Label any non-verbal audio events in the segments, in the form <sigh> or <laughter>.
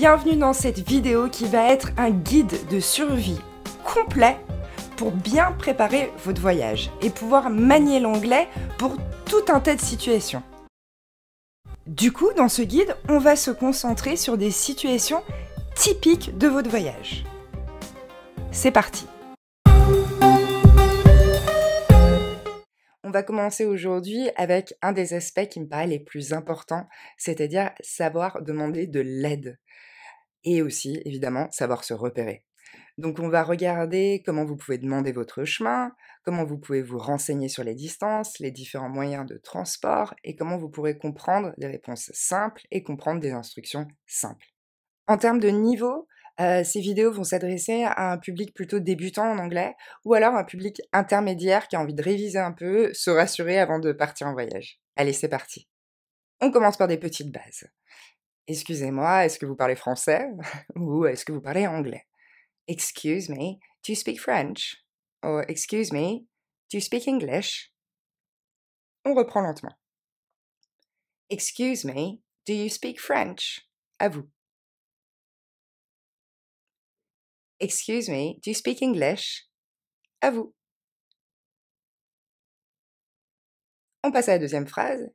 Bienvenue dans cette vidéo qui va être un guide de survie complet pour bien préparer votre voyage et pouvoir manier l'anglais pour tout un tas de situations. Du coup, dans ce guide, on va se concentrer sur des situations typiques de votre voyage. C'est parti On va commencer aujourd'hui avec un des aspects qui me paraît les plus importants, c'est-à-dire savoir demander de l'aide et aussi, évidemment, savoir se repérer. Donc on va regarder comment vous pouvez demander votre chemin, comment vous pouvez vous renseigner sur les distances, les différents moyens de transport et comment vous pourrez comprendre des réponses simples et comprendre des instructions simples. En termes de niveau, euh, ces vidéos vont s'adresser à un public plutôt débutant en anglais ou alors un public intermédiaire qui a envie de réviser un peu, se rassurer avant de partir en voyage. Allez, c'est parti. On commence par des petites bases. Excusez-moi, est-ce que vous parlez français <laughs> ou est-ce que vous parlez anglais Excuse me, do you speak French Or excuse me, do you speak English On reprend lentement. Excuse me, do you speak French À vous. Excuse me, do you speak English À vous. On passe à la deuxième phrase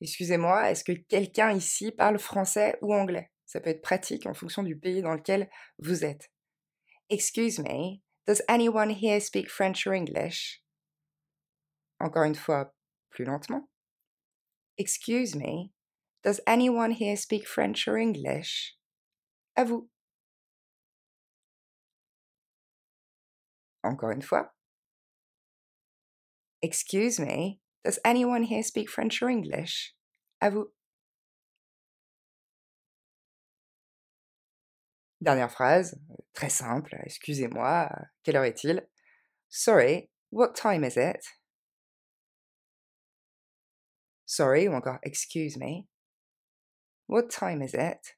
excusez-moi, est-ce que quelqu'un ici parle français ou anglais Ça peut être pratique en fonction du pays dans lequel vous êtes. Excuse me, does anyone here speak French or English Encore une fois, plus lentement. Excuse me, does anyone here speak French or English À vous. Encore une fois. Excuse me, Does anyone here speak French or English? Avez-vous Dernière phrase, très simple, excusez-moi, quelle heure est-il? Sorry, what time is it? Sorry, ou encore excuse me. What time is it?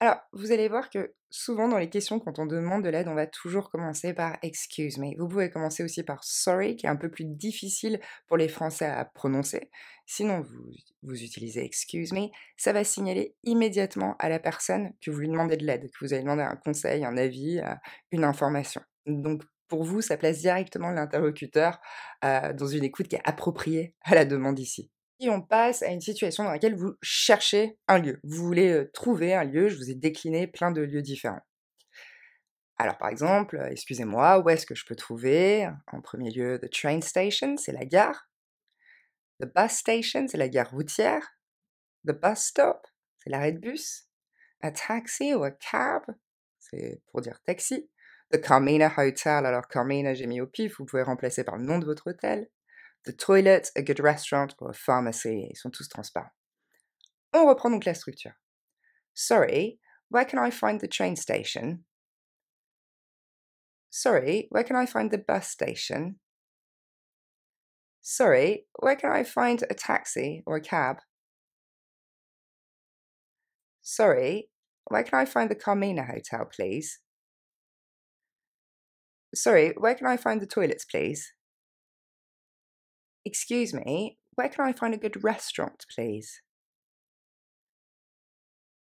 Alors, vous allez voir que souvent dans les questions, quand on demande de l'aide, on va toujours commencer par excuse me. Vous pouvez commencer aussi par sorry, qui est un peu plus difficile pour les Français à prononcer. Sinon, vous, vous utilisez excuse me. Ça va signaler immédiatement à la personne que vous lui demandez de l'aide, que vous allez demander un conseil, un avis, euh, une information. Donc, pour vous, ça place directement l'interlocuteur euh, dans une écoute qui est appropriée à la demande ici on passe à une situation dans laquelle vous cherchez un lieu. Vous voulez trouver un lieu, je vous ai décliné plein de lieux différents. Alors par exemple, excusez-moi, où est-ce que je peux trouver En premier lieu, the train station, c'est la gare. The bus station, c'est la gare routière. The bus stop, c'est l'arrêt de bus. A taxi ou a cab, c'est pour dire taxi. The Carmina Hotel, alors Carmina, j'ai mis au pif, vous pouvez remplacer par le nom de votre hôtel. The toilet, a good restaurant or a pharmacy. Ils sont tous transparents. On reprend donc la structure. Sorry, where can I find the train station? Sorry, where can I find the bus station? Sorry, where can I find a taxi or a cab? Sorry, where can I find the Carmina Hotel, please? Sorry, where can I find the toilets, please? Excuse me, where can I find a good restaurant, please?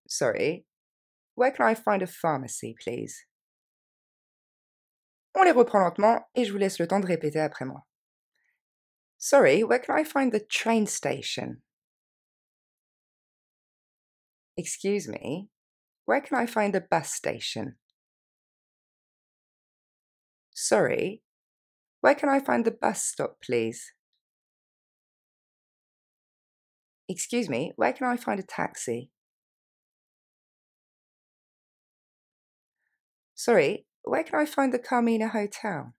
Sorry, where can I find a pharmacy, please? On les reprend lentement et je vous laisse le temps de répéter après moi. Sorry, where can I find the train station? Excuse me, where can I find the bus station? Sorry, where can I find the bus stop, please? Excuse me, where can I find a taxi? Sorry, where can I find the Carmina Hotel?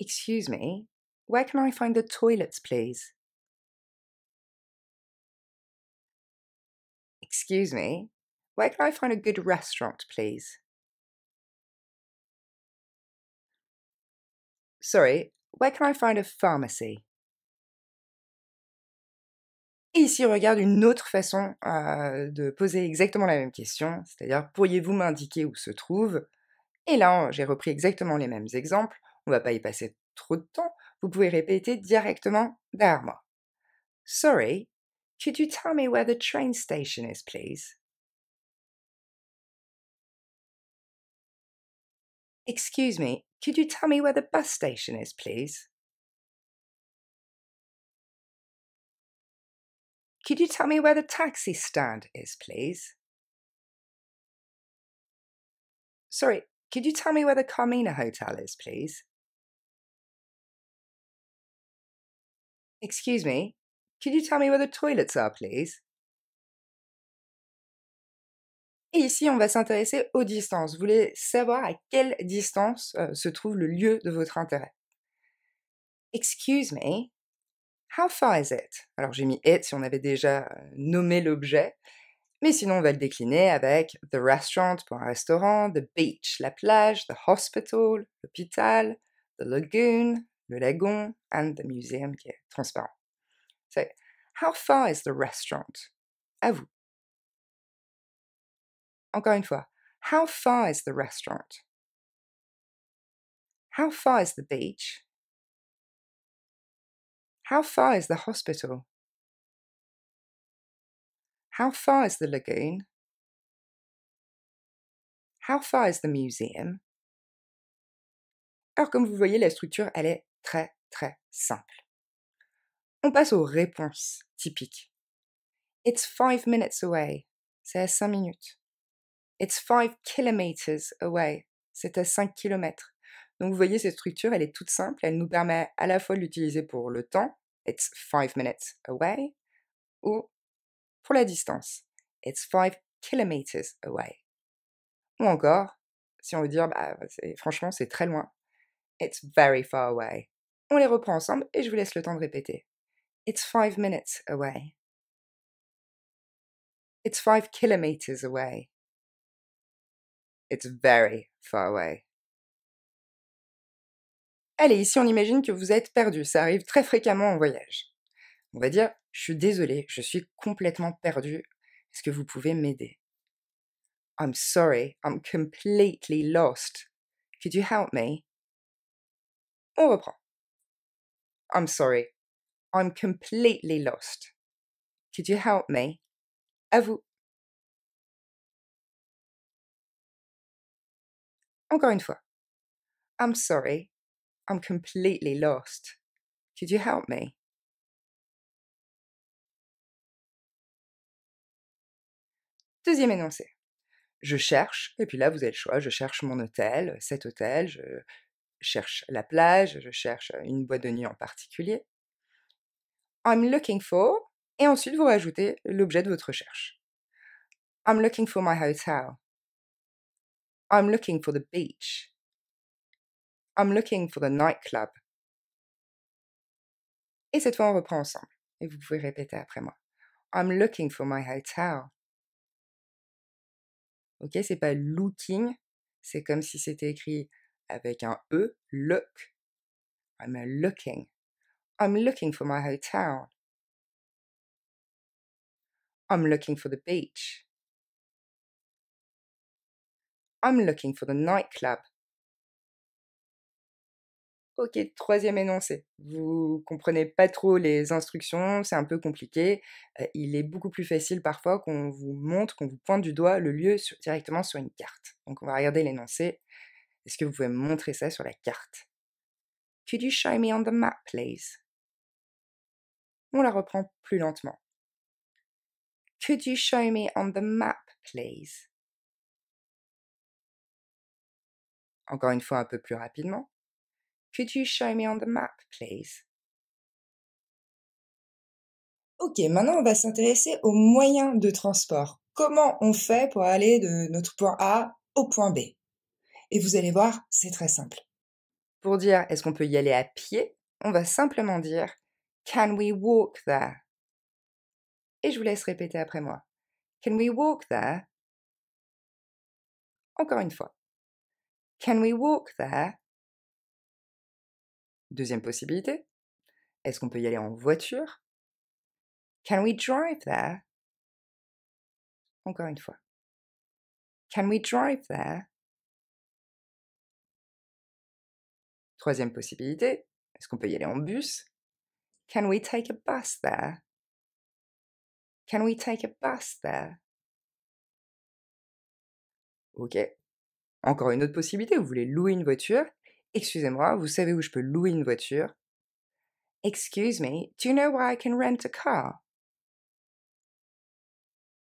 Excuse me, where can I find the toilets, please? Excuse me, where can I find a good restaurant, please? Sorry, where can I find a pharmacy? Et ici, on regarde une autre façon euh, de poser exactement la même question, c'est-à-dire pourriez-vous m'indiquer où se trouve Et là, j'ai repris exactement les mêmes exemples, on ne va pas y passer trop de temps, vous pouvez répéter directement derrière moi. Sorry, could you tell me where the train station is, please Excuse me, could you tell me where the bus station is, please Could you tell me where the taxi stand is, please? Sorry, could you tell me where the Carmina Hotel is, please? Excuse me, could you tell me where the toilets are, please? Et ici, on va s'intéresser aux distances. Vous voulez savoir à quelle distance euh, se trouve le lieu de votre intérêt. Excuse me, How far is it Alors j'ai mis it si on avait déjà nommé l'objet, mais sinon on va le décliner avec the restaurant pour un restaurant, the beach, la plage, the hospital, l'hôpital, the lagoon, le lagon, and the museum qui est transparent. How far is the restaurant À vous. Encore une fois, How far is the restaurant How far is the beach How far is the hospital? How far is the lagoon? How far is the museum? Alors comme vous voyez, la structure, elle est très très simple. On passe aux réponses typiques. It's five minutes away. C'est à cinq minutes. It's five kilometers away. C'est à cinq kilomètres. Donc vous voyez, cette structure, elle est toute simple. Elle nous permet à la fois de l'utiliser pour le temps, it's five minutes away, ou pour la distance, it's five kilometers away. Ou encore, si on veut dire, bah, franchement, c'est très loin, it's very far away. On les reprend ensemble et je vous laisse le temps de répéter. It's five minutes away. It's five kilometers away. It's very far away. Allez, ici on imagine que vous êtes perdu, ça arrive très fréquemment en voyage. On va dire Je suis désolé, je suis complètement perdu, est-ce que vous pouvez m'aider I'm sorry, I'm completely lost. Could you help me On reprend. I'm sorry, I'm completely lost. Could you help me À vous. Encore une fois. I'm sorry, I'm completely lost. Could you help me? Deuxième énoncé. Je cherche, et puis là vous avez le choix, je cherche mon hôtel, cet hôtel, je cherche la plage, je cherche une boîte de nuit en particulier. I'm looking for, et ensuite vous rajoutez l'objet de votre recherche. I'm looking for my hotel. I'm looking for the beach. I'm looking for the nightclub. Et cette fois, on reprend ensemble. Et vous pouvez répéter après moi. I'm looking for my hotel. Ok, c'est pas looking, c'est comme si c'était écrit avec un E, look. I'm looking. I'm looking for my hotel. I'm looking for the beach. I'm looking for the nightclub. Ok, troisième énoncé. Vous comprenez pas trop les instructions, c'est un peu compliqué. il est beaucoup plus facile parfois qu'on vous montre, qu'on vous pointe du doigt le lieu directement sur une carte. Donc on va regarder l'énoncé. Est-ce que vous pouvez me montrer ça sur la carte Could you show me on the map, please On la reprend plus lentement. Could you show me on the map, please Encore une fois un peu plus rapidement. Could you show me on the map, please? Ok, maintenant on va s'intéresser aux moyens de transport. Comment on fait pour aller de notre point A au point B Et vous allez voir, c'est très simple. Pour dire est-ce qu'on peut y aller à pied, on va simplement dire Can we walk there? Et je vous laisse répéter après moi. Can we walk there? Encore une fois. Can we walk there? Deuxième possibilité, est-ce qu'on peut y aller en voiture Can we drive there Encore une fois. Can we drive there Troisième possibilité, est-ce qu'on peut y aller en bus Can we take a bus there Can we take a bus there Ok. Encore une autre possibilité, vous voulez louer une voiture Excusez-moi, vous savez où je peux louer une voiture Excuse me, do you know where I can rent a car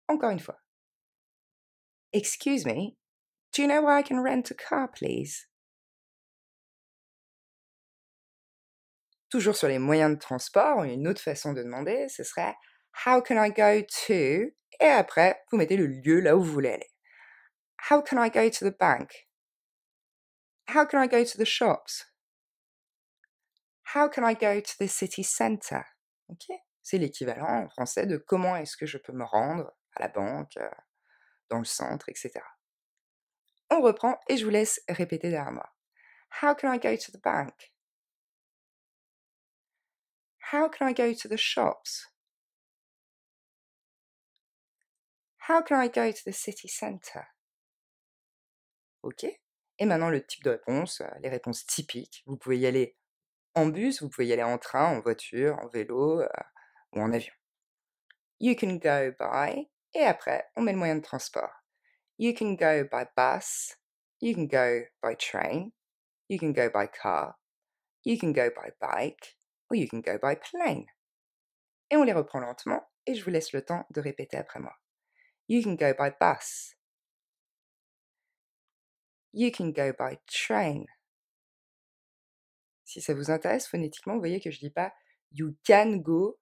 Encore une fois. Excuse me, do you know where I can rent a car, please Toujours sur les moyens de transport, une autre façon de demander, ce serait How can I go to Et après, vous mettez le lieu là où vous voulez aller. How can I go to the bank How can I go to the shops? How can I go to the city center? Okay. C'est l'équivalent en français de comment est-ce que je peux me rendre à la banque, euh, dans le centre, etc. On reprend et je vous laisse répéter derrière moi. How can I go to the bank? How can I go to the shops? How can I go to the city center? Ok et maintenant, le type de réponse, euh, les réponses typiques. Vous pouvez y aller en bus, vous pouvez y aller en train, en voiture, en vélo euh, ou en avion. You can go by, et après, on met le moyen de transport. You can go by bus, you can go by train, you can go by car, you can go by bike, or you can go by plane. Et on les reprend lentement, et je vous laisse le temps de répéter après moi. You can go by bus, You can go by train. Si ça vous intéresse phonétiquement, vous voyez que je dis pas you can go.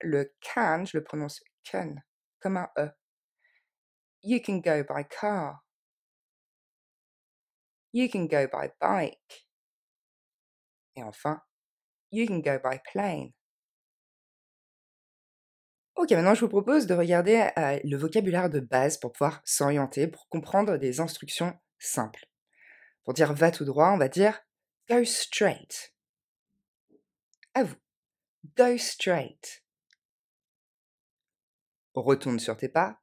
Le can, je le prononce can, comme un E. You can go by car. You can go by bike. Et enfin, you can go by plane. Ok, maintenant je vous propose de regarder euh, le vocabulaire de base pour pouvoir s'orienter, pour comprendre des instructions simples. Pour dire va tout droit, on va dire go straight. À vous. Go straight. Retourne sur tes pas.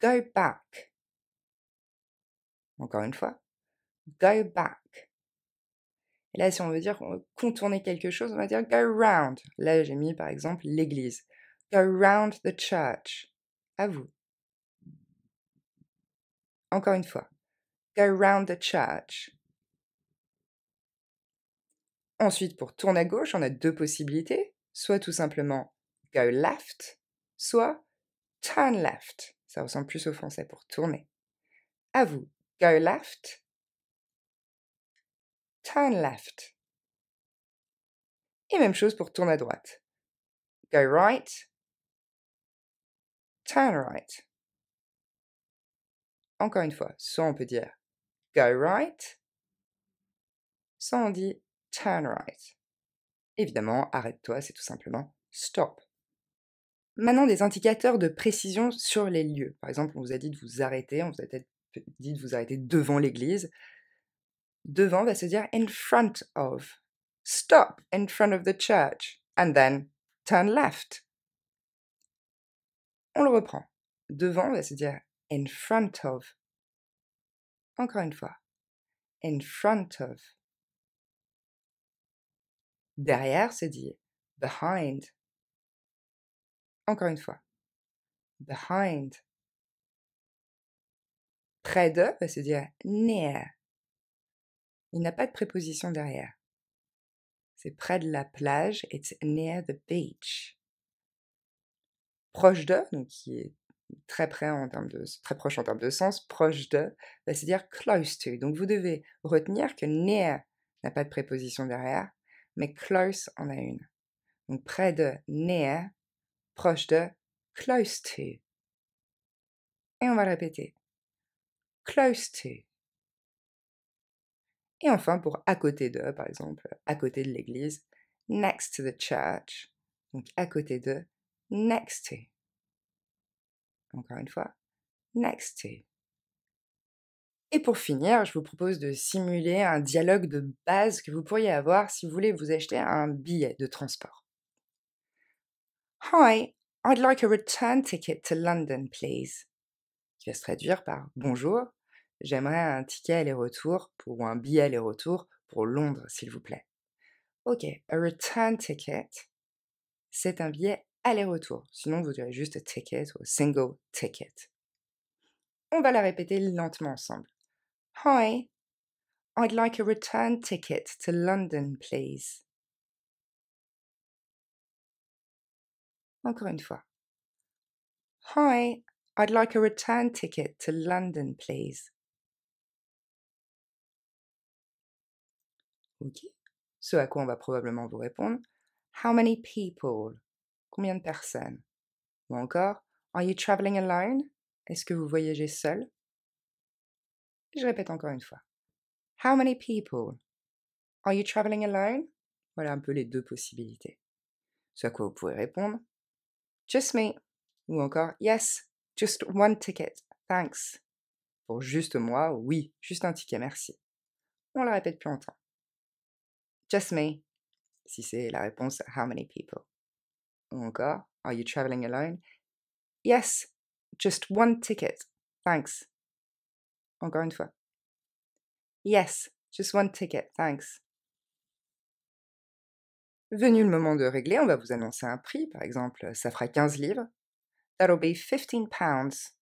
Go back. Encore une fois. Go back. Et là, si on veut dire euh, contourner quelque chose, on va dire go round. Là, j'ai mis par exemple l'église go round the church. À vous. Encore une fois. Go round the church. Ensuite, pour tourner à gauche, on a deux possibilités. Soit tout simplement go left, soit turn left. Ça ressemble plus au français pour tourner. À vous. Go left. Turn left. Et même chose pour tourner à droite. Go right, Turn right. Encore une fois, soit on peut dire go right, soit on dit turn right. Évidemment, arrête-toi, c'est tout simplement stop. Maintenant, des indicateurs de précision sur les lieux. Par exemple, on vous a dit de vous arrêter, on vous a dit de vous arrêter devant l'église. Devant va se dire in front of. Stop in front of the church. And then turn left. On le reprend. Devant, va se dire in front of. Encore une fois. In front of. Derrière se dit behind. Encore une fois. Behind. Près de va se dire near. Il n'a pas de préposition derrière. C'est près de la plage, it's near the beach proche de, donc qui est très près en de, très proche en termes de sens, proche de, va bah, se dire close to. Donc vous devez retenir que near n'a pas de préposition derrière, mais close en a une. Donc près de, near, proche de, close to. Et on va répéter. Close to. Et enfin, pour à côté de, par exemple, à côté de l'église, next to the church, donc à côté de, next to. Encore une fois, next to. Et pour finir, je vous propose de simuler un dialogue de base que vous pourriez avoir si vous voulez vous acheter un billet de transport. Hi, I'd like a return ticket to London, please. Qui va se traduire par Bonjour, j'aimerais un ticket aller-retour pour un billet aller-retour pour Londres, s'il vous plaît. Ok, a return ticket, c'est un billet aller-retour. Sinon, vous direz juste ticket » ou single ticket ». On va la répéter lentement ensemble. Hi, I'd like a return ticket to London, please. Encore une fois. Hi, I'd like a return ticket to London, please. Ok. Ce à quoi on va probablement vous répondre. How many people Combien de personnes Ou encore, Are you traveling alone Est-ce que vous voyagez seul Je répète encore une fois. How many people Are you traveling alone Voilà un peu les deux possibilités. Ce à quoi vous pouvez répondre Just me. Ou encore Yes, just one ticket. Thanks. Pour juste moi, oui, juste un ticket, merci. On la répète plus longtemps. Just me. Si c'est la réponse How many people ou oh, encore Are you traveling alone? Yes, just one ticket. Thanks. Encore une fois. Yes, just one ticket. Thanks. Venu le moment de régler, on va vous annoncer un prix. Par exemple, ça fera 15 livres. That'll be 15 pounds.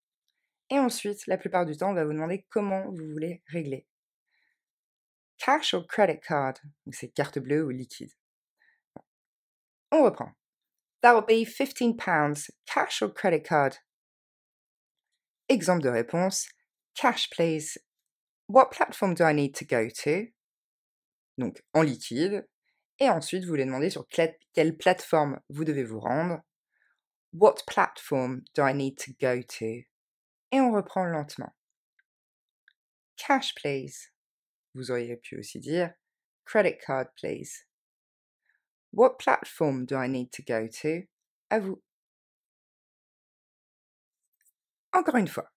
Et ensuite, la plupart du temps, on va vous demander comment vous voulez régler. Cash or credit card, c'est carte bleue ou liquide. On reprend. That will be pounds. cash or credit card? Exemple de réponse. Cash, please. What platform do I need to go to? Donc, en liquide. Et ensuite, vous les demandez sur quelle plateforme vous devez vous rendre. What platform do I need to go to? Et on reprend lentement. Cash, please. Vous auriez pu aussi dire Credit card, please. What platform do I need to go to? Oh, encore une fois.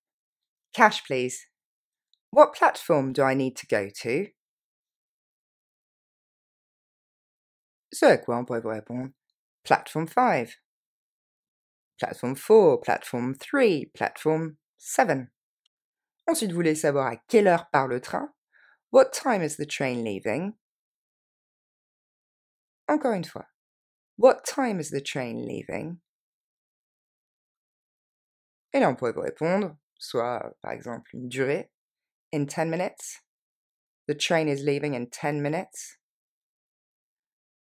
Cash, please. What platform do I need to go to? So, à quoi on Platform 5, Platform 4, Platform 3, Platform 7. Ensuite, vous voulez savoir à quelle heure part le train? What time is the train leaving? encore une fois. What time is the train leaving? Et là, on pourrait vous répondre, soit par exemple une durée, in 10 minutes, the train is leaving in 10 minutes,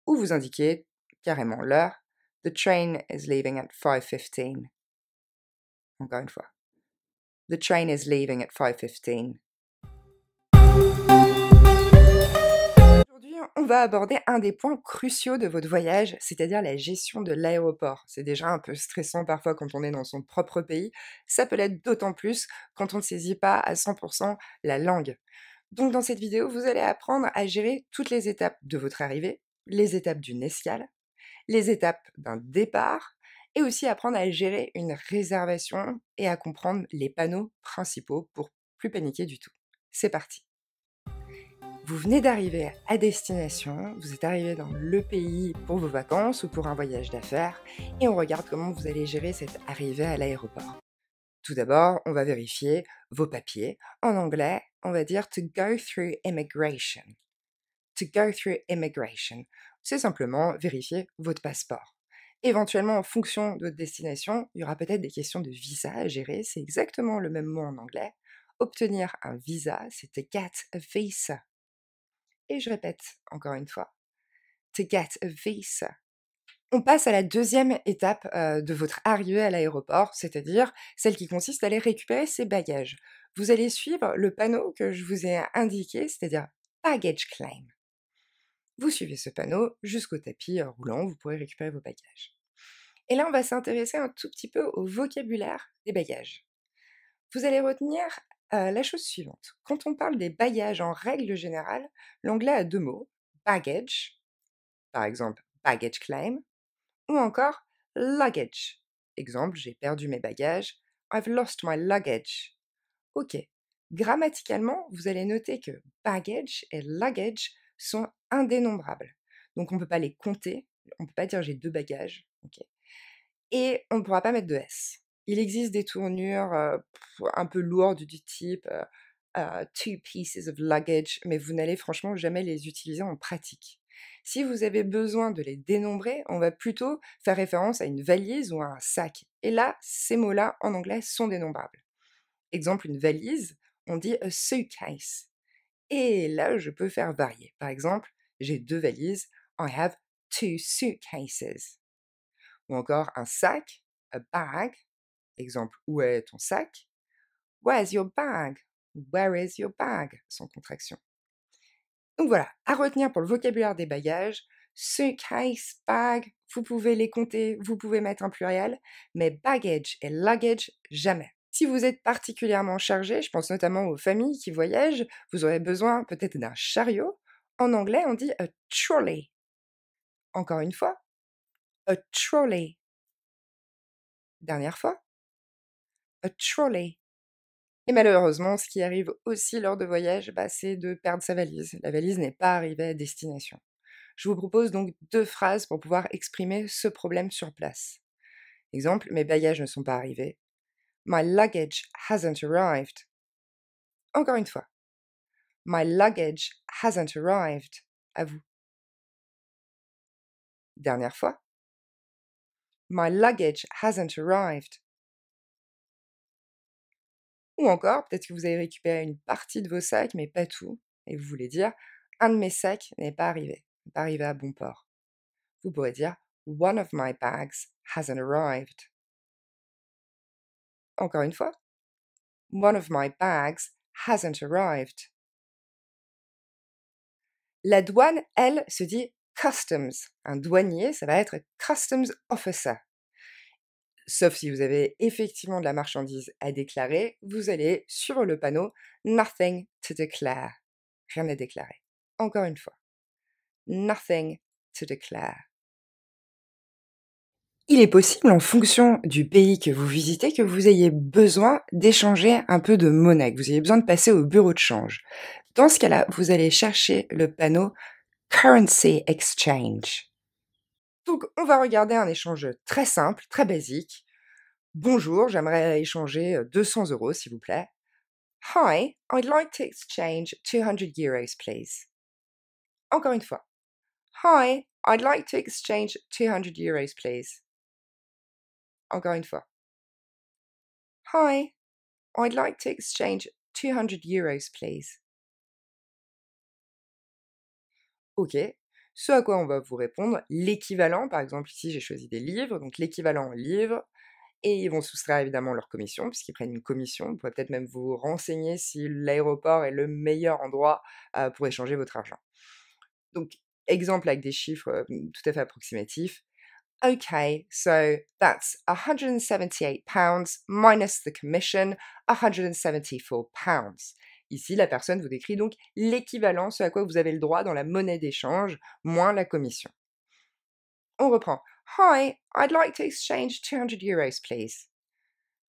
ou vous indiquez carrément l'heure, the train is leaving at 5.15. Encore une fois, the train is leaving at 5.15. on va aborder un des points cruciaux de votre voyage, c'est-à-dire la gestion de l'aéroport. C'est déjà un peu stressant parfois quand on est dans son propre pays, ça peut l'être d'autant plus quand on ne saisit pas à 100% la langue. Donc dans cette vidéo, vous allez apprendre à gérer toutes les étapes de votre arrivée, les étapes d'une escale, les étapes d'un départ, et aussi apprendre à gérer une réservation et à comprendre les panneaux principaux pour plus paniquer du tout. C'est parti vous venez d'arriver à destination, vous êtes arrivé dans le pays pour vos vacances ou pour un voyage d'affaires, et on regarde comment vous allez gérer cette arrivée à l'aéroport. Tout d'abord, on va vérifier vos papiers. En anglais, on va dire to go through immigration. To go through immigration. C'est simplement vérifier votre passeport. Éventuellement, en fonction de votre destination, il y aura peut-être des questions de visa à gérer. C'est exactement le même mot en anglais. Obtenir un visa, c'était get a visa et je répète encore une fois, to get a visa. On passe à la deuxième étape euh, de votre arrivée à l'aéroport, c'est-à-dire celle qui consiste à aller récupérer ses bagages. Vous allez suivre le panneau que je vous ai indiqué, c'est-à-dire Baggage Claim. Vous suivez ce panneau jusqu'au tapis euh, roulant, vous pourrez récupérer vos bagages. Et là, on va s'intéresser un tout petit peu au vocabulaire des bagages. Vous allez retenir euh, la chose suivante, quand on parle des bagages en règle générale, l'anglais a deux mots, baggage, par exemple baggage claim, ou encore luggage. Exemple, j'ai perdu mes bagages, I've lost my luggage. Ok, grammaticalement, vous allez noter que baggage et luggage sont indénombrables. Donc on ne peut pas les compter, on ne peut pas dire j'ai deux bagages. Et on ne pourra pas mettre de S. Il existe des tournures un peu lourdes du type two pieces of luggage, mais vous n'allez franchement jamais les utiliser en pratique. Si vous avez besoin de les dénombrer, on va plutôt faire référence à une valise ou à un sac. Et là, ces mots-là en anglais sont dénombrables. Exemple, une valise, on dit a suitcase. Et là, je peux faire varier. Par exemple, j'ai deux valises, I have two suitcases. Ou encore un sac, a bag, Exemple, où est ton sac Where's your bag Where is your bag sans contraction. Donc voilà, à retenir pour le vocabulaire des bagages, suitcase, bag, vous pouvez les compter, vous pouvez mettre un pluriel, mais baggage et luggage, jamais. Si vous êtes particulièrement chargé, je pense notamment aux familles qui voyagent, vous aurez besoin peut-être d'un chariot. En anglais, on dit a trolley. Encore une fois, a trolley. Dernière fois, a trolley. Et malheureusement, ce qui arrive aussi lors de voyage, bah, c'est de perdre sa valise. La valise n'est pas arrivée à destination. Je vous propose donc deux phrases pour pouvoir exprimer ce problème sur place. Exemple, mes bagages ne sont pas arrivés. My luggage hasn't arrived. Encore une fois. My luggage hasn't arrived. À vous. Dernière fois. My luggage hasn't arrived. Ou encore, peut-être que vous avez récupéré une partie de vos sacs, mais pas tout, et vous voulez dire un de mes sacs n'est pas arrivé, n'est pas arrivé à bon port. Vous pourrez dire one of my bags hasn't arrived. Encore une fois, one of my bags hasn't arrived. La douane, elle, se dit customs. Un douanier, ça va être customs officer. Sauf si vous avez effectivement de la marchandise à déclarer, vous allez sur le panneau Nothing to declare. Rien à déclarer. Encore une fois. Nothing to declare. Il est possible, en fonction du pays que vous visitez, que vous ayez besoin d'échanger un peu de monnaie, que vous ayez besoin de passer au bureau de change. Dans ce cas-là, vous allez chercher le panneau Currency Exchange. Donc, on va regarder un échange très simple, très basique. Bonjour, j'aimerais échanger 200 euros, s'il vous plaît. Hi, I'd like to exchange 200 euros, please. Encore une fois. Hi, I'd like to exchange 200 euros, please. Encore une fois. Hi, I'd like to exchange 200 euros, please. Ok, ce à quoi on va vous répondre l'équivalent, par exemple ici j'ai choisi des livres, donc l'équivalent en livres, et ils vont soustraire évidemment leur commission, puisqu'ils prennent une commission. Vous peut-être même vous renseigner si l'aéroport est le meilleur endroit euh, pour échanger votre argent. Donc, exemple avec des chiffres euh, tout à fait approximatifs. Ok, so that's 178 pounds minus the commission, 174 pounds. Ici, la personne vous décrit donc l'équivalent, ce à quoi vous avez le droit dans la monnaie d'échange, moins la commission. On reprend. Hi, I'd like to exchange 200 euros, please.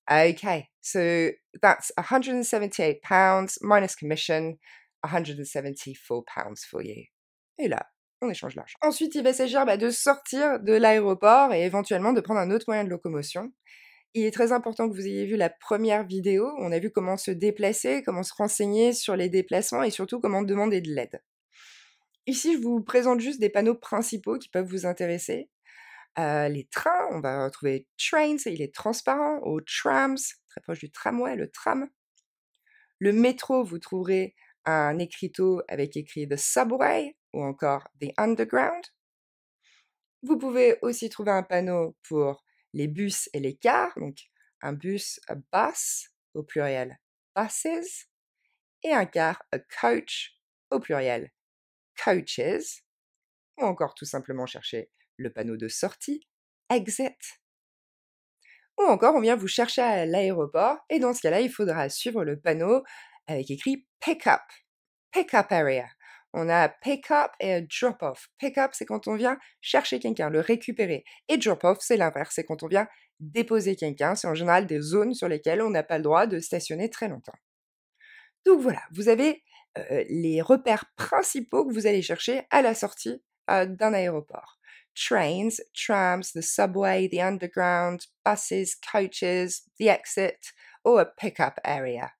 Okay, so that's 178 pounds minus commission, 174 pounds for you. Et là, on échange l'argent. Ensuite, il va s'agir bah, de sortir de l'aéroport et éventuellement de prendre un autre moyen de locomotion. Il est très important que vous ayez vu la première vidéo. On a vu comment se déplacer, comment se renseigner sur les déplacements et surtout comment demander de l'aide. Ici, je vous présente juste des panneaux principaux qui peuvent vous intéresser. Euh, les trains, on va retrouver trains, il est transparent, aux trams, très proche du tramway, le tram. Le métro, vous trouverez un écriteau avec écrit The Subway ou encore The Underground. Vous pouvez aussi trouver un panneau pour les bus et les cars, donc un bus, a euh, bus au pluriel, buses, et un car, a euh, coach au pluriel, coaches, ou encore tout simplement chercher le panneau de sortie, exit. Ou encore, on vient vous chercher à l'aéroport, et dans ce cas-là, il faudra suivre le panneau avec écrit pick up, pick up area. On a pick up et drop off. Pick up, c'est quand on vient chercher quelqu'un, le récupérer. Et drop off, c'est l'inverse, c'est quand on vient déposer quelqu'un. C'est en général des zones sur lesquelles on n'a pas le droit de stationner très longtemps. Donc voilà, vous avez les repères principaux que vous allez chercher à la sortie d'un aéroport. Trains, trams, the subway, the underground, buses, coaches, the exit, or a up area.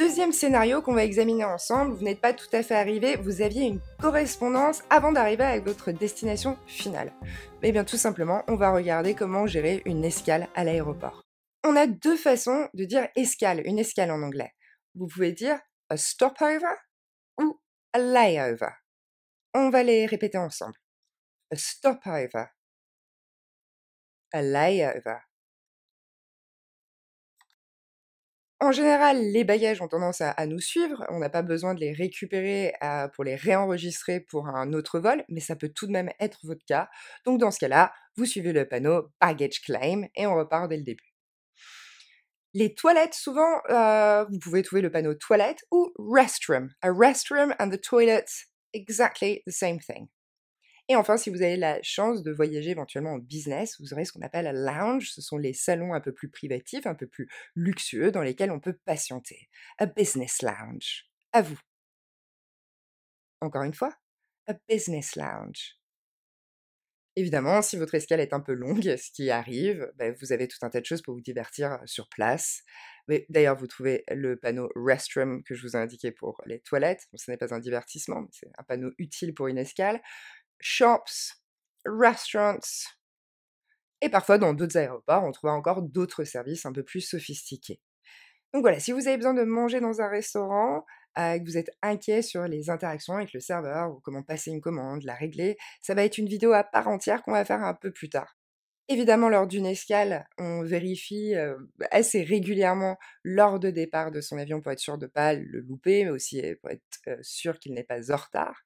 Deuxième scénario qu'on va examiner ensemble, vous n'êtes pas tout à fait arrivé, vous aviez une correspondance avant d'arriver à votre destination finale. Eh bien tout simplement, on va regarder comment gérer une escale à l'aéroport. On a deux façons de dire escale, une escale en anglais. Vous pouvez dire a stopover ou a layover. On va les répéter ensemble. A stopover. A layover. En général, les bagages ont tendance à, nous suivre, on n'a pas besoin de les récupérer pour les réenregistrer pour un autre vol, mais ça peut tout de même être votre cas. Donc dans ce cas-là, vous suivez le panneau Baggage Claim et on repart dès le début. Les toilettes, souvent, euh, vous pouvez trouver le panneau toilette ou restroom. A restroom and the toilet, exactly the same thing. Et enfin, si vous avez la chance de voyager éventuellement en business, vous aurez ce qu'on appelle un lounge. Ce sont les salons un peu plus privatifs, un peu plus luxueux, dans lesquels on peut patienter. A business lounge. À vous. Encore une fois, a business lounge. Évidemment, si votre escale est un peu longue, ce qui arrive, bah, vous avez tout un tas de choses pour vous divertir euh, sur place. D'ailleurs, vous trouvez le panneau restroom que je vous ai indiqué pour les toilettes. ce n'est pas un divertissement, c'est un panneau utile pour une escale shops, restaurants. Et parfois, dans d'autres aéroports, on trouvera encore d'autres services un peu plus sophistiqués. Donc voilà, si vous avez besoin de manger dans un restaurant, euh, que vous êtes inquiet sur les interactions avec le serveur ou comment passer une commande, la régler, ça va être une vidéo à part entière qu'on va faire un peu plus tard. Évidemment, lors d'une escale, on vérifie euh, assez régulièrement l'heure de départ de son avion pour être sûr de ne pas le louper, mais aussi euh, pour être sûr qu'il n'est pas en retard.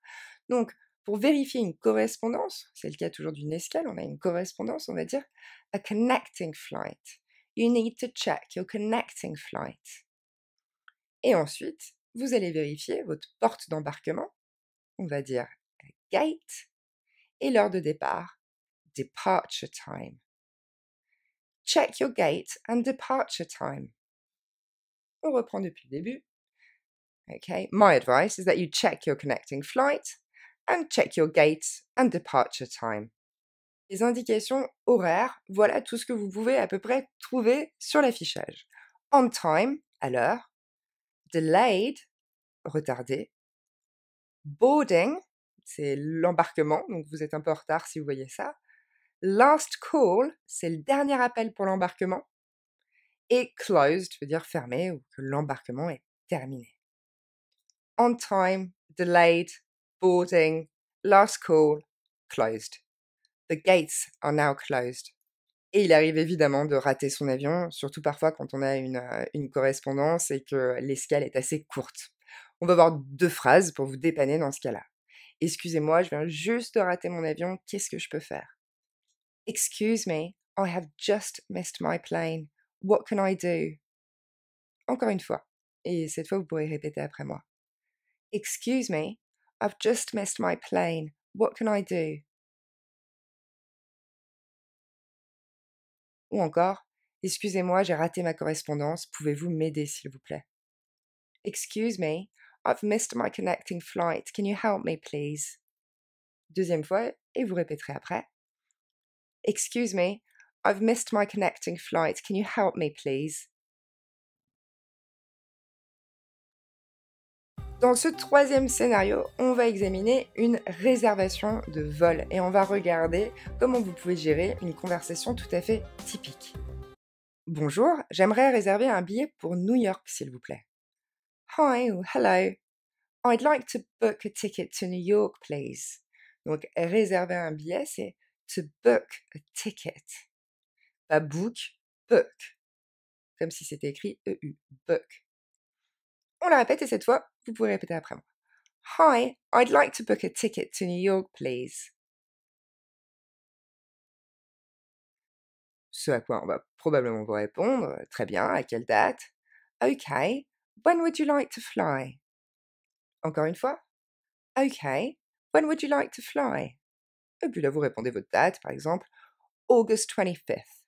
Donc, pour vérifier une correspondance, c'est le cas toujours d'une escale, on a une correspondance, on va dire a connecting flight. You need to check your connecting flight. Et ensuite, vous allez vérifier votre porte d'embarquement, on va dire gate, et l'heure de départ, departure time. Check your gate and departure time. On reprend depuis le début. Okay, my advice is that you check your connecting flight and check your gates and departure time. Les indications horaires, voilà tout ce que vous pouvez à peu près trouver sur l'affichage. On time, à l'heure. Delayed, retardé. Boarding, c'est l'embarquement, donc vous êtes un peu en retard si vous voyez ça. Last call, c'est le dernier appel pour l'embarquement. Et closed veut dire fermé ou que l'embarquement est terminé. On time, delayed, boarding, last call, closed. The gates are now closed. Et il arrive évidemment de rater son avion, surtout parfois quand on a une, euh, une correspondance et que l'escale est assez courte. On va voir deux phrases pour vous dépanner dans ce cas-là. Excusez-moi, je viens juste de rater mon avion, qu'est-ce que je peux faire Excuse me, I have just missed my plane. What can I do Encore une fois, et cette fois vous pourrez répéter après moi. Excuse me, I've just missed my plane. What can I do? Ou encore, Excusez-moi, j'ai raté ma correspondance. Pouvez-vous m'aider, s'il vous plaît? Excuse me, I've missed my connecting flight. Can you help me, please? Deuxième fois, et vous répéterez après. Excuse me, I've missed my connecting flight. Can you help me, please? Dans ce troisième scénario, on va examiner une réservation de vol et on va regarder comment vous pouvez gérer une conversation tout à fait typique. Bonjour, j'aimerais réserver un billet pour New York, s'il vous plaît. Hi hello. I'd like to book a ticket to New York, please. Donc, réserver un billet, c'est to book a ticket. Pas book, book. Comme si c'était écrit EU, book. On la répète et cette fois, vous pouvez répéter après moi. Hi, I'd like to book a ticket to New York, please. Ce à quoi on va probablement vous répondre, euh, très bien, à quelle date Ok, when would you like to fly? Encore une fois. Ok, when would you like to fly? Et puis là, vous répondez votre date, par exemple, August 25th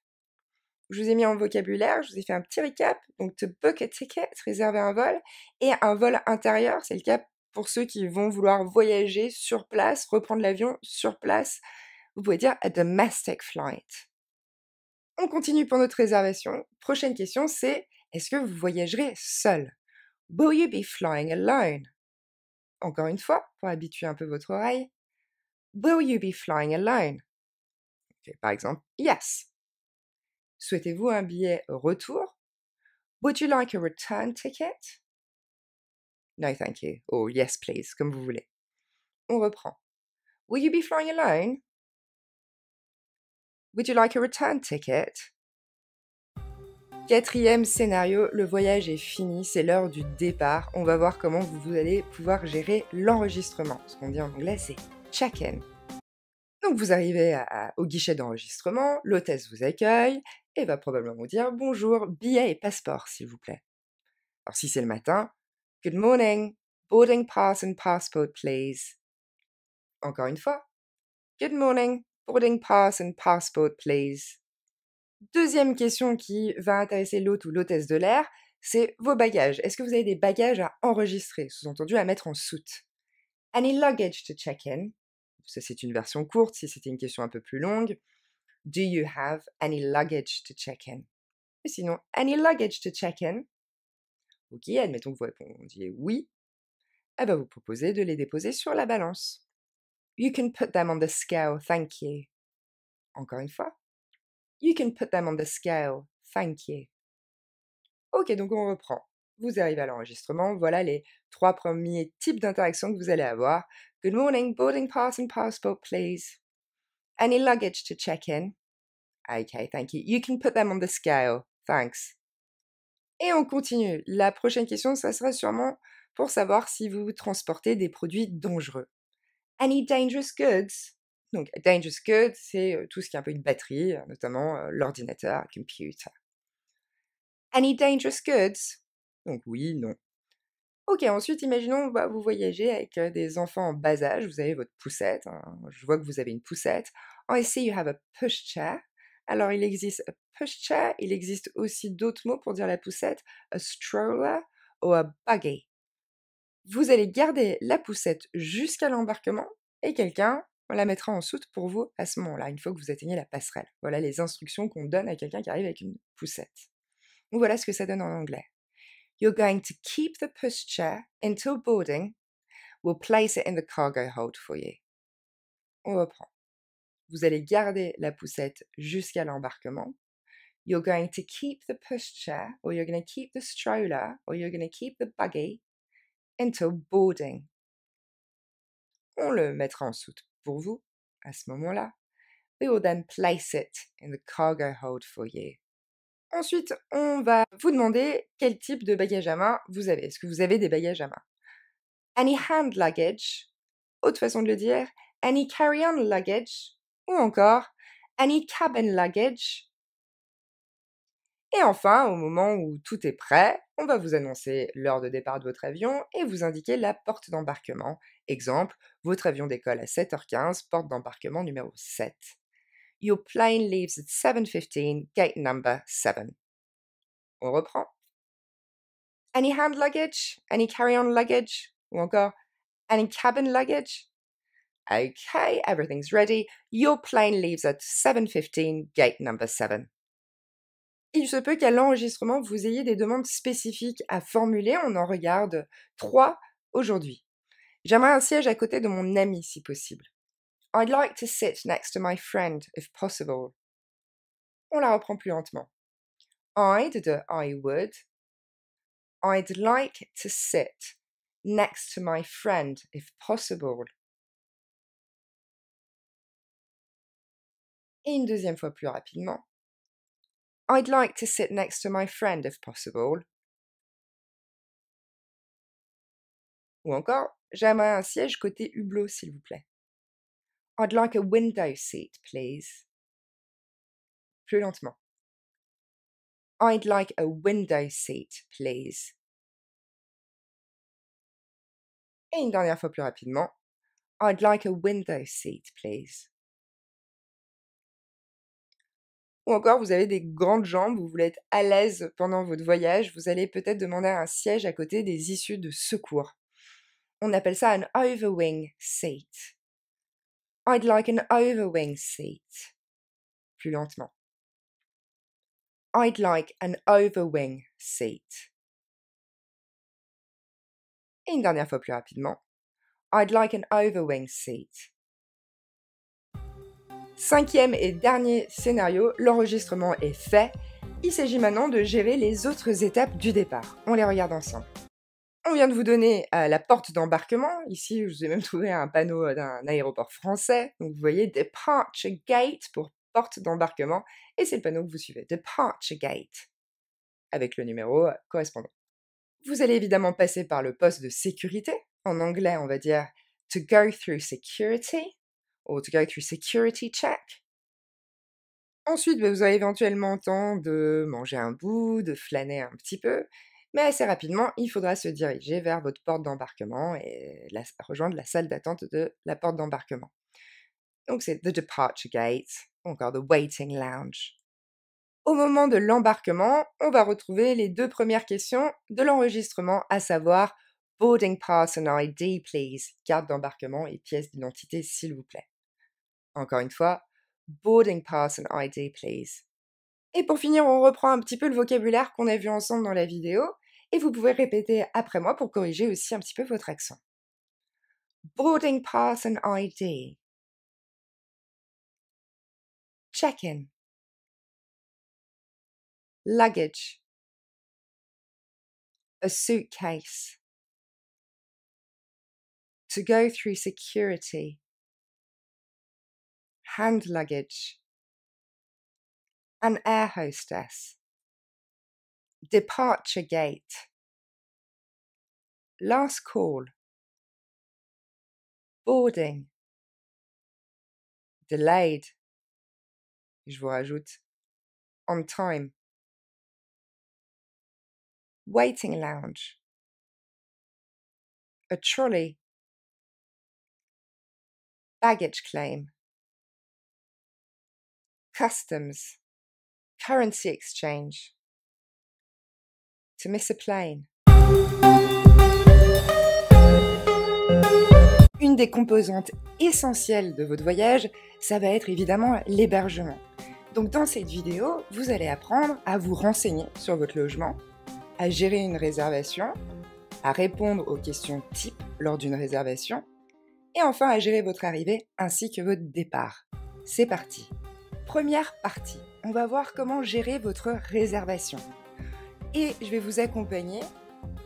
je vous ai mis en vocabulaire, je vous ai fait un petit recap. Donc, to book a ticket, réserver un vol, et un vol intérieur, c'est le cas pour ceux qui vont vouloir voyager sur place, reprendre l'avion sur place. Vous pouvez dire a domestic flight. On continue pour notre réservation. Prochaine question, c'est est-ce que vous voyagerez seul Will you be flying alone Encore une fois, pour habituer un peu votre oreille. Will you be flying alone Par exemple, yes, Souhaitez-vous un billet retour? Would you like a return ticket? No, thank you. Or yes, please, comme vous voulez. On reprend. Will you be flying alone? Would you like a return ticket? Quatrième scénario, le voyage est fini, c'est l'heure du départ. On va voir comment vous allez pouvoir gérer l'enregistrement. Ce qu'on dit en anglais, c'est check-in. Donc vous arrivez à, au guichet d'enregistrement, l'hôtesse vous accueille, et va probablement vous dire bonjour, billet et passeport, s'il vous plaît. Alors si c'est le matin, Good morning, boarding pass and passport, please. Encore une fois, Good morning, boarding pass and passport, please. Deuxième question qui va intéresser l'hôte ou l'hôtesse de l'air, c'est vos bagages. Est-ce que vous avez des bagages à enregistrer, sous-entendu à mettre en soute Any luggage to check in Ça, c'est une version courte. Si c'était une question un peu plus longue, Do you have any luggage to check in? Et sinon, any luggage to check in? Ok, admettons que vous répondiez oui. Eh bien, vous proposez de les déposer sur la balance. You can put them on the scale, thank you. Encore une fois. You can put them on the scale, thank you. Ok, donc on reprend. Vous arrivez à l'enregistrement, voilà les trois premiers types d'interactions que vous allez avoir. Good morning, boarding pass and passport, please. Any luggage to check in? Okay, thank you. You can put them on the scale. Thanks. Et on continue. La prochaine question, ça sera sûrement pour savoir si vous transportez des produits dangereux. Any dangerous goods? Donc, dangerous goods, c'est euh, tout ce qui est un peu une batterie, euh, notamment euh, l'ordinateur, l'ordinateur, computer. Any dangerous goods? Donc, oui, non. Ok, ensuite, imaginons, bah, vous voyagez avec des enfants en bas âge, vous avez votre poussette, hein, je vois que vous avez une poussette. En oh, essai, you have a pushchair. Alors, il existe a pushchair, il existe aussi d'autres mots pour dire la poussette, a stroller ou a buggy. Vous allez garder la poussette jusqu'à l'embarquement et quelqu'un la mettra en soute pour vous à ce moment-là, une fois que vous atteignez la passerelle. Voilà les instructions qu'on donne à quelqu'un qui arrive avec une poussette. voilà ce que ça donne en anglais. You're going to keep the pushchair until boarding. We'll place it in the cargo hold for you. On reprend. Vous allez garder la poussette jusqu'à l'embarquement. You're going to keep the pushchair, or you're going to keep the stroller, or you're going to keep the buggy until boarding. On le mettra en soute pour vous à ce moment-là. We will then place it in the cargo hold for you. Ensuite, on va vous demander quel type de bagage à main vous avez. Est-ce que vous avez des bagages à main Any hand luggage, autre façon de le dire, any carry-on luggage, ou encore any cabin luggage. Et enfin, au moment où tout est prêt, on va vous annoncer l'heure de départ de votre avion et vous indiquer la porte d'embarquement. Exemple, votre avion décolle à 7h15, porte d'embarquement numéro 7. Your plane leaves at 7.15, gate number 7. On reprend. Any hand luggage? Any carry-on luggage? Ou encore, any cabin luggage? Okay, everything's ready. Your plane leaves at 7.15, gate number 7. Il se peut qu'à l'enregistrement, vous ayez des demandes spécifiques à formuler. On en regarde trois aujourd'hui. J'aimerais un siège à côté de mon ami, si possible. I'd like to sit next to my friend if possible. On la reprend plus lentement. I'd de I would. I'd like to sit next to my friend if possible. Et une deuxième fois plus rapidement. I'd like to sit next to my friend if possible. Ou encore, j'aimerais un siège côté hublot, s'il vous plaît. I'd like a window seat, please. Plus lentement. I'd like a window seat, please. Et une dernière fois plus rapidement. I'd like a window seat, please. Ou encore, vous avez des grandes jambes, vous voulez être à l'aise pendant votre voyage, vous allez peut-être demander un siège à côté des issues de secours. On appelle ça un overwing seat. I'd like an overwing seat. Plus lentement. I'd like an overwing seat. Et une dernière fois plus rapidement. I'd like an overwing seat. Cinquième et dernier scénario, l'enregistrement est fait. Il s'agit maintenant de gérer les autres étapes du départ. On les regarde ensemble. On vient de vous donner euh, la porte d'embarquement. Ici, je vous ai même trouvé un panneau euh, d'un aéroport français. Donc vous voyez Departure Gate pour porte d'embarquement. Et c'est le panneau que vous suivez. Departure Gate. Avec le numéro euh, correspondant. Vous allez évidemment passer par le poste de sécurité. En anglais, on va dire to go through security ou to go through security check. Ensuite, ben, vous aurez éventuellement temps de manger un bout, de flâner un petit peu, mais assez rapidement, il faudra se diriger vers votre porte d'embarquement et rejoindre la salle d'attente de la porte d'embarquement. Donc c'est The Departure Gate, ou encore The Waiting Lounge. Au moment de l'embarquement, on va retrouver les deux premières questions de l'enregistrement, à savoir Boarding Pass and ID, please. Carte d'embarquement et pièce d'identité, s'il vous plaît. Encore une fois, Boarding Pass and ID, please. Et pour finir, on reprend un petit peu le vocabulaire qu'on a vu ensemble dans la vidéo et vous pouvez répéter après moi pour corriger aussi un petit peu votre accent. Boarding pass and ID. Check-in. Luggage. A suitcase. To go through security. Hand luggage. An air hostess departure gate, last call, boarding, delayed, je vous rajoute, on time, waiting lounge, a trolley, baggage claim, customs, currency exchange, Une des composantes essentielles de votre voyage, ça va être évidemment l'hébergement. Donc dans cette vidéo, vous allez apprendre à vous renseigner sur votre logement, à gérer une réservation, à répondre aux questions type lors d'une réservation, et enfin à gérer votre arrivée ainsi que votre départ. C'est parti Première partie, on va voir comment gérer votre réservation et je vais vous accompagner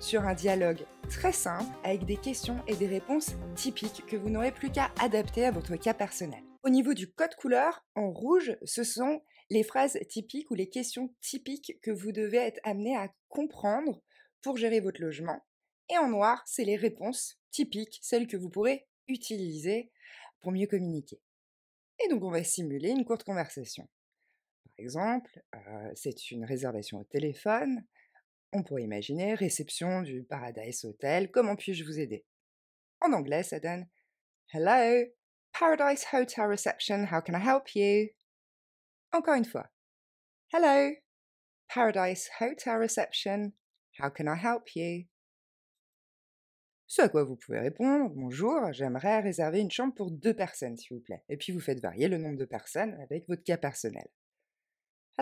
sur un dialogue très simple avec des questions et des réponses typiques que vous n'aurez plus qu'à adapter à votre cas personnel. Au niveau du code couleur, en rouge, ce sont les phrases typiques ou les questions typiques que vous devez être amené à comprendre pour gérer votre logement. Et en noir, c'est les réponses typiques, celles que vous pourrez utiliser pour mieux communiquer. Et donc on va simuler une courte conversation exemple, euh, c'est une réservation au téléphone. On pourrait imaginer réception du Paradise Hotel, comment puis-je vous aider En anglais, ça donne Hello, Paradise Hotel Reception, how can I help you Encore une fois, Hello, Paradise Hotel Reception, how can I help you ce à quoi vous pouvez répondre Bonjour, j'aimerais réserver une chambre pour deux personnes, s'il vous plaît. Et puis vous faites varier le nombre de personnes avec votre cas personnel.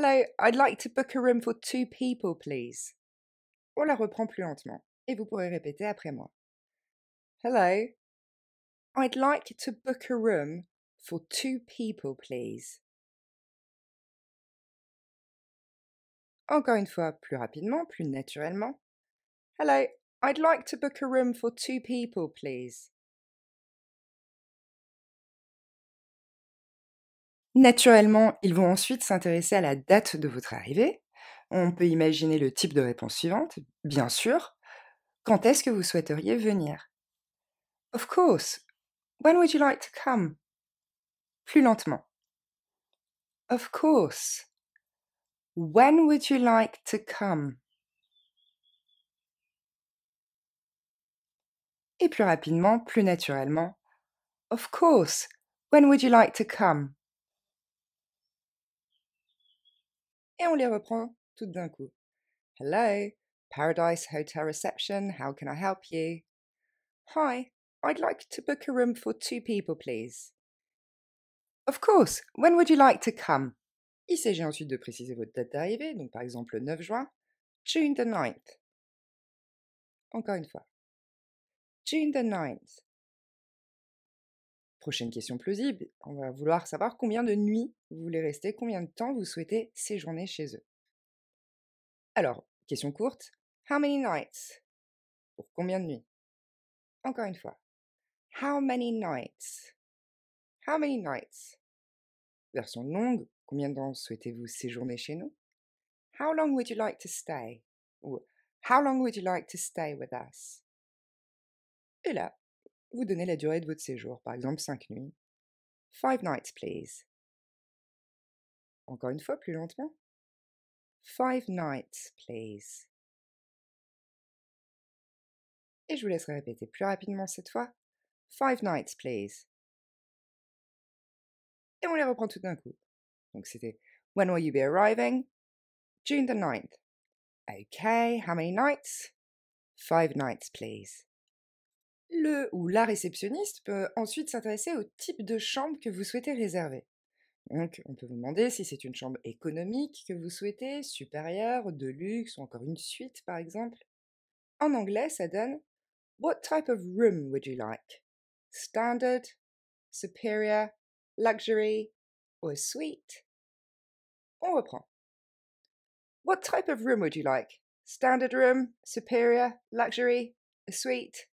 Hello, I'd like to book a room for two people, please. On la reprend plus lentement et vous pourrez répéter après moi. Hello, I'd like to book a room for two people, please. Encore une fois, plus rapidement, plus naturellement. Hello, I'd like to book a room for two people, please. Naturellement, ils vont ensuite s'intéresser à la date de votre arrivée. On peut imaginer le type de réponse suivante. Bien sûr. Quand est-ce que vous souhaiteriez venir Of course. When would you like to come Plus lentement. Of course. When would you like to come Et plus rapidement, plus naturellement. Of course. When would you like to come et on les reprend tout d'un coup. Hello, Paradise Hotel Reception, how can I help you? Hi, I'd like to book a room for two people, please. Of course, when would you like to come? Il s'agit ensuite de préciser votre date d'arrivée, donc par exemple le 9 juin, June the 9th. Encore une fois. June the 9th. Prochaine question plausible, on va vouloir savoir combien de nuits vous voulez rester, combien de temps vous souhaitez séjourner chez eux. Alors, question courte, how many nights Pour combien de nuits Encore une fois, how many nights How many nights Version longue, combien de temps souhaitez-vous séjourner chez nous How long would you like to stay Ou How long would you like to stay with us Et là, vous donnez la durée de votre séjour, par exemple 5 nuits. Five nights, please. Encore une fois, plus lentement. Five nights, please. Et je vous laisserai répéter plus rapidement cette fois. Five nights, please. Et on les reprend tout d'un coup. Donc c'était When will you be arriving? June the 9th. Okay, how many nights? Five nights, please. Le ou la réceptionniste peut ensuite s'intéresser au type de chambre que vous souhaitez réserver. Donc, on peut vous demander si c'est une chambre économique que vous souhaitez, supérieure, de luxe ou encore une suite par exemple. En anglais, ça donne What type of room would you like? Standard, superior, luxury or suite? On reprend. What type of room would you like? Standard room, superior, luxury, a suite?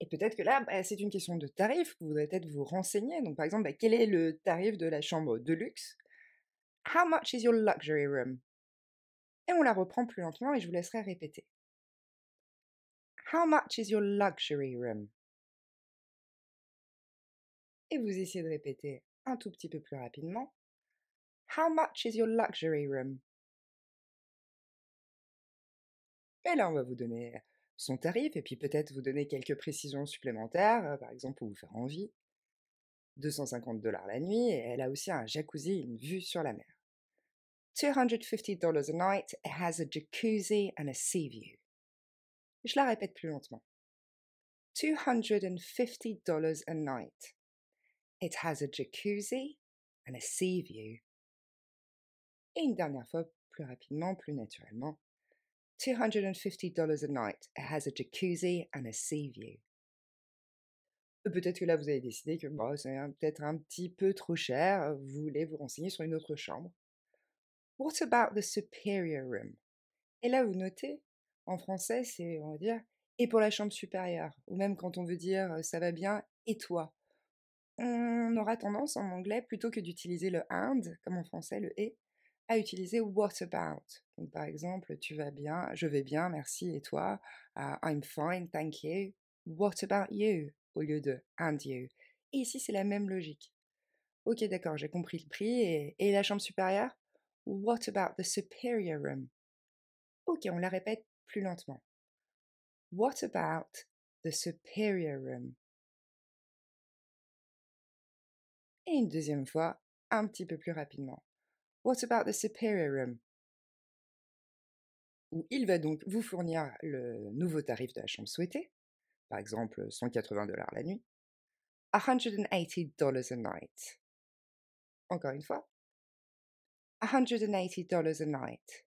Et peut-être que là, bah, c'est une question de tarif, vous voudrez peut-être vous renseigner. Donc par exemple, bah, quel est le tarif de la chambre de luxe How much is your luxury room Et on la reprend plus lentement et je vous laisserai répéter. How much is your luxury room Et vous essayez de répéter un tout petit peu plus rapidement. How much is your luxury room Et là, on va vous donner son tarif et puis peut-être vous donner quelques précisions supplémentaires, euh, par exemple pour vous faire envie. 250 dollars la nuit et elle a aussi un jacuzzi, une vue sur la mer. 250 dollars a night, it has a jacuzzi and a sea view. Je la répète plus lentement. 250 dollars a night. It has a jacuzzi and a sea view. Et une dernière fois, plus rapidement, plus naturellement. 250 a night. It has a jacuzzi and a sea view. Euh, peut-être que là, vous avez décidé que bah, c'est peut-être un petit peu trop cher, euh, vous voulez vous renseigner sur une autre chambre. What about the superior room? Et là, vous notez, en français, c'est, on va dire, et pour la chambre supérieure, ou même quand on veut dire euh, ça va bien, et toi. On aura tendance en anglais, plutôt que d'utiliser le and, comme en français, le et, à utiliser what about par exemple, tu vas bien, je vais bien, merci, et toi ah, I'm fine, thank you. What about you au lieu de and you. Et ici, c'est la même logique. Ok, d'accord, j'ai compris le prix. Et, et la chambre supérieure What about the superior room Ok, on la répète plus lentement. What about the superior room Et une deuxième fois, un petit peu plus rapidement. What about the superior room il va donc vous fournir le nouveau tarif de la chambre souhaitée, par exemple 180 dollars la nuit, 180 dollars a night. Encore une fois, 180 dollars a night.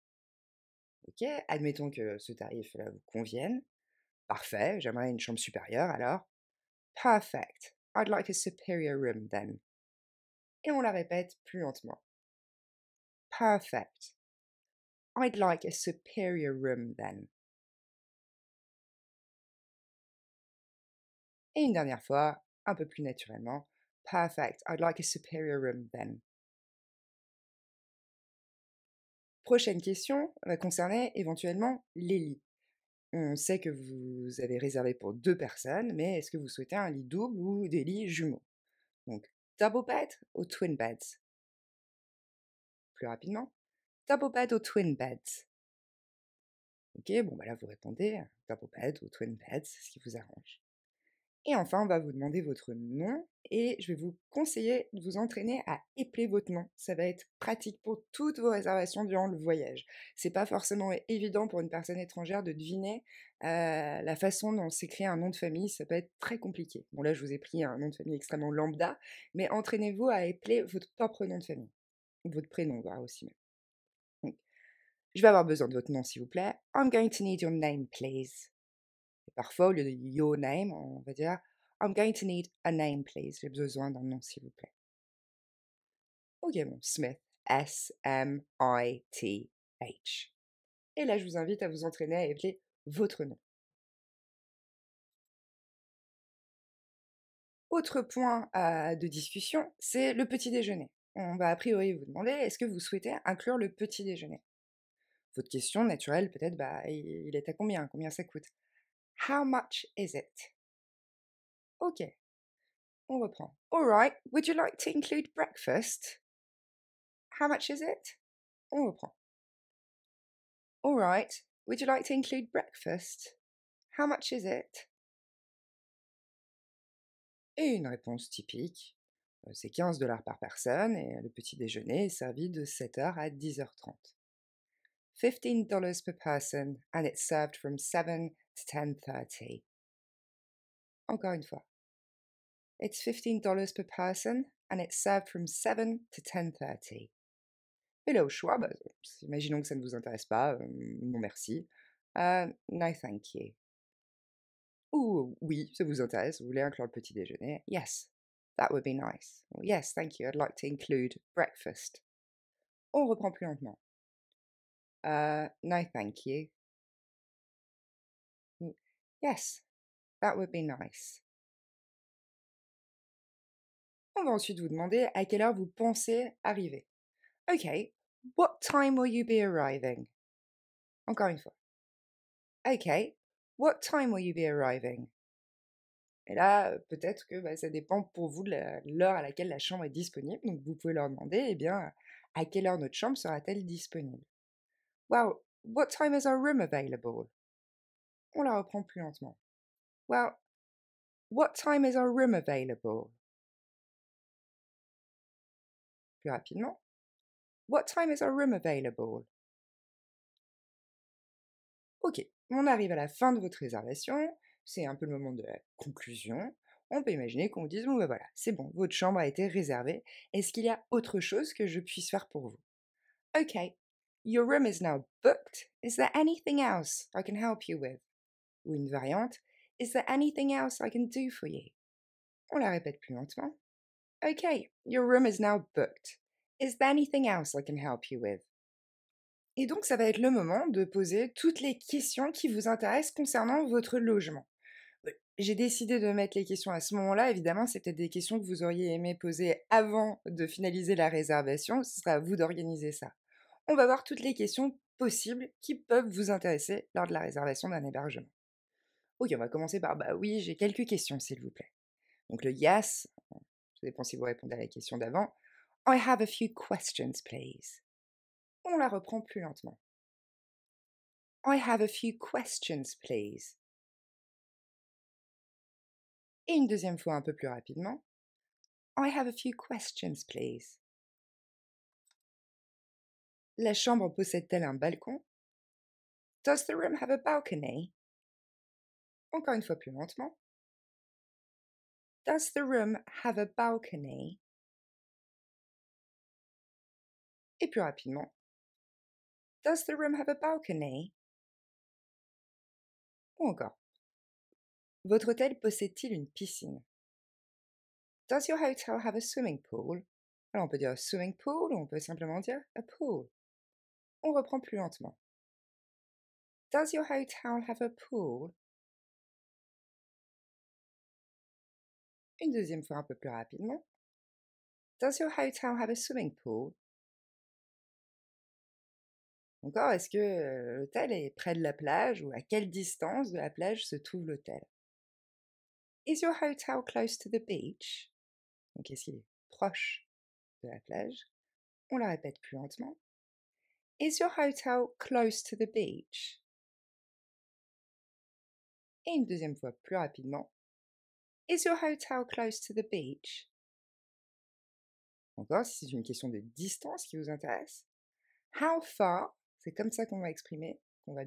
Ok, admettons que ce tarif-là vous convienne. Parfait, j'aimerais une chambre supérieure alors. Perfect, I'd like a superior room then. Et on la répète plus lentement. Perfect, I'd like a superior room then. Et une dernière fois, un peu plus naturellement, Perfect, I'd like a superior room then. Prochaine question va concerner éventuellement les lits. On sait que vous avez réservé pour deux personnes, mais est-ce que vous souhaitez un lit double ou des lits jumeaux Donc, double bed ou twin beds Plus rapidement, double bed ou twin bed Ok, bon, bah là, vous répondez double bed ou twin bed, ce qui vous arrange. Et enfin, on va vous demander votre nom et je vais vous conseiller de vous entraîner à épeler votre nom. Ça va être pratique pour toutes vos réservations durant le voyage. C'est pas forcément évident pour une personne étrangère de deviner euh, la façon dont s'écrit un nom de famille. Ça peut être très compliqué. Bon là, je vous ai pris un nom de famille extrêmement lambda, mais entraînez-vous à épeler votre propre nom de famille, votre prénom, voire aussi même. Je vais avoir besoin de votre nom, s'il vous plaît. I'm going to need your name, please. parfois, au lieu de your name, on va dire I'm going to need a name, please. J'ai besoin d'un nom, s'il vous plaît. Ok, bon, Smith. S-M-I-T-H. Et là, je vous invite à vous entraîner à épeler votre nom. Autre point euh, de discussion, c'est le petit déjeuner. On va a priori vous demander est-ce que vous souhaitez inclure le petit déjeuner votre question naturelle, peut-être, bah, il est à combien Combien ça coûte How much is it Ok. On reprend. Alright, would you like to include breakfast How much is it On reprend. Alright, would you like to include breakfast How much is it Et une réponse typique, euh, c'est 15 dollars par personne et le petit déjeuner est servi de 7h à 10h30. $15 per person and it's served from 7 to 10.30. Encore une fois. It's $15 per person and it's served from 7 to 10.30. Mais là, au choix, ben, imaginons que ça ne vous intéresse pas, euh, non merci. Uh, no thank you. Ou oui, ça vous intéresse, vous voulez inclure le petit déjeuner. Yes, that would be nice. yes, thank you, I'd like to include breakfast. On reprend plus lentement. Uh, no, thank you. Mm, yes, that would be nice. On va ensuite vous demander à quelle heure vous pensez arriver. OK, what time will you be arriving? Encore une fois. OK, what time will you be arriving? Et là, peut-être que bah, ça dépend pour vous de l'heure à laquelle la chambre est disponible. Donc, vous pouvez leur demander, eh bien, à quelle heure notre chambre sera-t-elle disponible Well, what time is our room available? On la reprend plus lentement. Well, what time is our room available? Plus rapidement. What time is our room available? Ok, on arrive à la fin de votre réservation. C'est un peu le moment de la conclusion. On peut imaginer qu'on vous dise, bon ben voilà, c'est bon, votre chambre a été réservée. Est-ce qu'il y a autre chose que je puisse faire pour vous? Ok, Your room is now booked. Is there anything else I can help you with? Ou une variante, Is there anything else I can do for you? On la répète plus lentement. Okay, your room is now booked. Is there anything else I can help you with? Et donc, ça va être le moment de poser toutes les questions qui vous intéressent concernant votre logement. J'ai décidé de mettre les questions à ce moment-là. Évidemment, c'était des questions que vous auriez aimé poser avant de finaliser la réservation. Ce sera à vous d'organiser ça on va voir toutes les questions possibles qui peuvent vous intéresser lors de la réservation d'un hébergement. Ok, on va commencer par bah oui, j'ai quelques questions s'il vous plaît. Donc le yes, ça dépend si vous répondez à la question d'avant. I have a few questions, please. On la reprend plus lentement. I have a few questions, please. Et une deuxième fois un peu plus rapidement. I have a few questions, please. La chambre possède-t-elle un balcon? Does the room have a balcony? Encore une fois plus lentement. Does the room have a balcony? Et plus rapidement. Does the room have a balcony? Ou encore. Votre hôtel possède-t-il une piscine? Does your hotel have a swimming pool? Alors on peut dire swimming pool ou on peut simplement dire a pool. On reprend plus lentement. Does your hotel have a pool? Une deuxième fois un peu plus rapidement. Does your hotel have a swimming pool? Encore, est-ce que euh, l'hôtel est près de la plage ou à quelle distance de la plage se trouve l'hôtel? Is your hotel close to the beach? Donc, est-ce qu'il est proche de la plage? On la répète plus lentement. Is your hotel close to the beach? Et une deuxième fois plus rapidement. Is your hotel close to the beach? Encore, si c'est une question de distance qui vous intéresse. How far, c'est comme ça qu'on va exprimer, qu'on va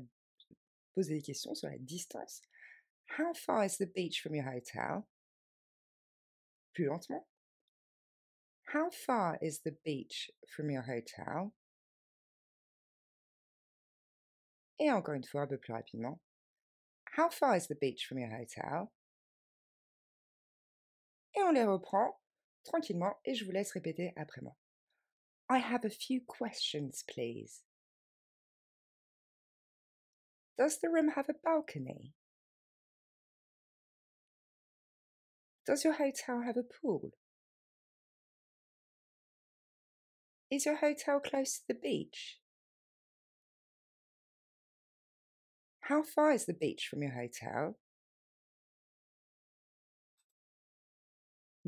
poser des questions sur la distance. How far is the beach from your hotel? Plus lentement. How far is the beach from your hotel? et encore une fois un peu plus rapidement. How far is the beach from your hotel? Et on les reprend tranquillement et je vous laisse répéter après moi. I have a few questions, please. Does the room have a balcony? Does your hotel have a pool? Is your hotel close to the beach? How far is the beach from your hotel?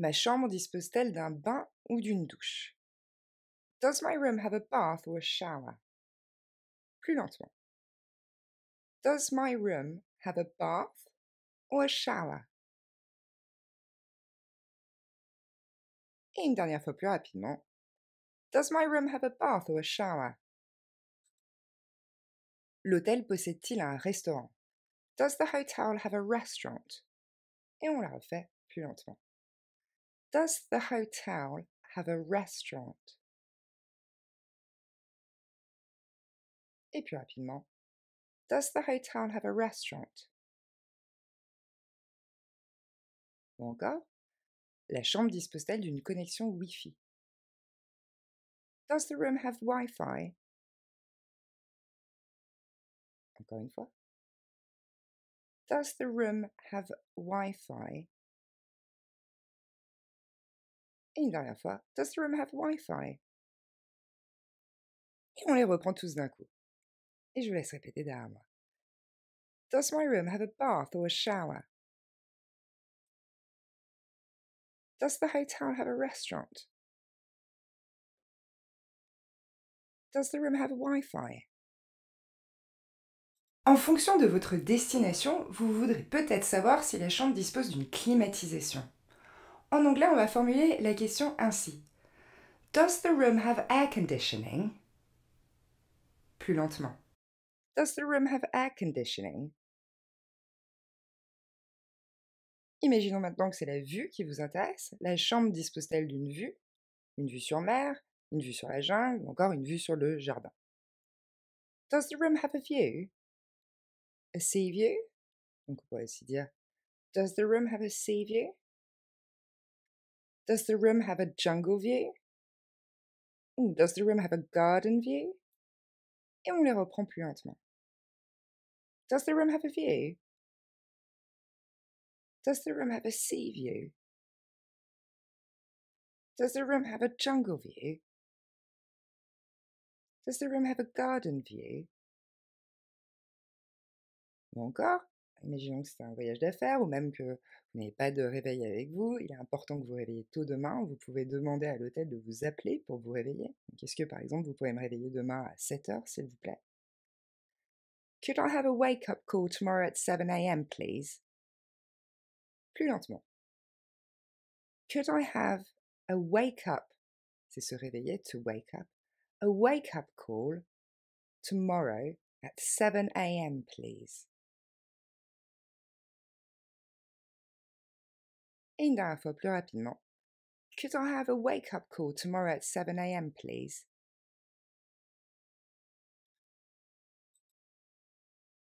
Ma chambre dispose-t-elle d'un bain ou d'une douche? Does my room have a bath or a shower? Plus lentement. Does my room have a bath or a shower? Et une dernière fois plus rapidement. Does my room have a bath or a shower? L'hôtel possède-t-il un restaurant? Does the hotel have a restaurant? Et on la refait plus lentement. Does the hotel have a restaurant? Et plus rapidement. Does the hotel have a restaurant? Ou encore, la chambre dispose-t-elle d'une connexion Wi-Fi? Does the room have Wi-Fi? i going for. Does the room have Wi-Fi? Et une dernière fois, does the room have Wi-Fi? Et on les reprend tous d'un coup. Et je vous laisse répéter derrière moi. Does my room have a bath or a shower? Does the hotel have a restaurant? Does the room have Wi Fi? En fonction de votre destination, vous voudrez peut-être savoir si la chambre dispose d'une climatisation. En anglais, on va formuler la question ainsi. Does the room have air conditioning? Plus lentement. Does the room have air conditioning? Imaginons maintenant que c'est la vue qui vous intéresse. La chambre dispose-t-elle d'une vue Une vue sur mer, une vue sur la jungle ou encore une vue sur le jardin. Does the room have a view? A sea view? Uncle Boise, yeah. Does the room have a sea view? Does the room have a jungle view? does the room have a garden view? Et on les reprend plus lentement. Does the room have a view? Does the room have a sea view? Does the room have a jungle view? Does the room have a garden view? Ou encore, imaginons que c'est un voyage d'affaires ou même que vous n'avez pas de réveil avec vous, il est important que vous, réveillez tôt demain, vous pouvez demander à l'hôtel de vous appeler pour vous réveiller. quest ce que par exemple vous pouvez me réveiller demain à 7h s'il vous plaît Could I have a wake-up call tomorrow at 7 a.m. please Plus lentement. Could I have a wake-up C'est se réveiller, to wake up. A wake-up call tomorrow at 7 a.m. please In une plus rapidement. Could I have a wake up call tomorrow at 7 am, please?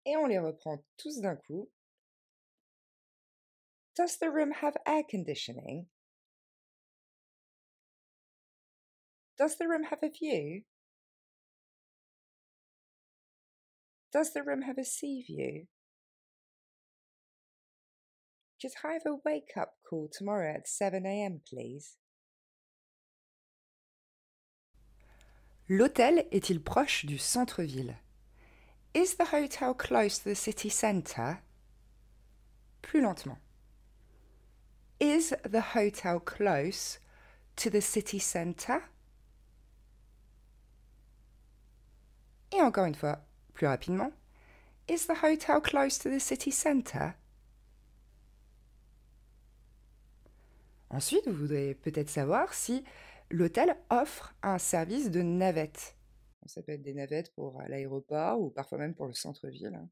Et on les reprend tous d'un coup. Does the room have air conditioning? Does the room have a view? Does the room have a sea view? Just have a wake up call tomorrow at 7am, please. L'hôtel est-il proche du centre-ville? Is the hotel close to the city centre? Plus lentement. Is the hotel close to the city centre? Et encore une fois, plus rapidement. Is the hotel close to the city centre? Ensuite, vous voudrez peut-être savoir si l'hôtel offre un service de navette. Ça peut être des navettes pour euh, l'aéroport ou parfois même pour le centre-ville. Hein.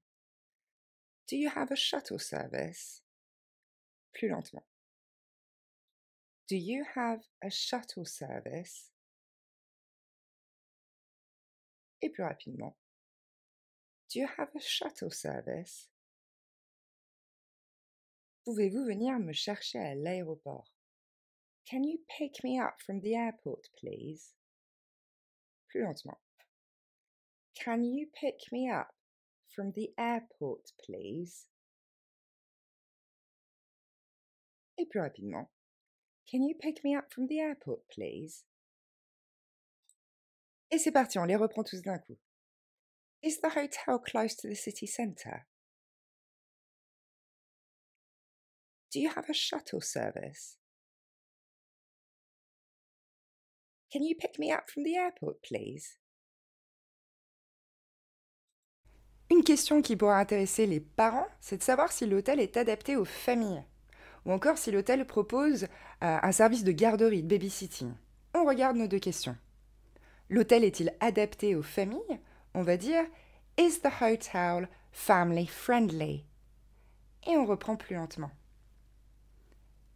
Do you have a shuttle service? Plus lentement. Do you have a shuttle service? Et plus rapidement. Do you have a shuttle service? Pouvez-vous venir me chercher à l'aéroport? Can you pick me up from the airport, please? Plus lentement. Can you pick me up from the airport, please? Et plus rapidement. Can you pick me up from the airport, please? Et c'est parti, on les reprend tous d'un coup. Is the hotel close to the city centre? Do you have a shuttle service? Une question qui pourra intéresser les parents, c'est de savoir si l'hôtel est adapté aux familles, ou encore si l'hôtel propose euh, un service de garderie, de babysitting. On regarde nos deux questions. L'hôtel est-il adapté aux familles On va dire Is the hotel family friendly Et on reprend plus lentement.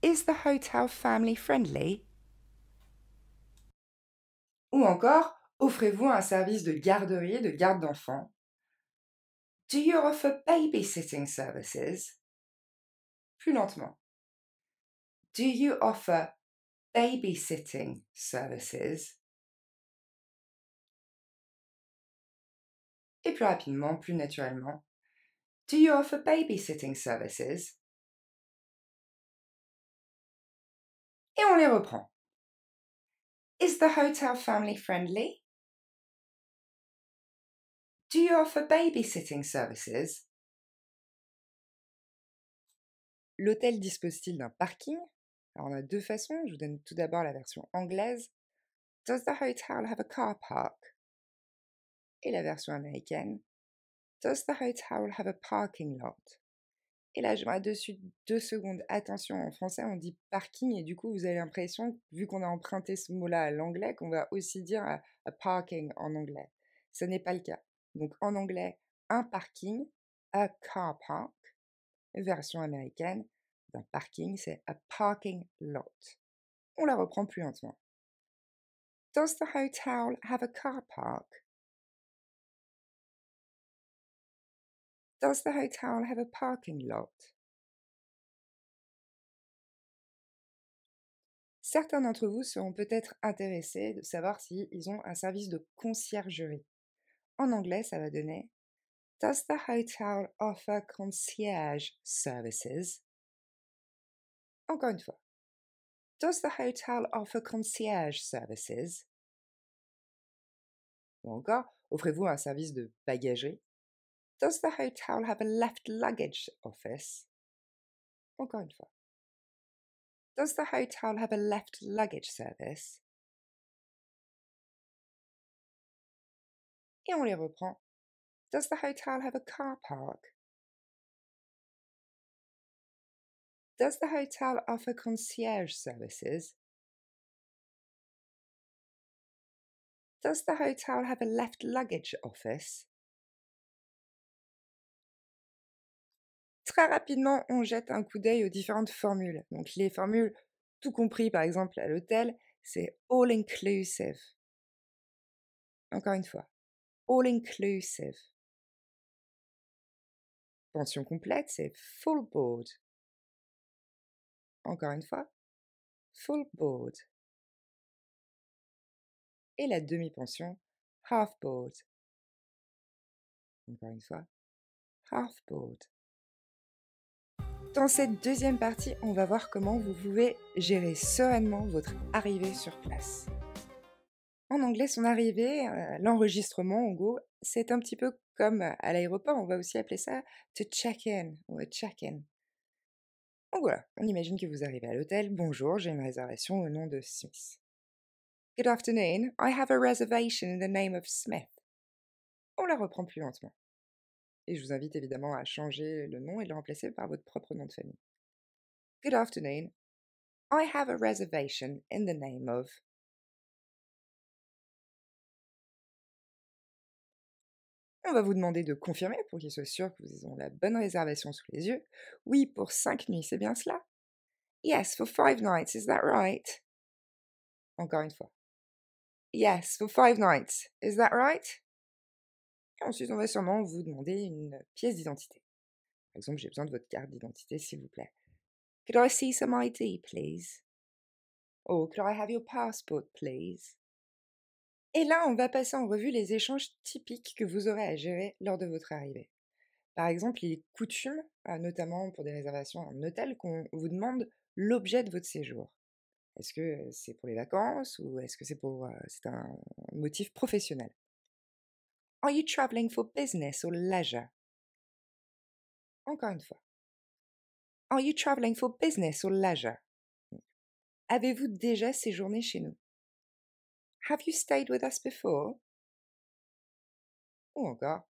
Is the hotel family friendly ou encore, offrez-vous un service de garderie de garde d'enfants. Do you offer babysitting services? Plus lentement. Do you offer babysitting services? Et plus rapidement, plus naturellement. Do you offer babysitting services? Et on les reprend. Is the hotel family friendly? Do you offer babysitting services? L'hôtel dispose-t-il d'un parking Alors on a deux façons. Je vous donne tout d'abord la version anglaise. Does the hotel have a car park? Et la version américaine. Does the hotel have a parking lot? Et là, je dessus deux secondes. Attention, en français, on dit parking et du coup, vous avez l'impression, vu qu'on a emprunté ce mot-là à l'anglais, qu'on va aussi dire a, parking en anglais. Ce n'est pas le cas. Donc, en anglais, un parking, a car park. Version américaine d'un parking, c'est a parking lot. On la reprend plus lentement. Does the hotel have a car park? Does the hotel have a parking lot? Certains d'entre vous seront peut-être intéressés de savoir s'ils ont un service de conciergerie. En anglais, ça va donner Does the hotel offer concierge services? Encore une fois. Does the hotel offer concierge services? Ou encore, offrez-vous un service de bagagerie? Does the hotel have a left luggage office? Or oh, going for? Does the hotel have a left luggage service? Et on les reprend. Does the hotel have a car park? Does the hotel offer concierge services? Does the hotel have a left luggage office? Très rapidement, on jette un coup d'œil aux différentes formules. Donc les formules tout compris, par exemple à l'hôtel, c'est all inclusive. Encore une fois, all inclusive. Pension complète, c'est full board. Encore une fois, full board. Et la demi-pension, half board. Encore une fois, half board. Dans cette deuxième partie, on va voir comment vous pouvez gérer sereinement votre arrivée sur place. En anglais, son arrivée, euh, l'enregistrement en gros, c'est un petit peu comme euh, à l'aéroport, on va aussi appeler ça to check-in ou check-in. Donc voilà, on imagine que vous arrivez à l'hôtel. Bonjour, j'ai une réservation au nom de Smith. Good afternoon, I have a reservation in the name of Smith. On la reprend plus lentement et je vous invite évidemment à changer le nom et le remplacer par votre propre nom de famille. Good afternoon. I have a reservation in the name of. On va vous demander de confirmer pour qu'ils soient sûrs que vous avez la bonne réservation sous les yeux. Oui, pour cinq nuits, c'est bien cela Yes, for five nights, is that right Encore une fois. Yes, for five nights, is that right Ensuite, on va sûrement vous demander une pièce d'identité. Par exemple, j'ai besoin de votre carte d'identité, s'il vous plaît. Could I see some ID, please? Oh, could I have your passport, please? Et là, on va passer en revue les échanges typiques que vous aurez à gérer lors de votre arrivée. Par exemple, il est coutume, euh, notamment pour des réservations en hôtel, qu'on vous demande l'objet de votre séjour. Est-ce que c'est pour les vacances ou est-ce que c'est pour euh, c'est un motif professionnel Are you traveling for business or leisure? Encore une fois. Are you traveling for business or leisure? Avez-vous déjà séjourné chez nous? Have you stayed with us before? Ou encore,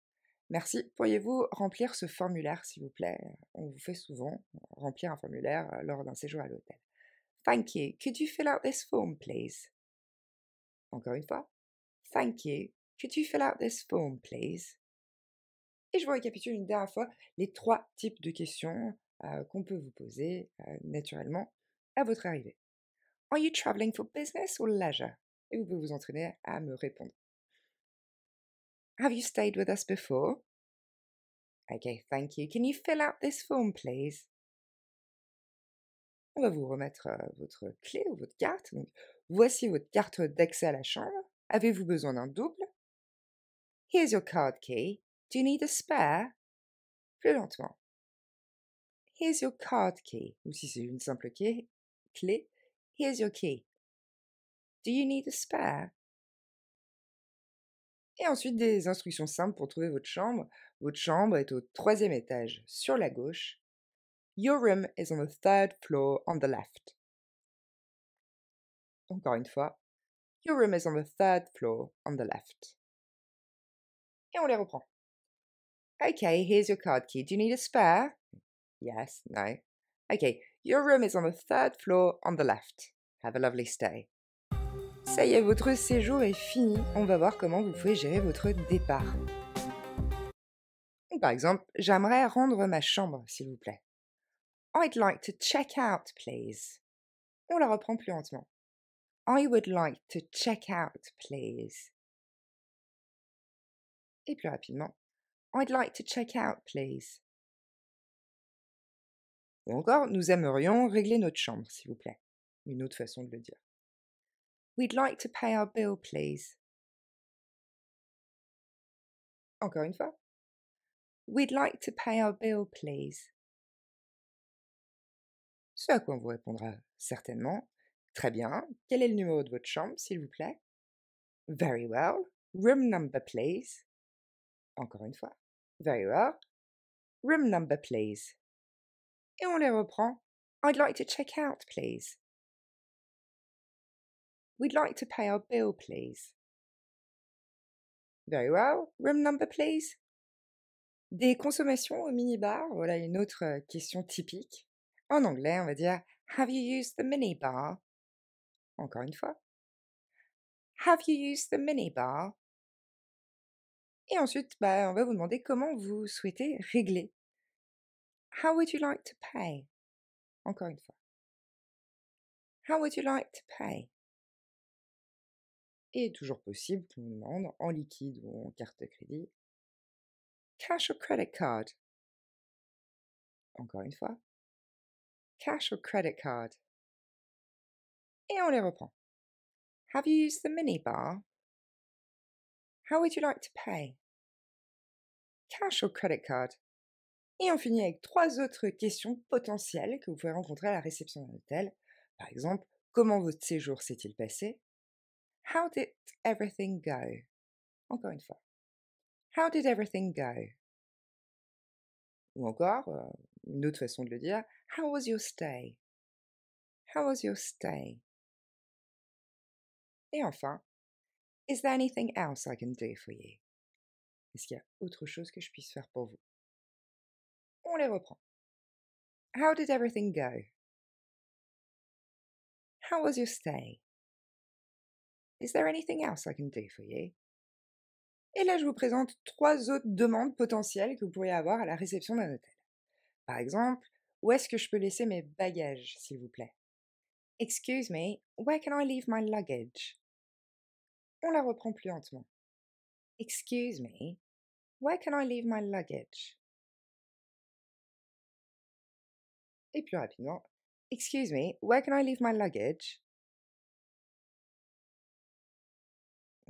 merci, pourriez-vous remplir ce formulaire, s'il vous plaît? On vous fait souvent remplir un formulaire euh, lors d'un séjour à l'hôtel. Thank you. Could you fill out this form, please? Encore une fois. Thank you. Could you fill out this form, please? Et je vous récapitule une dernière fois les trois types de questions euh, qu'on peut vous poser euh, naturellement à votre arrivée. Are you traveling for business or leisure? Et vous pouvez vous entraîner à me répondre. Have you stayed with us before? Okay, thank you. Can you fill out this form, please? On va vous remettre euh, votre clé ou votre carte. Donc, voici votre carte d'accès à la chambre. Avez-vous besoin d'un double? Here's your card key. Do you need a spare? Plus lentement. Here's your card key. Ou si c'est une simple clé, Here's your key. Do you need a spare? Et ensuite des instructions simples pour trouver votre chambre. Votre chambre est au troisième étage, sur la gauche. Your room is on the third floor on the left. Encore une fois. Your room is on the third floor on the left et on les reprend. Okay, here's your card key. Do you need a spare? Yes, no. Okay, your room is on the third floor on the left. Have a lovely stay. Ça y est, votre séjour est fini. On va voir comment vous pouvez gérer votre départ. Par exemple, j'aimerais rendre ma chambre, s'il vous plaît. I'd like to check out, please. On la reprend plus lentement. I would like to check out, please et plus rapidement. I'd like to check out, please. Ou encore, nous aimerions régler notre chambre, s'il vous plaît. Une autre façon de le dire. We'd like to pay our bill, please. Encore une fois. We'd like to pay our bill, please. Ce à quoi on vous répondra certainement Très bien, quel est le numéro de votre chambre, s'il vous plaît Very well, room number, please. encore une fois. Very well. Room number, please. Et on les reprend. I'd like to check out, please. We'd like to pay our bill, please. Very well. Room number, please. Des consommations au minibar, voilà une autre euh, question typique. En anglais, on va dire Have you used the minibar? Encore une fois. Have you used the minibar? Et ensuite, bah, on va vous demander comment vous souhaitez régler. How would you like to pay? Encore une fois. How would you like to pay? Et toujours possible qu'on demander en liquide ou en carte de crédit. Cash or credit card? Encore une fois. Cash or credit card? Et on les reprend. Have you used the mini bar How would you like to pay? Cash or credit card? Et on finit avec trois autres questions potentielles que vous pouvez rencontrer à la réception d'un hôtel. Par exemple, comment votre séjour s'est-il passé? How did everything go? Encore une fois. How did everything go? Ou encore, euh, une autre façon de le dire, How was your stay? How was your stay? Et enfin, Is there anything else I can do for you? Est-ce qu'il y a autre chose que je puisse faire pour vous? On les reprend. How did everything go? How was your stay? Is there anything else I can do for you? Et là, je vous présente trois autres demandes potentielles que vous pourriez avoir à la réception d'un hôtel. Par exemple, où est-ce que je peux laisser mes bagages, s'il vous plaît? Excuse me, where can I leave my luggage? On la reprend plus lentement. Excuse me, where can I leave my luggage? Et plus rapidement, Excuse me, where can I leave my luggage?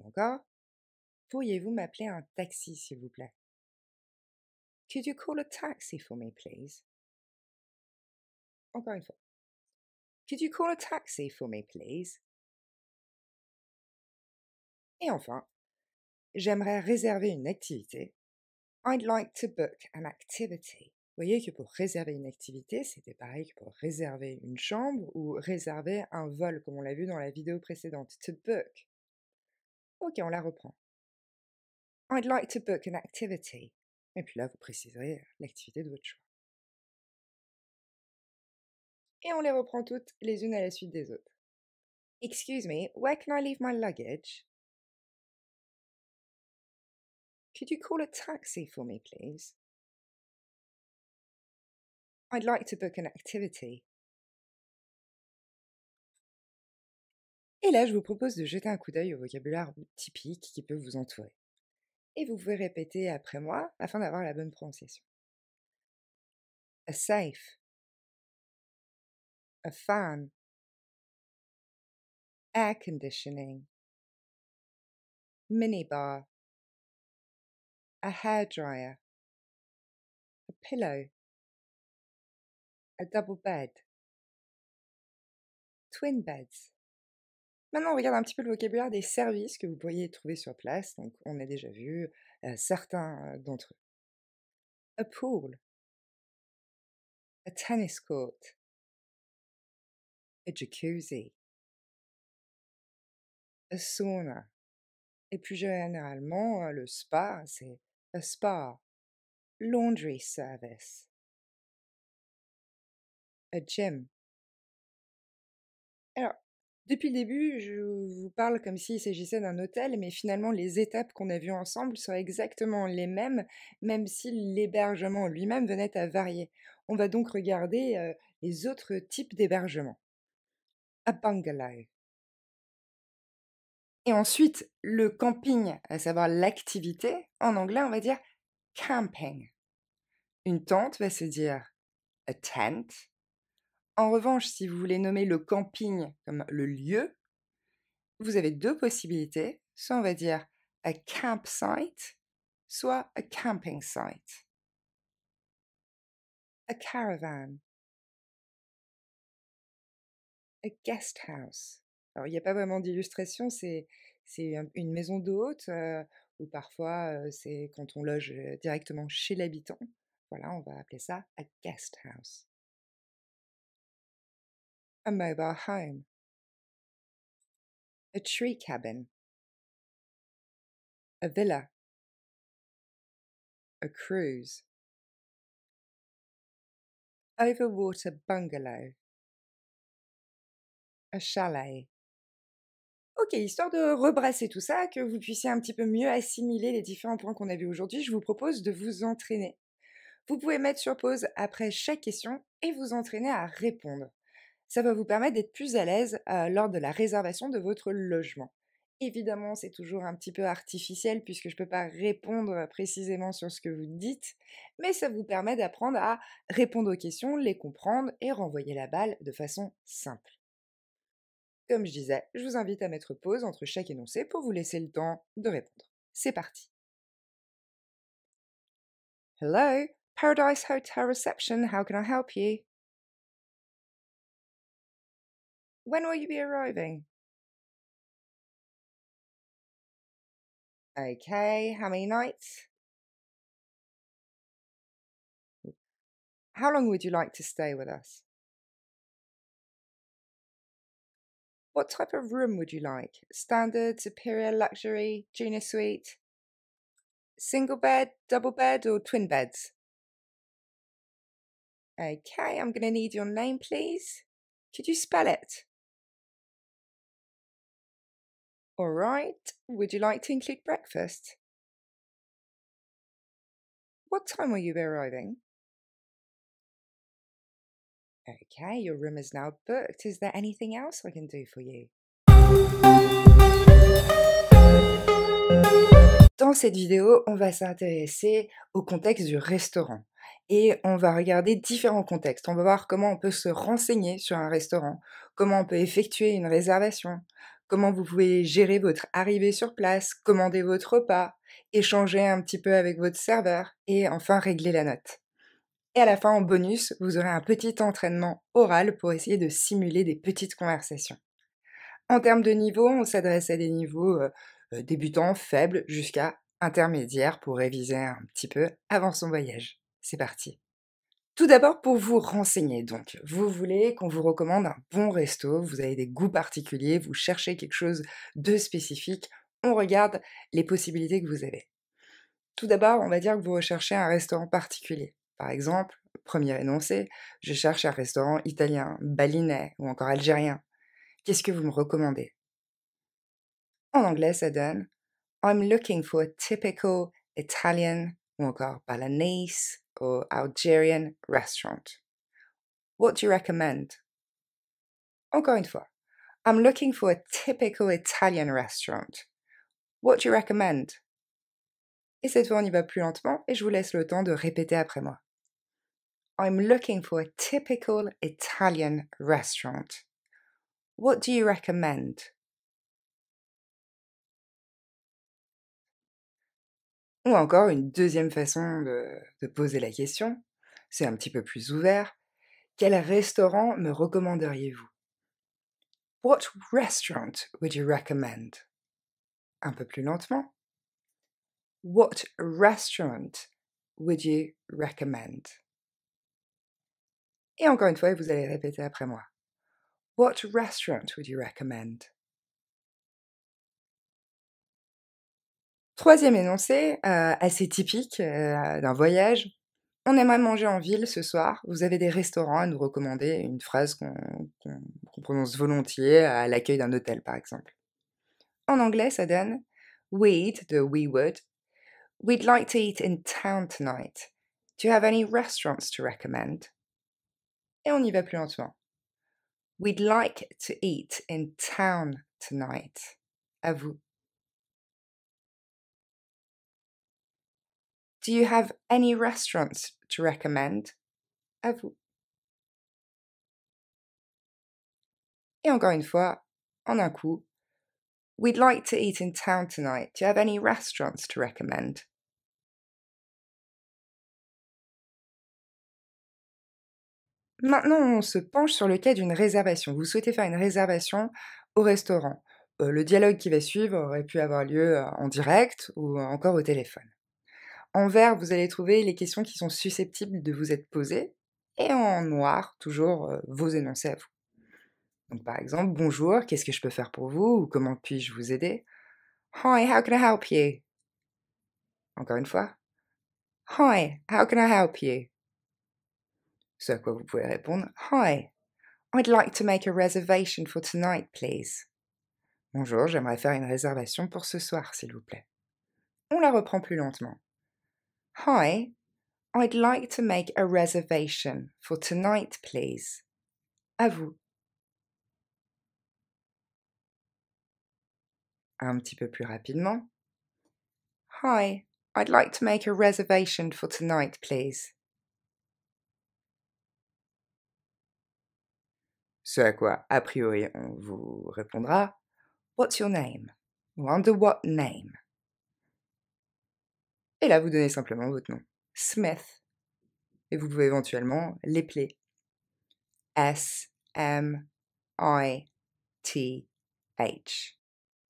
Encore, pourriez-vous m'appeler un taxi, s'il vous plaît? Could you call a taxi for me, please? Encore une fois. Could you call a taxi for me, please? Et enfin, j'aimerais réserver une activité. I'd like to book an activity. Vous voyez que pour réserver une activité, c'était pareil que pour réserver une chambre ou réserver un vol, comme on l'a vu dans la vidéo précédente. To book. Ok, on la reprend. I'd like to book an activity. Et puis là, vous préciserez l'activité de votre choix. Et on les reprend toutes les unes à la suite des autres. Excuse me, where can I leave my luggage? Could you call a taxi for me, please? I'd like to book an activity. Et là, je vous propose de jeter un coup d'œil au vocabulaire typique qui peut vous entourer. Et vous pouvez répéter après moi afin d'avoir la bonne prononciation. A safe. A fan. Air conditioning. Minibar a hairdryer, a pillow, a double bed, twin beds. Maintenant, on regarde un petit peu le vocabulaire des services que vous pourriez trouver sur place. Donc, on a déjà vu euh, certains euh, d'entre eux. A pool, a tennis court, a jacuzzi, a sauna. Et plus généralement, euh, le spa, c'est a spa, laundry service, a gym. Alors, depuis le début, je vous parle comme s'il s'agissait d'un hôtel, mais finalement les étapes qu'on a vues ensemble sont exactement les mêmes, même si l'hébergement lui-même venait à varier. On va donc regarder euh, les autres types d'hébergement. A bungalow. Et ensuite, le camping, à savoir l'activité, en anglais, on va dire camping. Une tente va se dire a tent. En revanche, si vous voulez nommer le camping comme le lieu, vous avez deux possibilités. Soit on va dire a campsite, soit a camping site. A caravan. A guest house il n'y a pas vraiment d'illustration, c'est une maison d'hôte, euh, ou parfois, euh, c'est quand on loge euh, directement chez l'habitant. Voilà, on va appeler ça a guest house. A mobile home. A tree cabin. A villa. A cruise. Overwater bungalow. A chalet. Ok, histoire de rebrasser tout ça, que vous puissiez un petit peu mieux assimiler les différents points qu'on a vus aujourd'hui, je vous propose de vous entraîner. Vous pouvez mettre sur pause après chaque question et vous entraîner à répondre. Ça va vous permettre d'être plus à l'aise euh, lors de la réservation de votre logement. Évidemment, c'est toujours un petit peu artificiel puisque je ne peux pas répondre précisément sur ce que vous dites, mais ça vous permet d'apprendre à répondre aux questions, les comprendre et renvoyer la balle de façon simple. Comme je disais, je vous invite à mettre pause entre chaque énoncé pour vous laisser le temps de répondre. C'est parti. Hello, Paradise Hotel Reception, how can I help you? When will you be arriving? Okay, how many nights? How long would you like to stay with us? What type of room would you like? Standard, superior, luxury, junior suite? Single bed, double bed, or twin beds? Okay, I'm going to need your name, please. Could you spell it? All right, would you like to include breakfast? What time will you be arriving? Okay, your room is now booked. Is there anything else I can do for you? Dans cette vidéo, on va s'intéresser au contexte du restaurant et on va regarder différents contextes. On va voir comment on peut se renseigner sur un restaurant, comment on peut effectuer une réservation, comment vous pouvez gérer votre arrivée sur place, commander votre repas, échanger un petit peu avec votre serveur et enfin régler la note. Et à la fin, en bonus, vous aurez un petit entraînement oral pour essayer de simuler des petites conversations. En termes de niveau, on s'adresse à des niveaux euh, euh, débutants, faibles, jusqu'à intermédiaires pour réviser un petit peu avant son voyage. C'est parti. Tout d'abord, pour vous renseigner, donc, vous voulez qu'on vous recommande un bon resto, vous avez des goûts particuliers, vous cherchez quelque chose de spécifique, on regarde les possibilités que vous avez. Tout d'abord, on va dire que vous recherchez un restaurant particulier. Par exemple, premier énoncé, je cherche un restaurant italien, balinais ou encore algérien. Qu'est-ce que vous me recommandez En anglais, ça donne I'm looking for a typical Italian ou encore Balinese or Algerian restaurant. What do you recommend? Encore une fois, I'm looking for a typical Italian restaurant. What do you recommend? Et cette fois, on y va plus lentement et je vous laisse le temps de répéter après moi. I'm looking for a typical Italian restaurant. What do you recommend? Ou encore une deuxième façon de, poser la question, c'est un petit peu plus ouvert. Quel restaurant me recommanderiez-vous What restaurant would you recommend Un peu plus lentement. What restaurant would you recommend et encore une fois, vous allez répéter après moi. What restaurant would you recommend? Troisième énoncé, euh, assez typique euh, d'un voyage. On aimerait manger en ville ce soir. Vous avez des restaurants à nous recommander, une phrase qu'on prononce volontiers à l'accueil d'un hôtel, par exemple. En anglais, ça donne we would. We'd like to eat in town tonight. Do you have any restaurants to recommend? et on y va plus lentement. We'd like to eat in town tonight. À vous. Do you have any restaurants to recommend? À vous. Et encore une fois, en un coup. We'd like to eat in town tonight. Do you have any restaurants to recommend? Maintenant, on se penche sur le cas d'une réservation. Vous souhaitez faire une réservation au restaurant. Euh, le dialogue qui va suivre aurait pu avoir lieu euh, en direct ou encore au téléphone. En vert, vous allez trouver les questions qui sont susceptibles de vous être posées et en noir, toujours euh, vos énoncés à vous. Donc, par exemple, bonjour, qu'est-ce que je peux faire pour vous ou comment puis-je vous aider Hi, how can I help you Encore une fois. Hi, how can I help you ce à quoi vous pouvez répondre Hi, I'd like to make a reservation for tonight, please. Bonjour, j'aimerais faire une réservation pour ce soir, s'il vous plaît. On la reprend plus lentement. Hi, I'd like to make a reservation for tonight, please. À vous. Un petit peu plus rapidement. Hi, I'd like to make a reservation for tonight, please. Ce à quoi, a priori, on vous répondra What's your name? Ou under what name? Et là, vous donnez simplement votre nom. Smith. Et vous pouvez éventuellement l'épeler. S-M-I-T-H.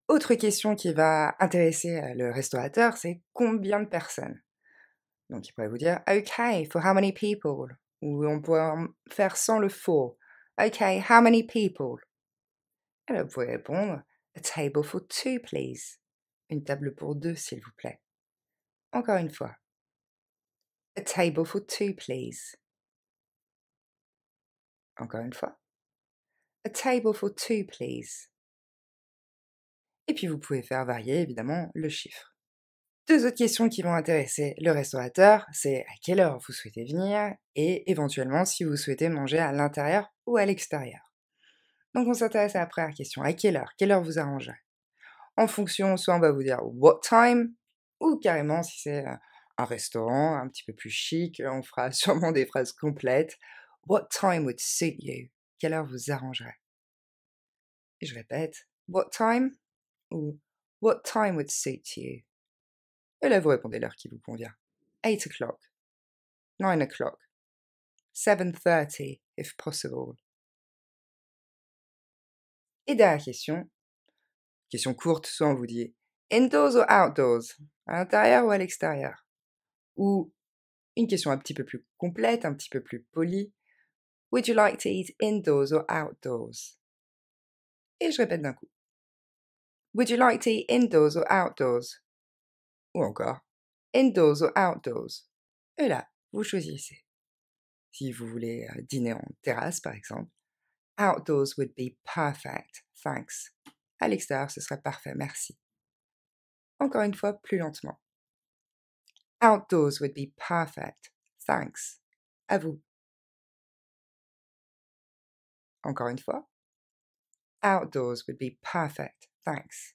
Autre question qui va intéresser euh, le restaurateur, c'est combien de personnes Donc il pourrait vous dire OK, for how many people Ou on pourrait faire sans le for. OK, how many people Alors, vous pouvez répondre A table for two, please. Une table pour deux, s'il vous plaît. Encore une fois. A table for two, please. Encore une fois. A table for two, please. Et puis vous pouvez faire varier évidemment le chiffre. Deux autres questions qui vont intéresser le restaurateur, c'est à quelle heure vous souhaitez venir et éventuellement si vous souhaitez manger à l'intérieur ou à l'extérieur. Donc on s'intéresse à la première question, à quelle heure Quelle heure vous arrangerez En fonction, soit on va vous dire what time ou carrément si c'est euh, un restaurant un petit peu plus chic, euh, on fera <laughs> sûrement des phrases complètes. What time would suit you Quelle heure vous arrangerez Je répète, what time ou what time would suit you là, vous répondez l'heure qui vous convient. 8 o'clock, 9 o'clock, 7.30 if possible. Et dernière question, question courte, soit on vous dit indoors or outdoors, à l'intérieur ou à l'extérieur. Ou une question un petit peu plus complète, un petit peu plus polie, would you like to eat indoors or outdoors? Et je répète d'un coup. Would you like to eat indoors or outdoors? ou encore indoors » ou outdoors. Et là, vous choisissez. Si vous voulez euh, dîner en terrasse, par exemple, outdoors would be perfect, thanks. À l'extérieur, ce serait parfait, merci. Encore une fois, plus lentement. Outdoors would be perfect, thanks. À vous. Encore une fois. Outdoors would be perfect, thanks.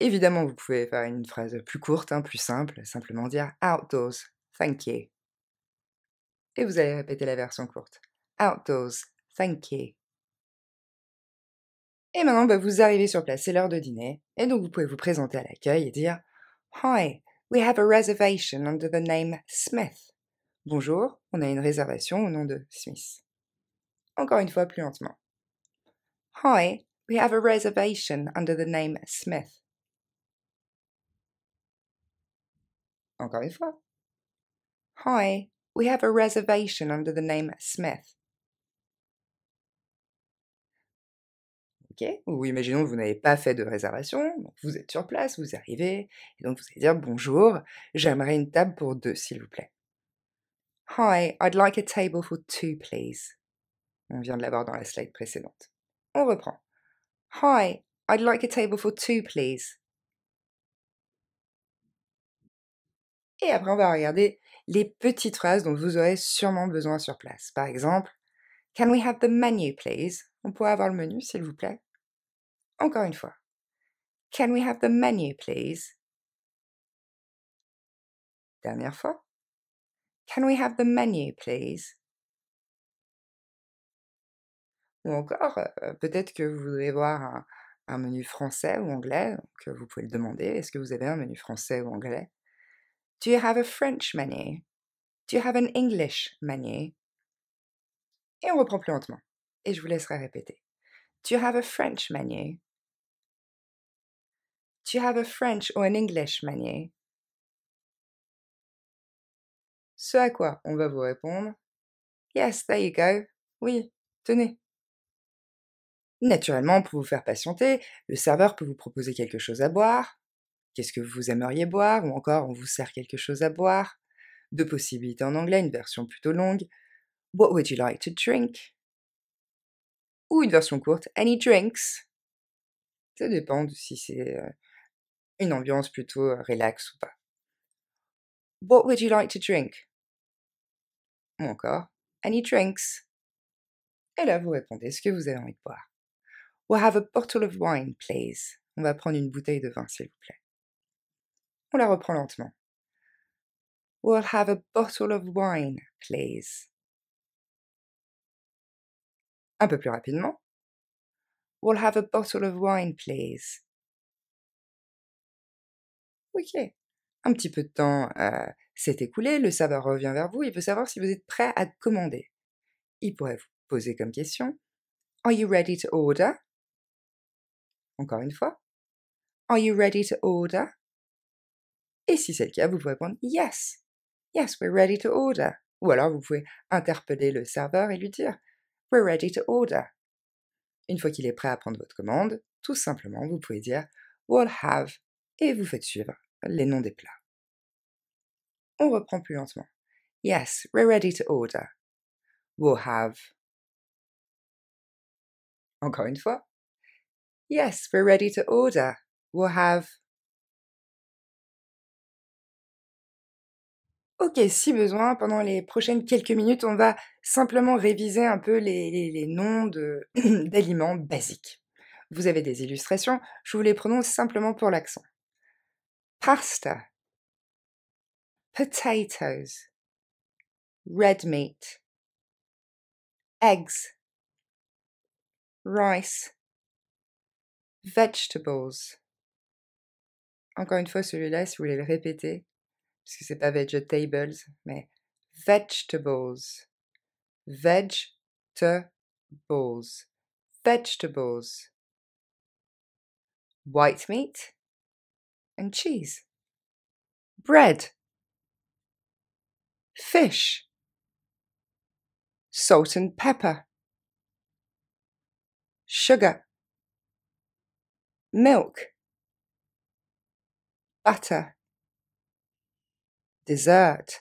Évidemment, vous pouvez faire une phrase plus courte, hein, plus simple, simplement dire Outdoors, thank you. Et vous allez répéter la version courte. Outdoors, thank you. Et maintenant, bah, vous arrivez sur place, c'est l'heure de dîner, et donc vous pouvez vous présenter à l'accueil et dire Hi, we have a reservation under the name Smith. Bonjour, on a une réservation au nom de Smith. Encore une fois, plus lentement. Hi, we have a reservation under the name Smith. encore une fois. Hi, we have a reservation under the name Smith. Ok, Ou imaginons que vous n'avez pas fait de réservation, vous êtes sur place, vous arrivez, et donc vous allez dire bonjour, j'aimerais une table pour deux, s'il vous plaît. Hi, I'd like a table for two, please. On vient de l'avoir dans la slide précédente. On reprend. Hi, I'd like a table for two, please. Et après, on va regarder les petites phrases dont vous aurez sûrement besoin sur place. Par exemple, Can we have the menu, please? On pourrait avoir le menu, s'il vous plaît? Encore une fois. Can we have the menu, please? Dernière fois. Can we have the menu, please? Ou encore, euh, peut-être que vous voulez voir un, menu français ou anglais, que vous pouvez le demander. Est-ce que vous avez un menu français ou anglais? Do you have a French menu? Do you have an English menu? Et on reprend plus lentement. Et je vous laisserai répéter. Do you have a French menu? Do you have a French or an English menu? Ce à quoi on va vous répondre Yes, there you go. Oui, tenez. Naturellement, pour vous faire patienter, le serveur peut vous proposer quelque chose à boire, qu'est-ce que vous aimeriez boire, ou encore on vous sert quelque chose à boire. Deux possibilités en anglais, une version plutôt longue, What would you like to drink? Ou une version courte, Any drinks? Ça dépend de si c'est euh, une ambiance plutôt euh, relax ou pas. What would you like to drink? Ou encore, Any drinks? Et là, vous répondez ce que vous avez envie de boire. We'll have a bottle of wine, please. On va prendre une bouteille de vin, s'il vous plaît. On la reprend lentement. We'll have a bottle of wine, please. Un peu plus rapidement. We'll have a bottle of wine, please. Ok. Un petit peu de temps euh, s'est écoulé, le serveur revient vers vous, il veut savoir si vous êtes prêt à commander. Il pourrait vous poser comme question Are you ready to order Encore une fois. Are you ready to order et si c'est le cas, vous pouvez répondre Yes, yes, we're ready to order. Ou alors vous pouvez interpeller le serveur et lui dire We're ready to order. Une fois qu'il est prêt à prendre votre commande, tout simplement vous pouvez dire We'll have et vous faites suivre les noms des plats. On reprend plus lentement. Yes, we're ready to order. We'll have. Encore une fois. Yes, we're ready to order. We'll have. Ok, si besoin, pendant les prochaines quelques minutes, on va simplement réviser un peu les, les, les noms <clears throat> d'aliments basiques. Vous avez des illustrations, je vous les prononce simplement pour l'accent. Pasta, potatoes, red meat, eggs, rice, vegetables. Encore une fois, celui-là, si vous voulez le répéter, parce que c'est pas vegetables, mais vegetables, vegetables, vegetables, white meat and cheese, bread, fish, salt and pepper, sugar, milk, butter Dessert.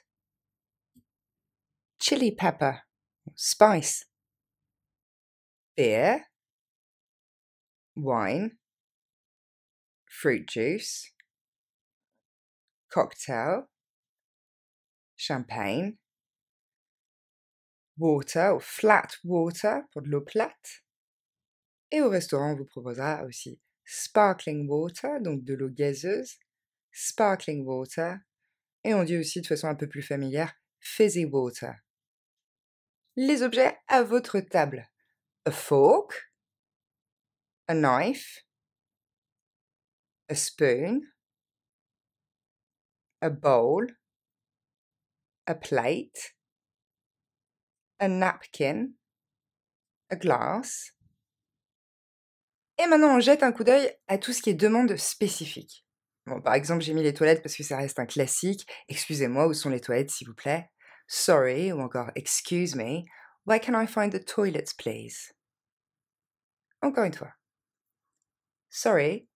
Chili pepper, spice. Beer. Wine. Fruit juice. Cocktail. Champagne. Water or flat water pour l'eau plate. Et au restaurant, on vous proposera aussi sparkling water, donc de l'eau gazeuse, sparkling water et on dit aussi de façon un peu plus familière fizzy water. Les objets à votre table. A fork, a knife, a spoon, a bowl, a plate, a napkin, a glass. Et maintenant, on jette un coup d'œil à tout ce qui est demande spécifique par exemple, j'ai mis les toilettes parce que ça reste un classique. Excusez-moi, où sont les toilettes, s'il vous plaît Sorry, ou encore Excuse me, where can I find the toilets, please Encore une fois. Sorry,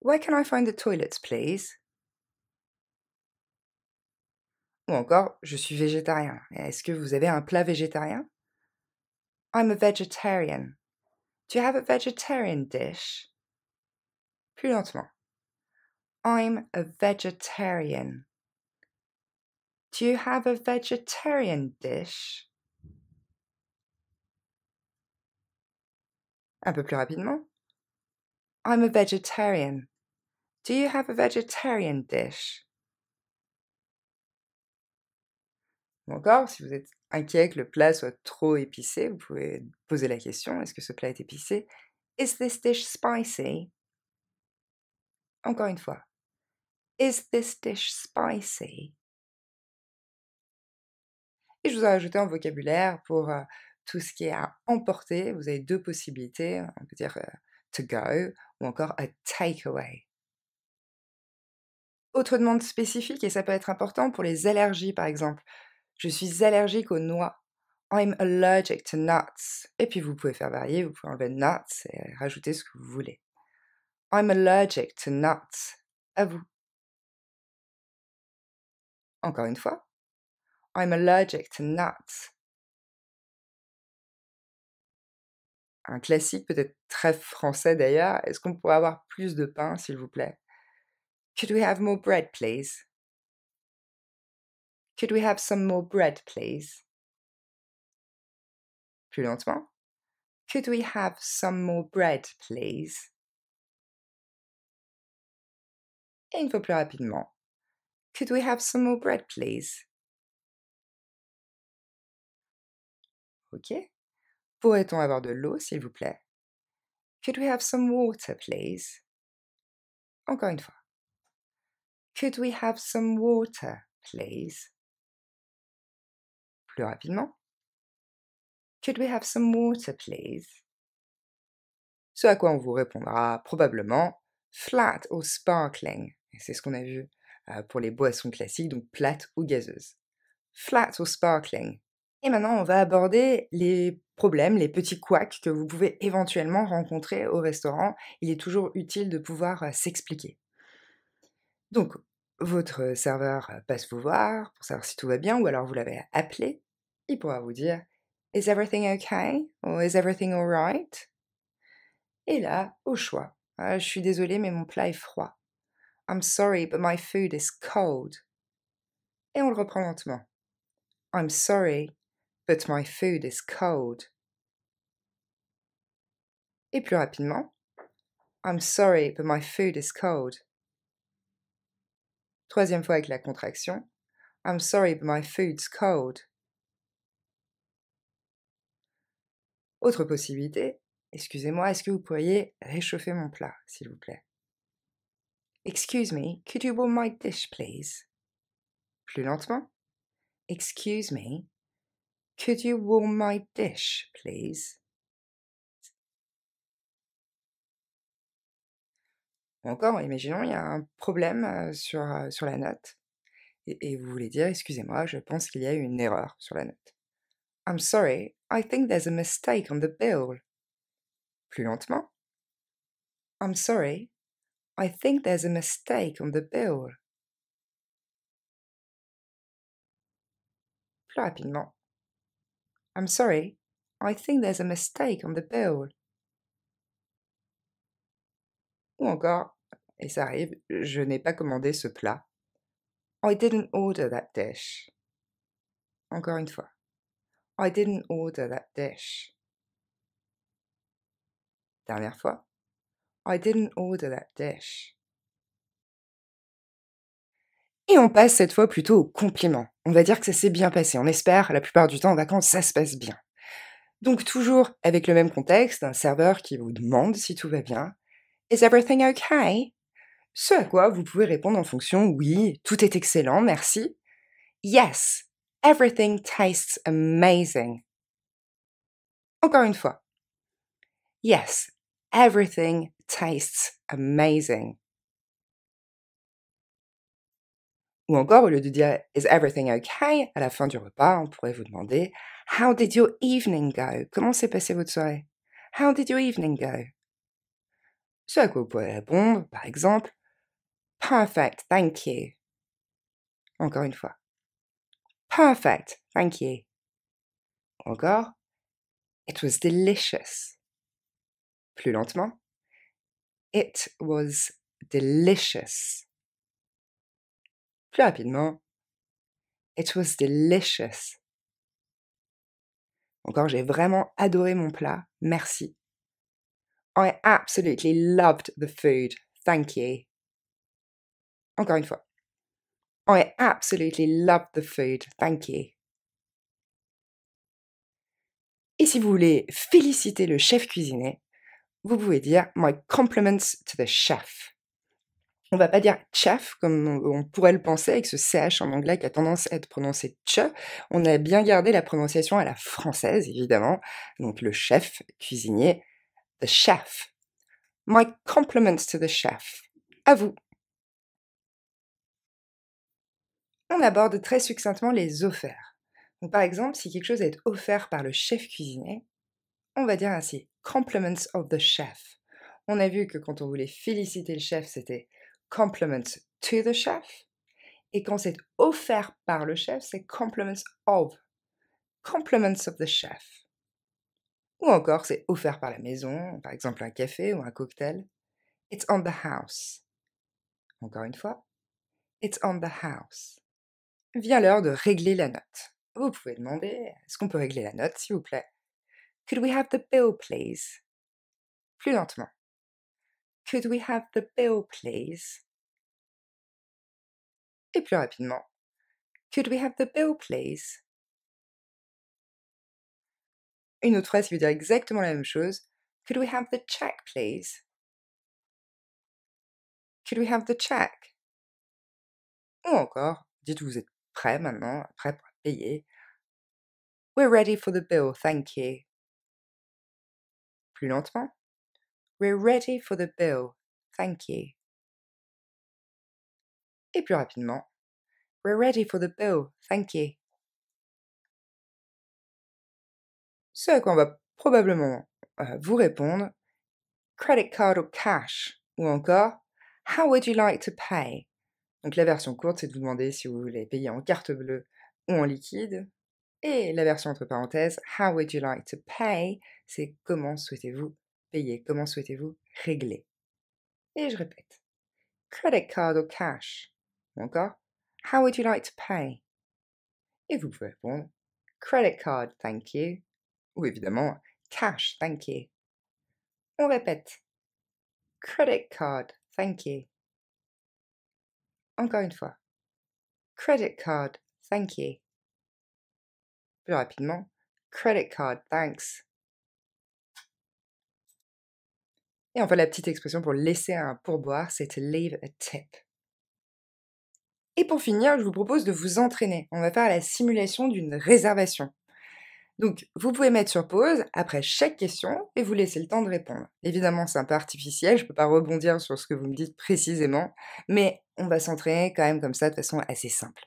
where can I find the toilets, please Ou encore, je suis végétarien. Est-ce que vous avez un plat végétarien I'm a vegetarian. Do you have a vegetarian dish Plus lentement. I'm a vegetarian. Do you have a vegetarian dish? Un peu plus rapidement. I'm a vegetarian. Do you have a vegetarian dish? Ou encore, si vous êtes inquiet que le plat soit trop épicé, vous pouvez poser la question est-ce que ce plat est épicé Is this dish spicy Encore une fois, Is this dish spicy? Et je vous ai ajouté un vocabulaire pour euh, tout ce qui est à emporter. Vous avez deux possibilités. Hein. On peut dire euh, to go ou encore a takeaway. Autre demande spécifique, et ça peut être important pour les allergies par exemple. Je suis allergique aux noix. I'm allergic to nuts. Et puis vous pouvez faire varier, vous pouvez enlever nuts et rajouter ce que vous voulez. I'm allergic to nuts. À vous. Encore une fois. I'm allergic to nuts. Un classique peut-être très français d'ailleurs. Est-ce qu'on pourrait avoir plus de pain, s'il vous plaît Could we have more bread, please Could we have some more bread, please Plus lentement. Could we have some more bread, please Et une fois plus rapidement. Could we have some more bread, please? OK. Pourrait-on avoir de l'eau, s'il vous plaît? Could we have some water, please? Encore une fois. Could we have some water, please? Plus rapidement. Could we have some water, please? Ce à quoi on vous répondra probablement flat ou sparkling. C'est ce qu'on a vu euh, pour les boissons classiques, donc plates ou gazeuses. Flat ou sparkling. Et maintenant, on va aborder les problèmes, les petits couacs que vous pouvez éventuellement rencontrer au restaurant. Il est toujours utile de pouvoir euh, s'expliquer. Donc, votre serveur euh, passe vous voir pour savoir si tout va bien, ou alors vous l'avez appelé. Il pourra vous dire Is everything okay? Or Is everything alright? Et là, au choix. Ah, je suis désolée, mais mon plat est froid. I'm sorry, but my food is cold. Et on le reprend lentement. I'm sorry, but my food is cold. Et plus rapidement. I'm sorry, but my food is cold. Troisième fois avec la contraction. I'm sorry, but my food's cold. Autre possibilité. Excusez-moi, est-ce que vous pourriez réchauffer mon plat, s'il vous plaît Excuse me, could you warm my dish, please? Plus lentement. Excuse me, could you warm my dish, please? Encore, imaginons, il y a un problème sur, sur la note. Et, et vous voulez dire, excusez-moi, je pense qu'il y a une erreur sur la note. I'm sorry, I think there's a mistake on the bill. Plus lentement. I'm sorry, I think there's a mistake on the bill. Plus rapidement. I'm sorry, I think there's a mistake on the bill. Ou oh encore, et ça arrive, je n'ai pas commandé ce plat. I didn't order that dish. Encore une fois. I didn't order that dish. Dernière fois. I didn't order that dish. Et on passe cette fois plutôt au compliment. On va dire que ça s'est bien passé. On espère, la plupart du temps en vacances, ça se passe bien. Donc toujours avec le même contexte, un serveur qui vous demande si tout va bien. Is everything okay? Ce à quoi vous pouvez répondre en fonction oui, tout est excellent, merci. Yes, everything tastes amazing. Encore une fois. Yes, everything tastes amazing. Ou encore, au lieu de dire Is everything okay à la fin du repas, on pourrait vous demander How did your evening go Comment s'est passée votre soirée How did your evening go Ce à quoi vous pourrez répondre, par exemple Perfect, thank you. Encore une fois. Perfect, thank you. Encore. It was delicious. Plus lentement. It was delicious. Plus rapidement. It was delicious. Encore, j'ai vraiment adoré mon plat. Merci. I absolutely loved the food. Thank you. Encore une fois. I absolutely loved the food. Thank you. Et si vous voulez féliciter le chef cuisinier, vous pouvez dire my compliments to the chef. On va pas dire chef comme on, pourrait le penser avec ce ch en anglais qui a tendance à être prononcé tch. On a bien gardé la prononciation à la française évidemment, donc le chef cuisinier, the chef. My compliments to the chef. À vous. On aborde très succinctement les offerts. par exemple, si quelque chose est offert par le chef cuisinier, on va dire ainsi, compliments of the chef. On a vu que quand on voulait féliciter le chef, c'était compliments to the chef. Et quand c'est offert par le chef, c'est compliments of. Compliments of the chef. Ou encore, c'est offert par la maison, par exemple un café ou un cocktail. It's on the house. Encore une fois, it's on the house. Vient l'heure de régler la note. Vous pouvez demander, est-ce qu'on peut régler la note, s'il vous plaît Could we have the bill, please? Plus lentement. Could we have the bill, please? Et plus rapidement. Could we have the bill, please? Une autre phrase qui veut dire exactement la même chose. Could we have the check, please? Could we have the check? Ou encore, dites vous êtes prêt maintenant, prêt pour payer. We're ready for the bill, thank you. plus lentement. We're ready for the bill. Thank you. Et plus rapidement. We're ready for the bill. Thank you. Ce qu'on on va probablement euh, vous répondre credit card or cash ou encore how would you like to pay. Donc la version courte, c'est de vous demander si vous voulez payer en carte bleue ou en liquide. Et la version entre parenthèses, how would you like to pay, c'est comment souhaitez-vous payer, comment souhaitez-vous régler. Et je répète, credit card ou cash, encore, how would you like to pay? Et vous pouvez répondre, credit card, thank you, ou évidemment, cash, thank you. On répète, credit card, thank you. Encore une fois, credit card, thank you. Plus rapidement, credit card, thanks. Et enfin, la petite expression pour laisser un pourboire, c'est to leave a tip. Et pour finir, je vous propose de vous entraîner. On va faire la simulation d'une réservation. Donc, vous pouvez mettre sur pause après chaque question et vous laisser le temps de répondre. Évidemment, c'est un peu artificiel, je ne peux pas rebondir sur ce que vous me dites précisément, mais on va s'entraîner quand même comme ça de façon assez simple.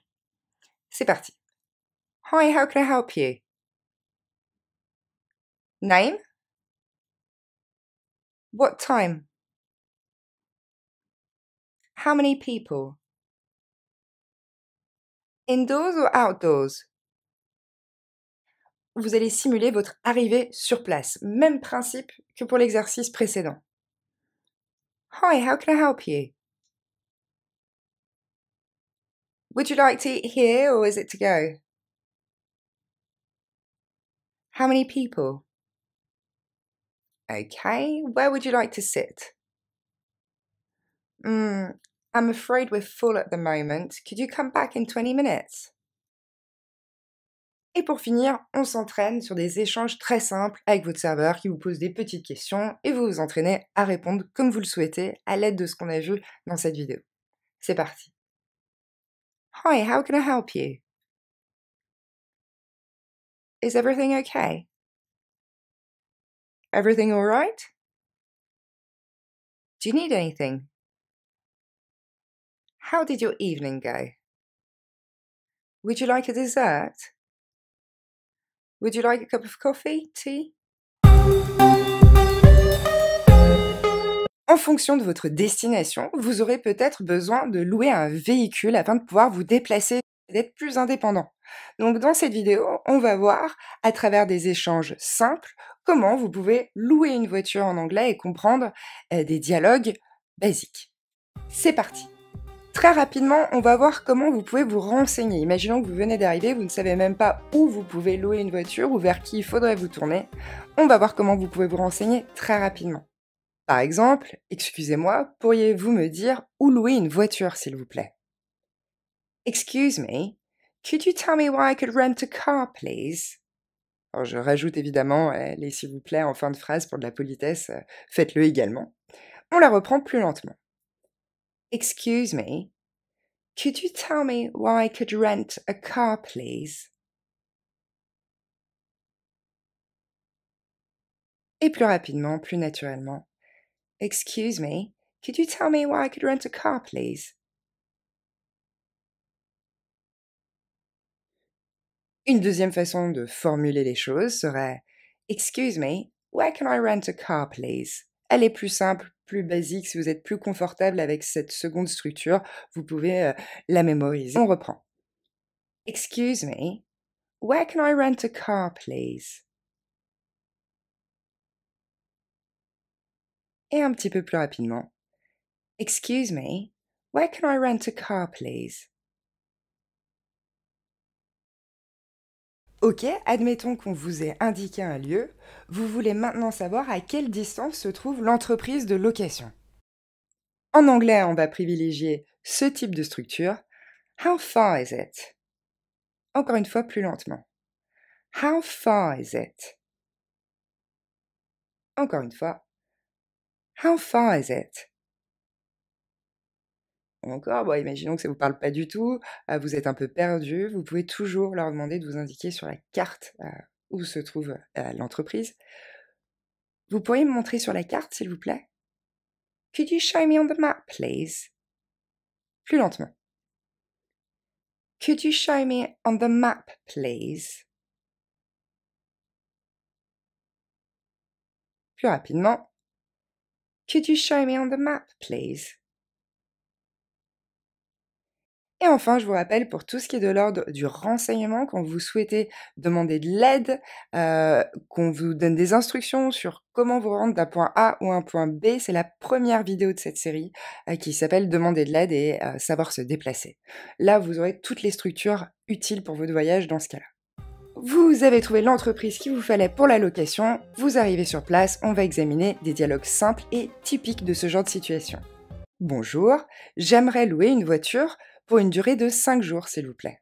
C'est parti. Hi, how can I help you? Name? What time? How many people? Indoors or outdoors? Vous allez simuler votre arrivée sur place. Même principe que pour l'exercice précédent. Hi, how can I help you? Would you like to eat here or is it to go? How many people? Okay, where would you like to sit? Mm, I'm afraid we're full at the moment. Could you come back in 20 minutes? Et pour finir, on s'entraîne sur des échanges très simples avec votre serveur qui vous pose des petites questions et vous vous entraînez à répondre comme vous le souhaitez à l'aide de ce qu'on a vu dans cette vidéo. C'est parti. Hi, how can I help you? Is everything okay? Everything all right? Do you need anything? How did your evening go? Would you like a dessert? Would you like a cup of coffee, tea? En fonction de votre destination, vous aurez peut-être besoin de louer un véhicule afin de pouvoir vous déplacer d'être plus indépendant. Donc dans cette vidéo, on va voir, à travers des échanges simples, comment vous pouvez louer une voiture en anglais et comprendre euh, des dialogues basiques. C'est parti Très rapidement, on va voir comment vous pouvez vous renseigner. Imaginons que vous venez d'arriver, vous ne savez même pas où vous pouvez louer une voiture ou vers qui il faudrait vous tourner. On va voir comment vous pouvez vous renseigner très rapidement. Par exemple, excusez-moi, pourriez-vous me dire où louer une voiture, s'il vous plaît Excuse me, could you tell me why I could rent a car, please? Alors je rajoute évidemment euh, les s'il vous plaît en fin de phrase pour de la politesse, euh, faites-le également. On la reprend plus lentement. Excuse me, could you tell me why I could rent a car, please? Et plus rapidement, plus naturellement. Excuse me, could you tell me why I could rent a car, please? Une deuxième façon de formuler les choses serait Excuse me, where can I rent a car, please? Elle est plus simple, plus basique. Si vous êtes plus confortable avec cette seconde structure, vous pouvez euh, la mémoriser. On reprend. Excuse me, where can I rent a car, please? Et un petit peu plus rapidement. Excuse me, where can I rent a car, please? Ok, admettons qu'on vous ait indiqué un lieu, vous voulez maintenant savoir à quelle distance se trouve l'entreprise de location. En anglais, on va privilégier ce type de structure. How far is it? Encore une fois plus lentement. How far is it? Encore une fois. How far is it? encore, bon, imaginons que ça ne vous parle pas du tout, ah, vous êtes un peu perdu, vous pouvez toujours leur demander de vous indiquer sur la carte euh, où se trouve euh, l'entreprise. Vous pourriez me montrer sur la carte, s'il vous plaît Could you show me on the map, please Plus lentement. Could you show me on the map, please Plus rapidement. Could you show me on the map, please et enfin, je vous rappelle pour tout ce qui est de l'ordre du renseignement, quand vous souhaitez demander de l'aide, euh, qu'on vous donne des instructions sur comment vous rendre d'un point A ou un point B, c'est la première vidéo de cette série euh, qui s'appelle Demander de l'aide et euh, savoir se déplacer. Là, vous aurez toutes les structures utiles pour votre voyage dans ce cas-là. Vous avez trouvé l'entreprise qu'il vous fallait pour la location, vous arrivez sur place, on va examiner des dialogues simples et typiques de ce genre de situation. Bonjour, j'aimerais louer une voiture, pour une durée de 5 jours, s'il vous plaît.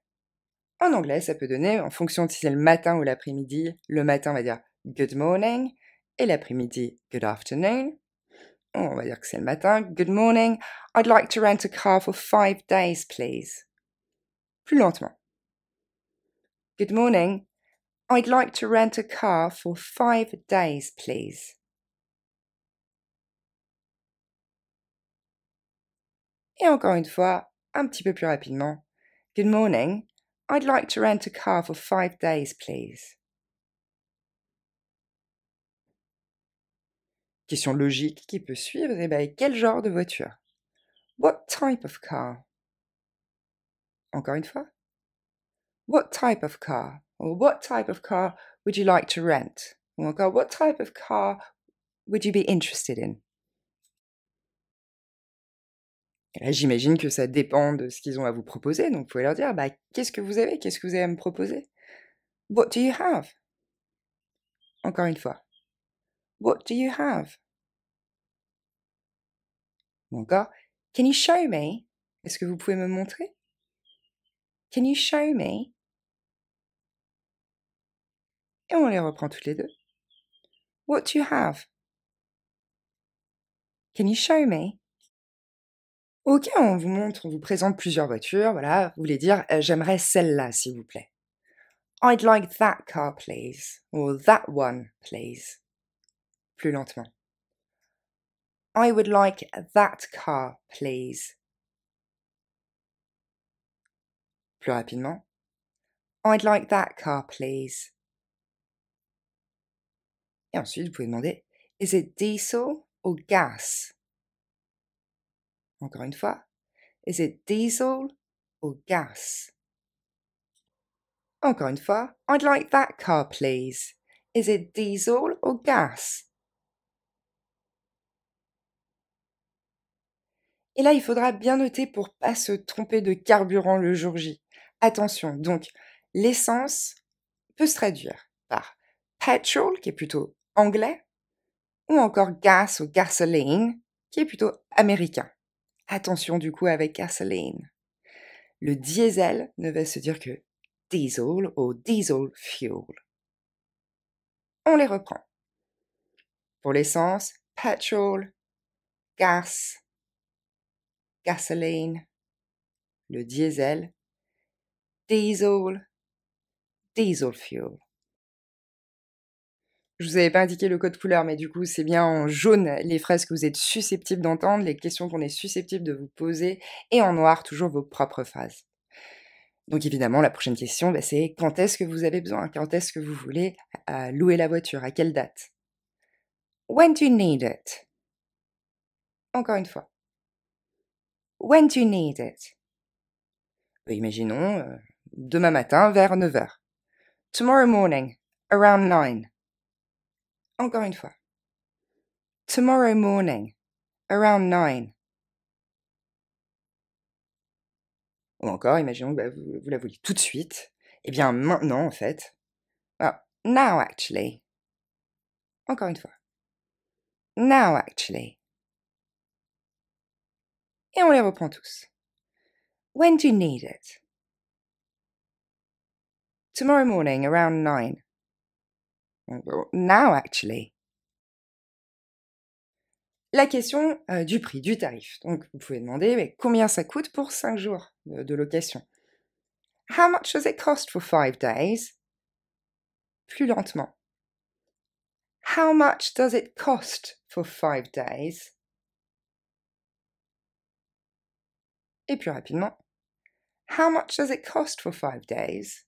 En anglais, ça peut donner, en fonction de si c'est le matin ou l'après-midi, le matin, on va dire good morning, et l'après-midi, good afternoon. Oh, on va dire que c'est le matin, good morning, I'd like to rent a car for five days, please. Plus lentement. Good morning, I'd like to rent a car for five days, please. Et encore une fois, un petit peu plus rapidement. Good morning. I'd like to rent a car for five days, please. Question logique qui peut suivre, eh bien, quel genre de voiture What type of car Encore une fois. What type of car Or what type of car would you like to rent Ou encore, what type of car would you be interested in J'imagine que ça dépend de ce qu'ils ont à vous proposer, donc vous pouvez leur dire bah, qu'est-ce que vous avez Qu'est-ce que vous avez à me proposer What do you have Encore une fois. What do you have Ou encore Can you show me Est-ce que vous pouvez me montrer Can you show me Et on les reprend toutes les deux. What do you have Can you show me Ok, on vous montre, on vous présente plusieurs voitures, voilà, vous voulez dire euh, j'aimerais celle-là, s'il vous plaît. I'd like that car, please. Or that one, please. Plus lentement. I would like that car, please. Plus rapidement. I'd like that car, please. Et ensuite, vous pouvez demander Is it diesel or gas? Encore une fois, is it diesel or gas? Encore une fois, I'd like that car, please. Is it diesel or gas? Et là, il faudra bien noter pour pas se tromper de carburant le jour J. Attention, donc, l'essence peut se traduire par petrol, qui est plutôt anglais, ou encore gas ou gasoline, qui est plutôt américain. Attention du coup avec gasoline. Le diesel ne va se dire que diesel ou diesel fuel. On les reprend. Pour l'essence, petrol, gas, gasoline, le diesel, diesel, diesel fuel. Je vous avais pas indiqué le code couleur, mais du coup, c'est bien en jaune les phrases que vous êtes susceptibles d'entendre, les questions qu'on est susceptible de vous poser, et en noir, toujours vos propres phrases. Donc évidemment, la prochaine question, bah, c'est quand est-ce que vous avez besoin Quand est-ce que vous voulez euh, louer la voiture À quelle date When do you need it Encore une fois. When do you need it bah, Imaginons euh, demain matin vers 9h. Tomorrow morning, around 9. I'm going for. Tomorrow morning, around nine. Ou encore, imaginons que vous la voulez tout de suite. Eh bien, maintenant, en fait. Well, now actually. Encore une fois. Now actually. Et on les reprend tous. When do you need it? Tomorrow morning, around nine. now actually. La question euh, du prix, du tarif. Donc vous pouvez demander mais combien ça coûte pour 5 jours de, de location. How much does it cost for 5 days? Plus lentement. How much does it cost for 5 days? Et plus rapidement. How much does it cost for 5 days?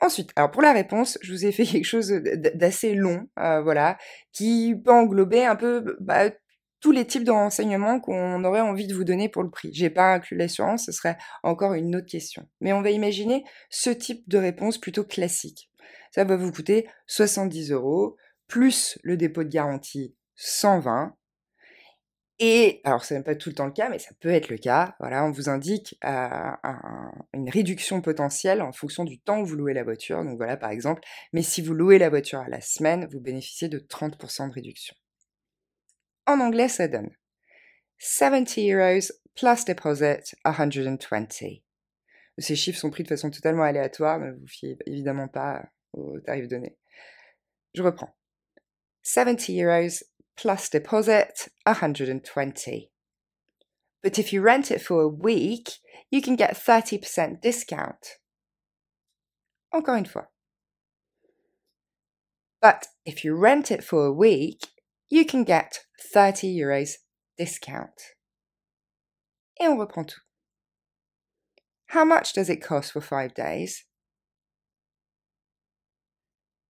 Ensuite, alors pour la réponse, je vous ai fait <laughs> quelque chose d'assez long, euh, voilà, qui peut englober un peu bah, tous les types de renseignements qu'on aurait envie de vous donner pour le prix. J'ai pas inclus l'assurance, ce serait encore une autre question. Mais on va imaginer ce type de réponse plutôt classique. Ça va vous coûter 70 euros, plus le dépôt de garantie 120, et alors, ce n'est pas tout le temps le cas, mais ça peut être le cas. Voilà, on vous indique une réduction potentielle en fonction du temps où vous louez la voiture. Donc voilà, par exemple, mais si vous louez la voiture à la semaine, vous bénéficiez de 30% de réduction. En anglais, ça donne 70 euros plus deposit 120. Ces chiffres sont pris de façon totalement aléatoire, ne vous fiez évidemment pas euh, au tarif donné. Je reprends. 70 euros plus deposit 120. But if you rent it for a week, you can get 30% discount. I'm going for. But if you rent it for a week, you can get 30 euros discount. Et on reprend tout. How much does it cost for five days?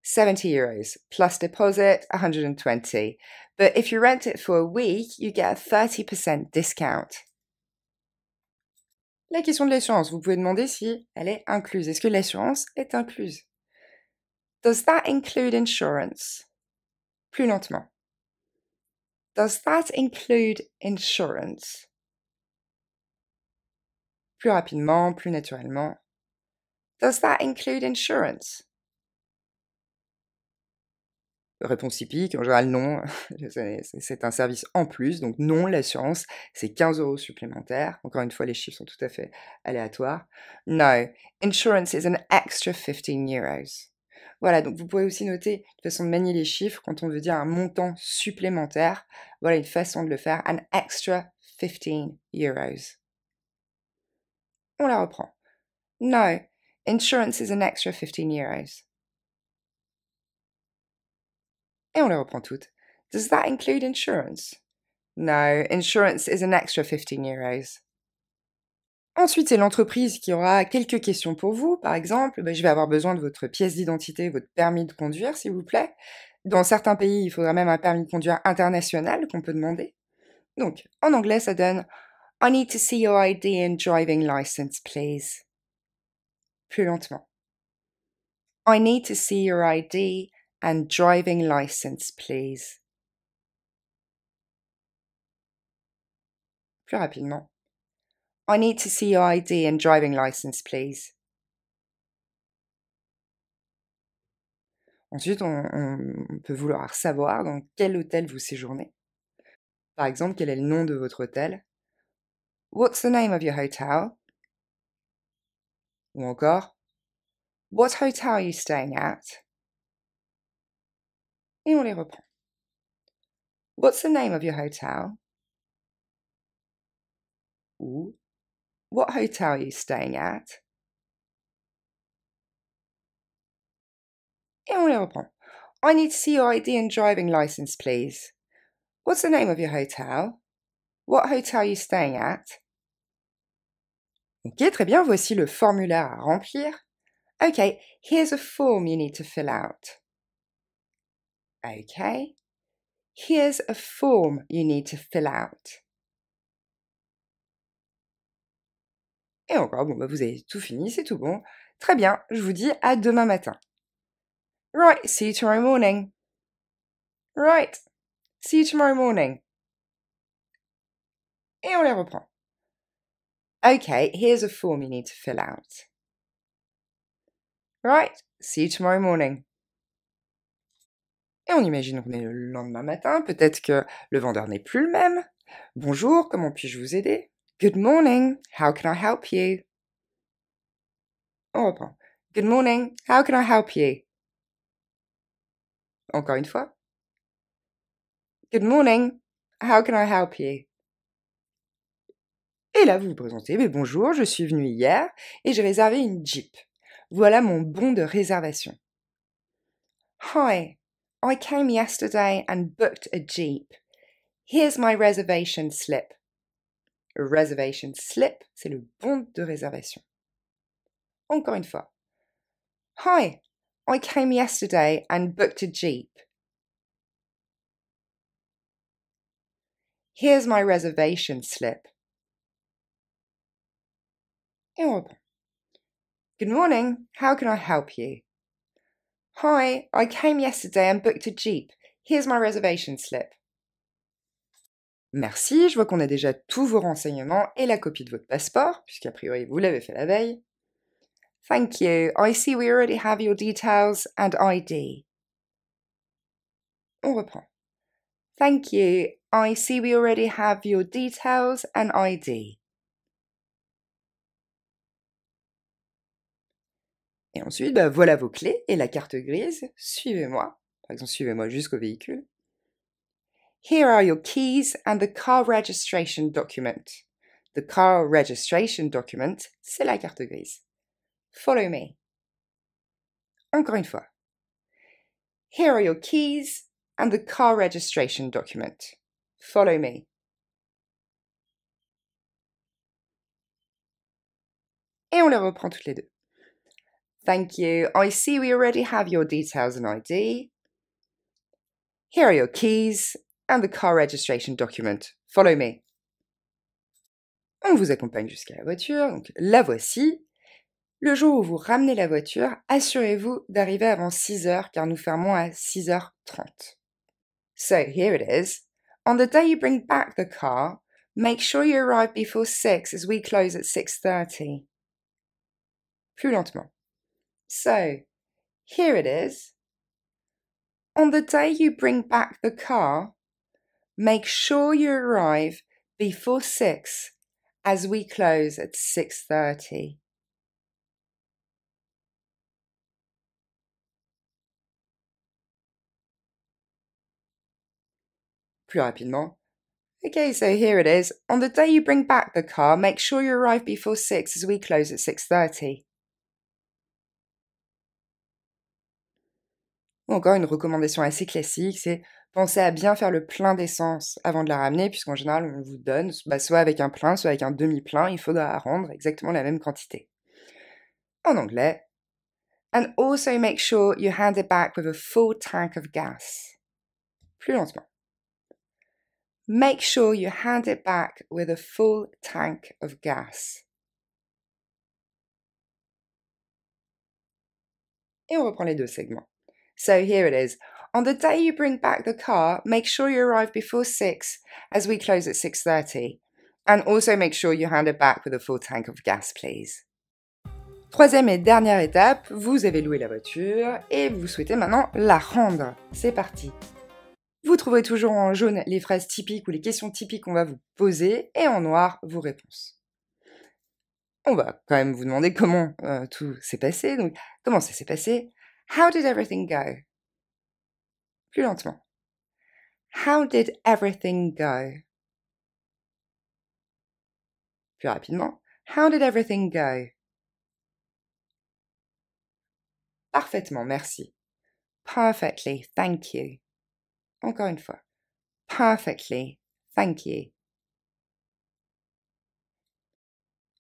70 euros plus deposit 120. But if you rent it for a week, you get a 30% discount. La question de l'assurance, vous pouvez demander si elle est incluse. Est-ce que l'assurance est incluse? Does that include insurance? Plus lentement. Does that include insurance? Plus rapidement, plus naturellement. Does that include insurance? Réponse typique, en général non, <laughs> c'est un service en plus, donc non, l'assurance, c'est 15 euros supplémentaires. Encore une fois, les chiffres sont tout à fait aléatoires. No, insurance is an extra 15 euros. Voilà, donc vous pouvez aussi noter une façon de manier les chiffres quand on veut dire un montant supplémentaire. Voilà une façon de le faire, an extra 15 euros. On la reprend. No, insurance is an extra 15 euros. Et on les reprend toutes. Does that include insurance? No, insurance is an extra 15 euros. Ensuite, c'est l'entreprise qui aura quelques questions pour vous. Par exemple, bah, je vais avoir besoin de votre pièce d'identité, votre permis de conduire, s'il vous plaît. Dans certains pays, il faudra même un permis de conduire international qu'on peut demander. Donc, en anglais, ça donne I need to see your ID and driving license, please. Plus lentement. I need to see your ID and driving license, please. Plus rapidement. I need to see your ID and driving license, please. Ensuite, on, on, peut vouloir savoir dans quel hôtel vous séjournez. Par exemple, quel est le nom de votre hôtel What's the name of your hotel Ou encore What hotel are you staying at et on les reprend. What's the name of your hotel? Ou What hotel are you staying at? Et on les reprend. I need to see your ID and driving license, please. What's the name of your hotel? What hotel are you staying at? Ok, très bien, voici le formulaire à remplir. Ok, here's a form you need to fill out. Okay, here's a form you need to fill out. Et encore, bon, bah, vous avez tout fini, c'est tout bon. Très bien, je vous dis à demain matin. Right, see you tomorrow morning. Right, see you tomorrow morning. Et on les reprend. Okay, here's a form you need to fill out. Right, see you tomorrow morning. Et on imagine qu'on est le lendemain matin, peut-être que le vendeur n'est plus le même. Bonjour, comment puis-je vous aider? Good morning, how can I help you? On reprend. Good morning, how can I help you? Encore une fois. Good morning, how can I help you? Et là, vous vous présentez, mais bonjour, je suis venu hier et j'ai réservé une Jeep. Voilà mon bon de réservation. I came yesterday and booked a Jeep. Here's my reservation slip. A reservation slip, c'est le bon de réservation. Encore une fois. Hi, I came yesterday and booked a Jeep. Here's my reservation slip. Et on reprend. Good morning, how can I help you? Hi, I came yesterday and booked a Jeep. Here's my reservation slip. Merci, je vois qu'on a déjà tous vos renseignements et la copie de votre passeport, puisqu'a priori vous l'avez fait la veille. Thank you, I see we already have your details and ID. On reprend. Thank you, I see we already have your details and ID. Et ensuite, bah, voilà vos clés et la carte grise, suivez-moi. Par exemple, suivez-moi jusqu'au véhicule. Here are your keys and the car registration document. The car registration document, c'est la carte grise. Follow me. Encore une fois. Here are your keys and the car registration document. Follow me. Et on les reprend toutes les deux. Thank you. I see we already have your details and ID. Here are your keys and the car registration document. Follow me. On vous accompagne jusqu'à la voiture, donc la voici. Le jour où vous ramenez la voiture, assurez-vous d'arriver avant 6 heures car nous fermons à 6h30. So here it is. On the day you bring back the car, make sure you arrive before 6 as we close at 6:30. Plus lentement. So here it is. On the day you bring back the car, make sure you arrive before 6 as we close at 6:30. Plus rapidement. Okay, so here it is. On the day you bring back the car, make sure you arrive before 6 as we close at 6:30. Ou encore une recommandation assez classique, c'est pensez à bien faire le plein d'essence avant de la ramener, puisqu'en général, on vous donne bah, soit avec un plein, soit avec un demi-plein, il faudra rendre exactement la même quantité. En anglais, and also make sure you hand it back with a full tank of gas. Plus lentement. Make sure you hand it back with a full tank of gas. Et on reprend les deux segments. So here it is. On the day you bring back the car, make sure you arrive before 6 as we close at 6:30 and also make sure you hand it back with a full tank of gas please. Troisième et dernière étape, vous avez loué la voiture et vous souhaitez maintenant la rendre. C'est parti. Vous trouverez toujours en jaune les phrases typiques ou les questions typiques qu'on va vous poser et en noir vos réponses. On va quand même vous demander comment euh, tout s'est passé. Donc, comment ça s'est passé How did everything go? Plus lentement. How did everything go? Plus rapidement. How did everything go? Parfaitement, merci. Perfectly, thank you. Encore une fois. Perfectly, thank you.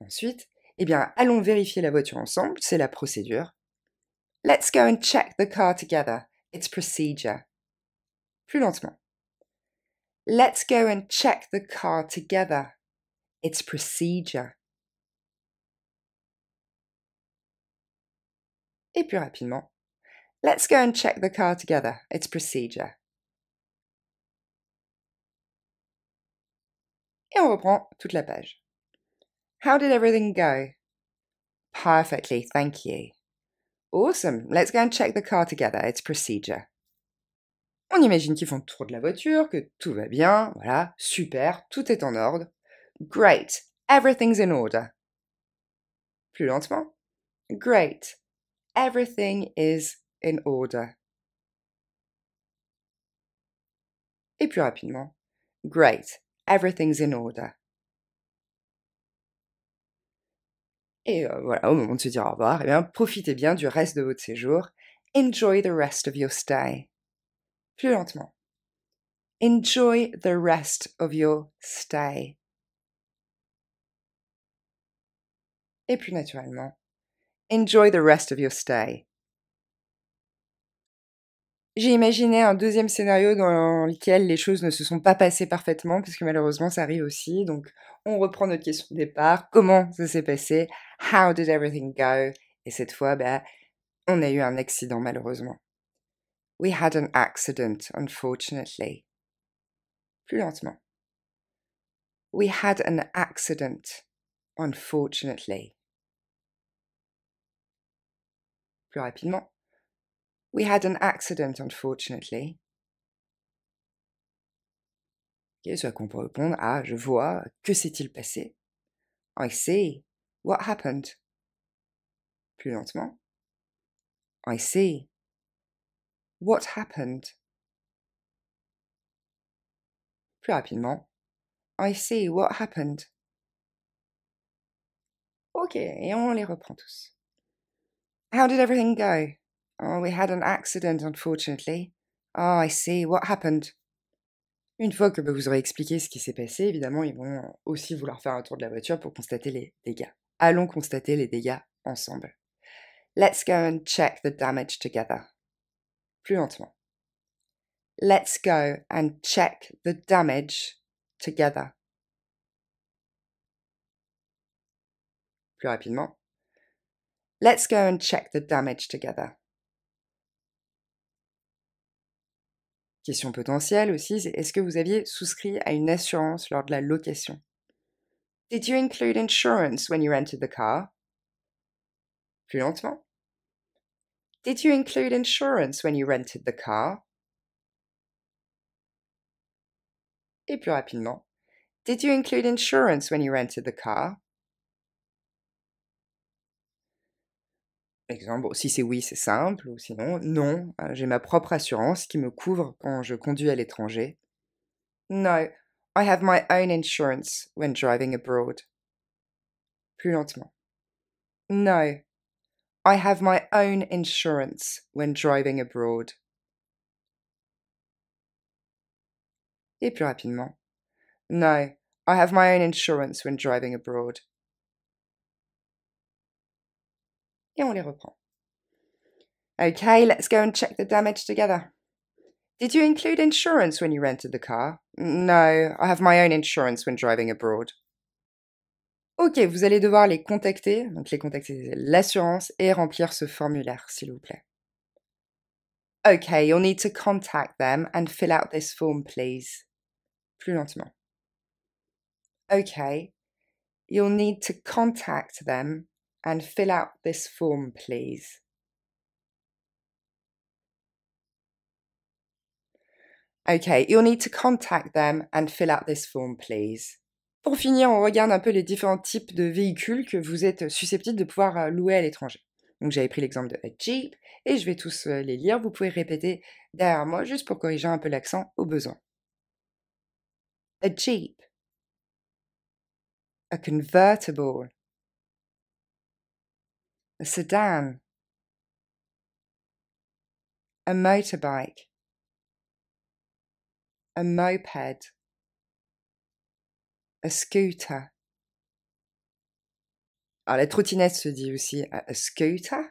Ensuite, eh bien, allons vérifier la voiture ensemble, c'est la procédure. Let's go and check the car together. Its procedure. Plus lentement. Let's go and check the car together. Its procedure. Et plus rapidement. Let's go and check the car together. Its procedure. Et on reprend toute la page. How did everything go? Perfectly, thank you. Awesome. Let's go and check the car together. It's procedure. On imagine qu'ils font tour de la voiture, que tout va bien, voilà, super, tout est en ordre. Great. Everything's in order. Plus lentement. Great. Everything is in order. Et plus rapidement. Great. Everything's in order. Et euh, voilà, au moment de se dire au revoir, eh bien, profitez bien du reste de votre séjour. Enjoy the rest of your stay. Plus lentement. Enjoy the rest of your stay. Et plus naturellement. Enjoy the rest of your stay. J'ai imaginé un deuxième scénario dans lequel les choses ne se sont pas passées parfaitement, puisque malheureusement ça arrive aussi. Donc on reprend notre question de départ. Comment ça s'est passé How did everything go Et cette fois, bah, on a eu un accident malheureusement. We had an accident, unfortunately. Plus lentement. We had an accident, unfortunately. Plus rapidement. We had an accident, unfortunately. Okay, soit qu'on peut répondre à je vois, que s'est-il passé? I see, what happened? Plus lentement. I see, what happened? Plus rapidement. I see, what happened? Ok, et on les reprend tous. How did everything go? Oh, we had an accident, unfortunately. oh, I see. What happened? Une fois que vous aurez expliqué ce qui s'est passé, évidemment, ils vont aussi vouloir faire un tour de la voiture pour constater les dégâts. Allons constater les dégâts ensemble. Let's go and check the damage together. Plus lentement. Let's go and check the damage together. Plus rapidement. Let's go and check the damage together. Question potentielle aussi, c'est est-ce que vous aviez souscrit à une assurance lors de la location Did you include insurance when you rented the car Plus lentement. Did you include insurance when you rented the car Et plus rapidement. Did you include insurance when you rented the car Exemple, si c'est oui, c'est simple, ou sinon, non, euh, j'ai ma propre assurance qui me couvre quand je conduis à l'étranger. No, I have my own insurance when driving abroad. Plus lentement. No, I have my own insurance when driving abroad. Et plus rapidement. No, I have my own insurance when driving abroad. et on les reprend. Okay, let's go and check the damage together. Did you include insurance when you rented the car? No, I have my own insurance when driving abroad. Ok, vous allez devoir les contacter, donc les contacter l'assurance et remplir ce formulaire, s'il vous plaît. Okay, you'll need to contact them and fill out this form, please. Plus lentement. Okay, you'll need to contact them and fill out this form, please. Okay, you'll need to contact them and fill out this form, please. Pour finir, on regarde un peu les différents types de véhicules que vous êtes susceptibles de pouvoir euh, louer à l'étranger. Donc j'avais pris l'exemple de Jeep et je vais tous euh, les lire. Vous pouvez répéter derrière moi juste pour corriger un peu l'accent au besoin. A Jeep. A convertible a sedan, a motorbike, a moped, a scooter. Alors, ah, la trottinette se dit aussi euh, a scooter,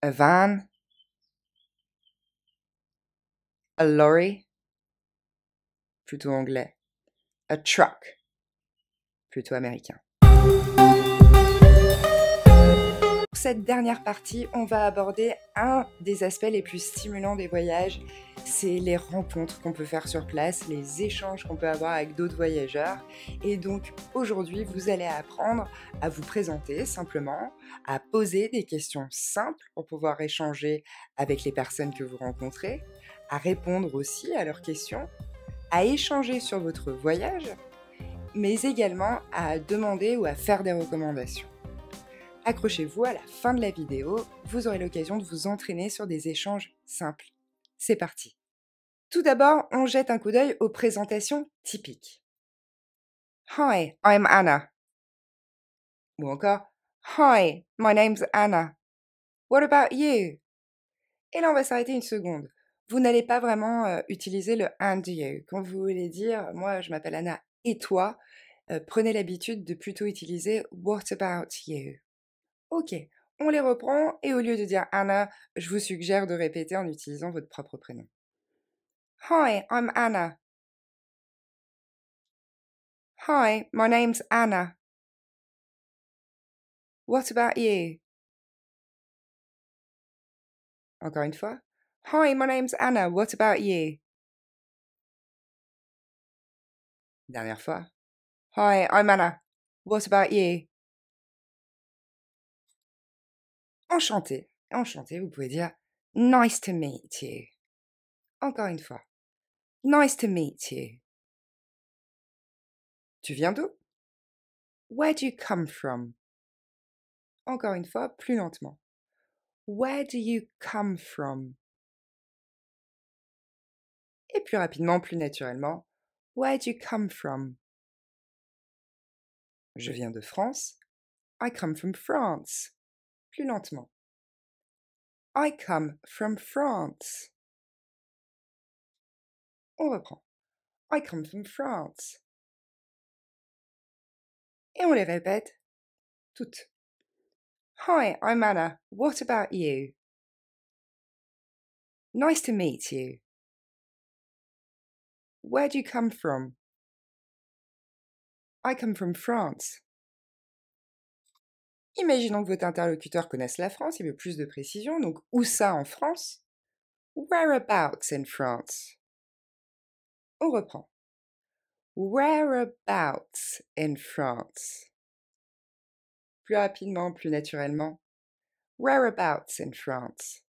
a van, a lorry, plutôt anglais, a truck, plutôt américain. Pour cette dernière partie, on va aborder un des aspects les plus stimulants des voyages, c'est les rencontres qu'on peut faire sur place, les échanges qu'on peut avoir avec d'autres voyageurs. Et donc aujourd'hui, vous allez apprendre à vous présenter simplement, à poser des questions simples pour pouvoir échanger avec les personnes que vous rencontrez, à répondre aussi à leurs questions, à échanger sur votre voyage, mais également à demander ou à faire des recommandations. Accrochez-vous à la fin de la vidéo, vous aurez l'occasion de vous entraîner sur des échanges simples. C'est parti Tout d'abord, on jette un coup d'œil aux présentations typiques. Hi, I'm Anna. Ou encore Hi, my name's Anna. What about you? Et là, on va s'arrêter une seconde. Vous n'allez pas vraiment euh, utiliser le and you. Quand vous voulez dire moi, je m'appelle Anna et toi, euh, prenez l'habitude de plutôt utiliser What about you? Ok, on les reprend et au lieu de dire Anna, je vous suggère de répéter en utilisant votre propre prénom. Hi, I'm Anna. Hi, my name's Anna. What about you? Encore une fois. Hi, my name's Anna. What about you? Dernière fois. Hi, I'm Anna. What about you? enchanté, enchanté, vous pouvez dire nice to meet you. Encore une fois, nice to meet you. Tu viens d'où? Where do you come from? Encore une fois, plus lentement. Where do you come from? Et plus rapidement, plus naturellement, Where do you come from? Je viens de France. I come from France. plus lentement. I come from France. On reprend. I come from France. Et on les répète toutes. Hi, I'm Anna. What about you? Nice to meet you. Where do you come from? I come from France. Imaginons que votre interlocuteur connaisse la France, et veut plus de précision, donc où ça en France Whereabouts in France On reprend. Whereabouts in France Plus rapidement, plus naturellement. Whereabouts in France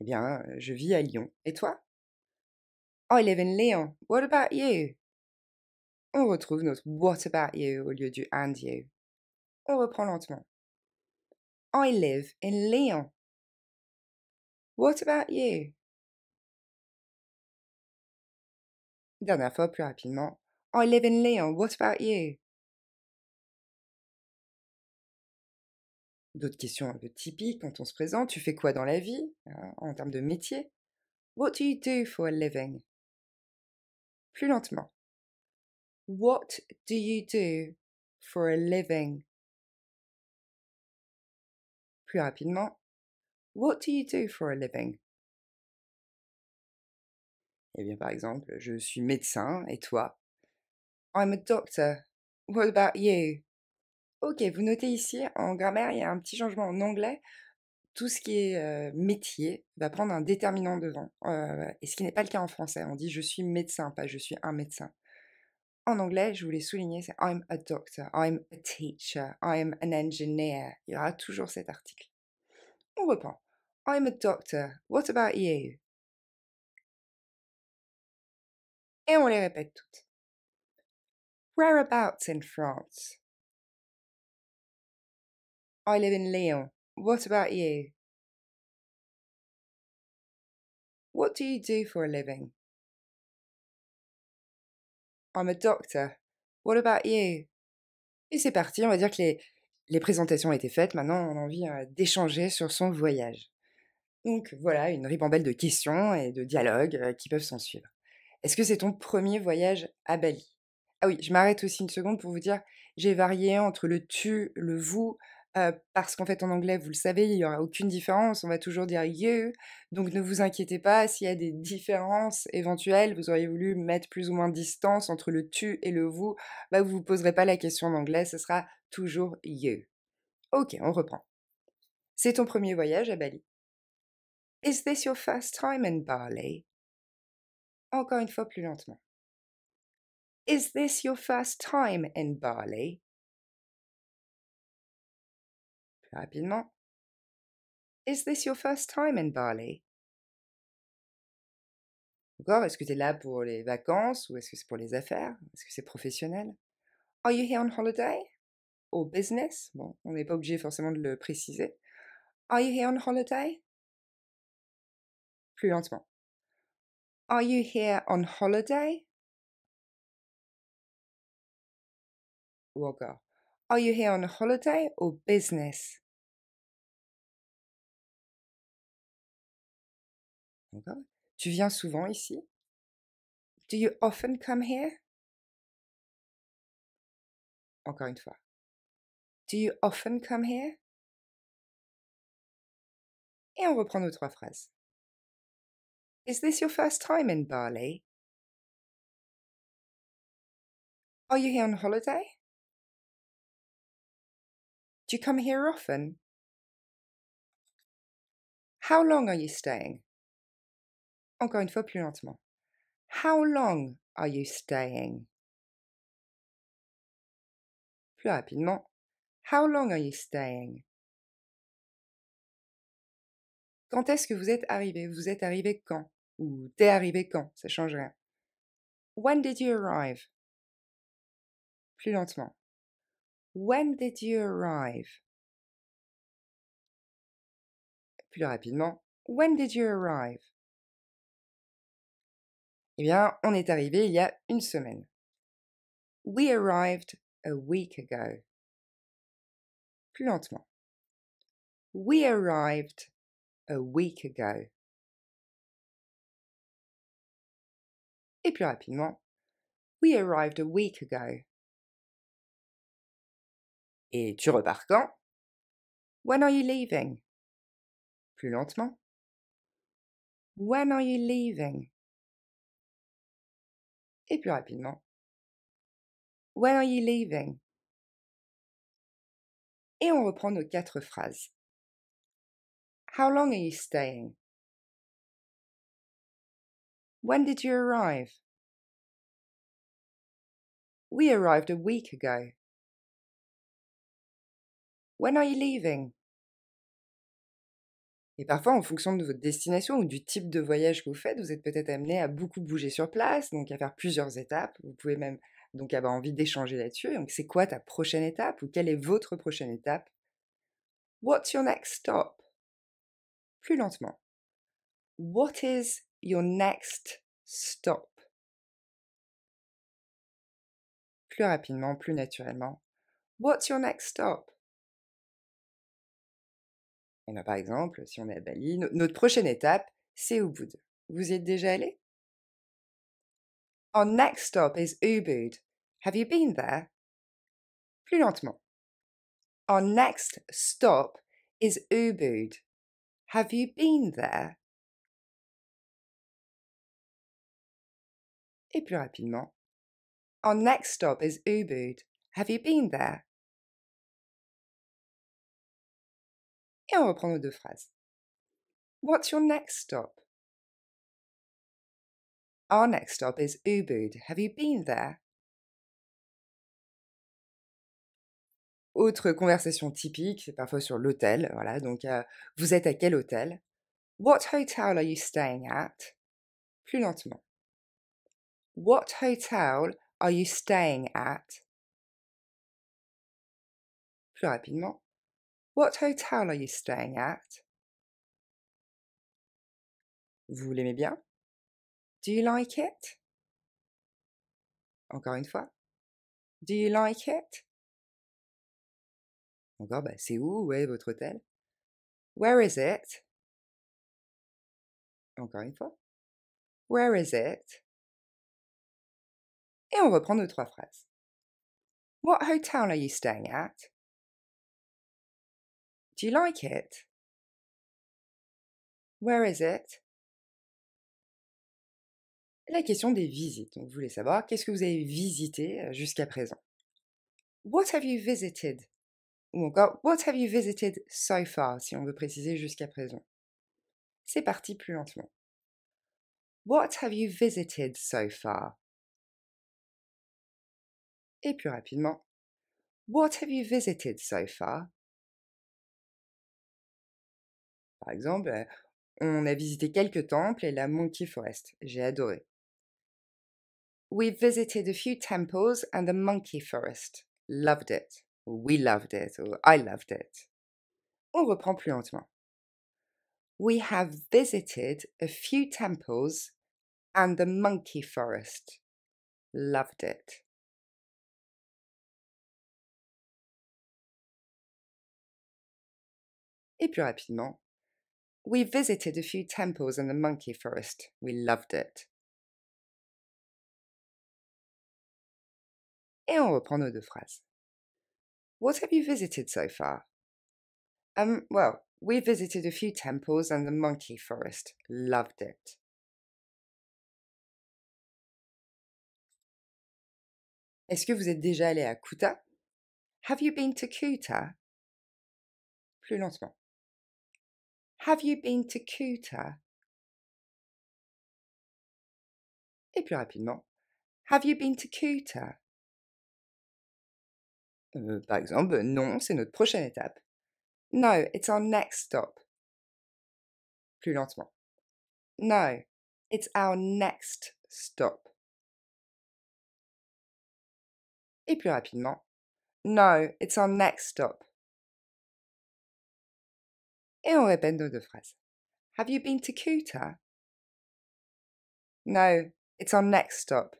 Eh bien, je vis à Lyon. Et toi I live in Lyon. What about you On retrouve notre what about you au lieu du and you. On reprend lentement. I live in Lyon. What about you? Dernière fois, plus rapidement. I live in Lyon. What about you? D'autres questions un peu typiques quand on se présente. Tu fais quoi dans la vie euh, en termes de métier? What do you do for a living? Plus lentement. What do you do for a living? plus rapidement What do you do for a living? Eh bien, par exemple, je suis médecin, et toi? I'm a doctor. What about you? Ok, vous notez ici, en grammaire, il y a un petit changement en anglais. Tout ce qui est euh, métier va prendre un déterminant devant. Euh, et ce qui n'est pas le cas en français. On dit je suis médecin, pas je suis un médecin. en anglais, je voulais souligner, c'est I'm a doctor, I'm a teacher, I'm an engineer. Il y aura toujours cet article. On reprend. I'm a doctor. What about you? Et on les répète toutes. Whereabouts in France? I live in Lyon. What about you? What do you do for a living? I'm a doctor. What about you? Et c'est parti, on va dire que les, présentations ont été faites, maintenant on a envie hein, d'échanger sur son voyage. Donc voilà, une ribambelle de questions et de dialogues euh, qui peuvent s'en suivre. Est-ce que c'est ton premier voyage à Bali Ah oui, je m'arrête aussi une seconde pour vous dire, j'ai varié entre le tu, le vous, parce qu'en fait en anglais, vous le savez, il n'y aura aucune différence, on va toujours dire you, donc ne vous inquiétez pas, s'il y a des différences éventuelles, vous auriez voulu mettre plus ou moins de distance entre le tu et le vous, bah, vous ne vous poserez pas la question en anglais, ce sera toujours you. Ok, on reprend. C'est ton premier voyage à Bali. Is this your first time in Bali? Encore une fois plus lentement. Is this your first time in Bali? rapidement. Is this your first time in Bali? Encore, est-ce que tu es là pour les vacances ou est-ce que c'est pour les affaires Est-ce que c'est professionnel Are you here on holiday? or business Bon, on n'est pas obligé forcément de le préciser. Are you here on holiday? Plus lentement. Are you here on holiday? Ou encore. Are you here on holiday or business? D'accord Tu viens souvent ici Do you often come here Encore une fois. Do you often come here Et on reprend nos trois phrases. Is this your first time in Bali Are you here on holiday? Do you come here often? How long are you staying? encore une fois plus lentement. How long are you staying? Plus rapidement. How long are you staying? Quand est-ce que vous êtes arrivé? Vous êtes arrivé quand? Ou t'es arrivé quand? Ça change rien. When did you arrive? Plus lentement. When did you arrive? Plus rapidement. When did you arrive? Eh bien, on est arrivé il y a une semaine. We arrived a week ago. Plus lentement. We arrived a week ago. Et plus rapidement. We arrived a week ago. Et tu repars quand? When are you leaving? Plus lentement. When are you leaving? et plus rapidement. When are you leaving? Et on reprend nos quatre phrases. How long are you staying? When did you arrive? We arrived a week ago. When are you leaving? Et parfois, en fonction de votre destination ou du type de voyage que vous faites, vous êtes peut-être amené à beaucoup bouger sur place, donc à faire plusieurs étapes. Vous pouvez même donc avoir envie d'échanger là-dessus. Donc, c'est quoi ta prochaine étape ou quelle est votre prochaine étape What's your next stop Plus lentement. What is your next stop Plus rapidement, plus naturellement. What's your next stop eh ben, par exemple, si on est à Bali, notre prochaine étape, c'est Ubud. Vous êtes déjà allé? Our next stop is Ubud. Have you been there? Plus lentement. Our next stop is Ubud. Have you been there? Et plus rapidement. Our next stop is Ubud. Have you been there? et on reprend nos deux phrases. What's your next stop? Our next stop is Ubud. Have you been there? Autre conversation typique, c'est parfois sur l'hôtel. Voilà, donc euh, vous êtes à quel hôtel? What hotel are you staying at? Plus lentement. What hotel are you staying at? Plus rapidement. What hotel are you staying at? Vous l'aimez bien? Do you like it? Encore une fois. Do you like it? Encore, bah, c'est où? Où est votre hôtel? Where is it? Encore une fois. Where is it? Et on reprend nos trois phrases. What hotel are you staying at? Do you like it? Where is it? La question des visites. Donc, vous voulez savoir qu'est-ce que vous avez visité euh, jusqu'à présent? What have you visited? Ou encore, What have you visited so far? Si on veut préciser jusqu'à présent. C'est parti plus lentement. What have you visited so far? Et plus rapidement. What have you visited so far? Par exemple, bah, on a visité quelques temples et la Monkey Forest. J'ai adoré. We visited a few temples and the Monkey Forest. Loved it. We loved it. Or I loved it. On reprend plus lentement. We have visited a few temples and the Monkey Forest. Loved it. Et plus rapidement. We visited a few temples in the monkey forest. We loved it. Et on reprend nos deux phrases. What have you visited so far? Um, well, we visited a few temples and the monkey forest. Loved it. Est-ce que vous êtes déjà allé à Kuta? Have you been to Kuta? Plus lentement. Have you been to Ceuta? E più not. Have you been to Ceuta? Euh, par exemple, non, c'est notre prochaine étape. No, it's our next stop. Plus lentement. No, it's our next stop. Et plus rapidement. No, it's our next stop. et on répète nos deux phrases. Have you been to Kuta? No, it's our next stop.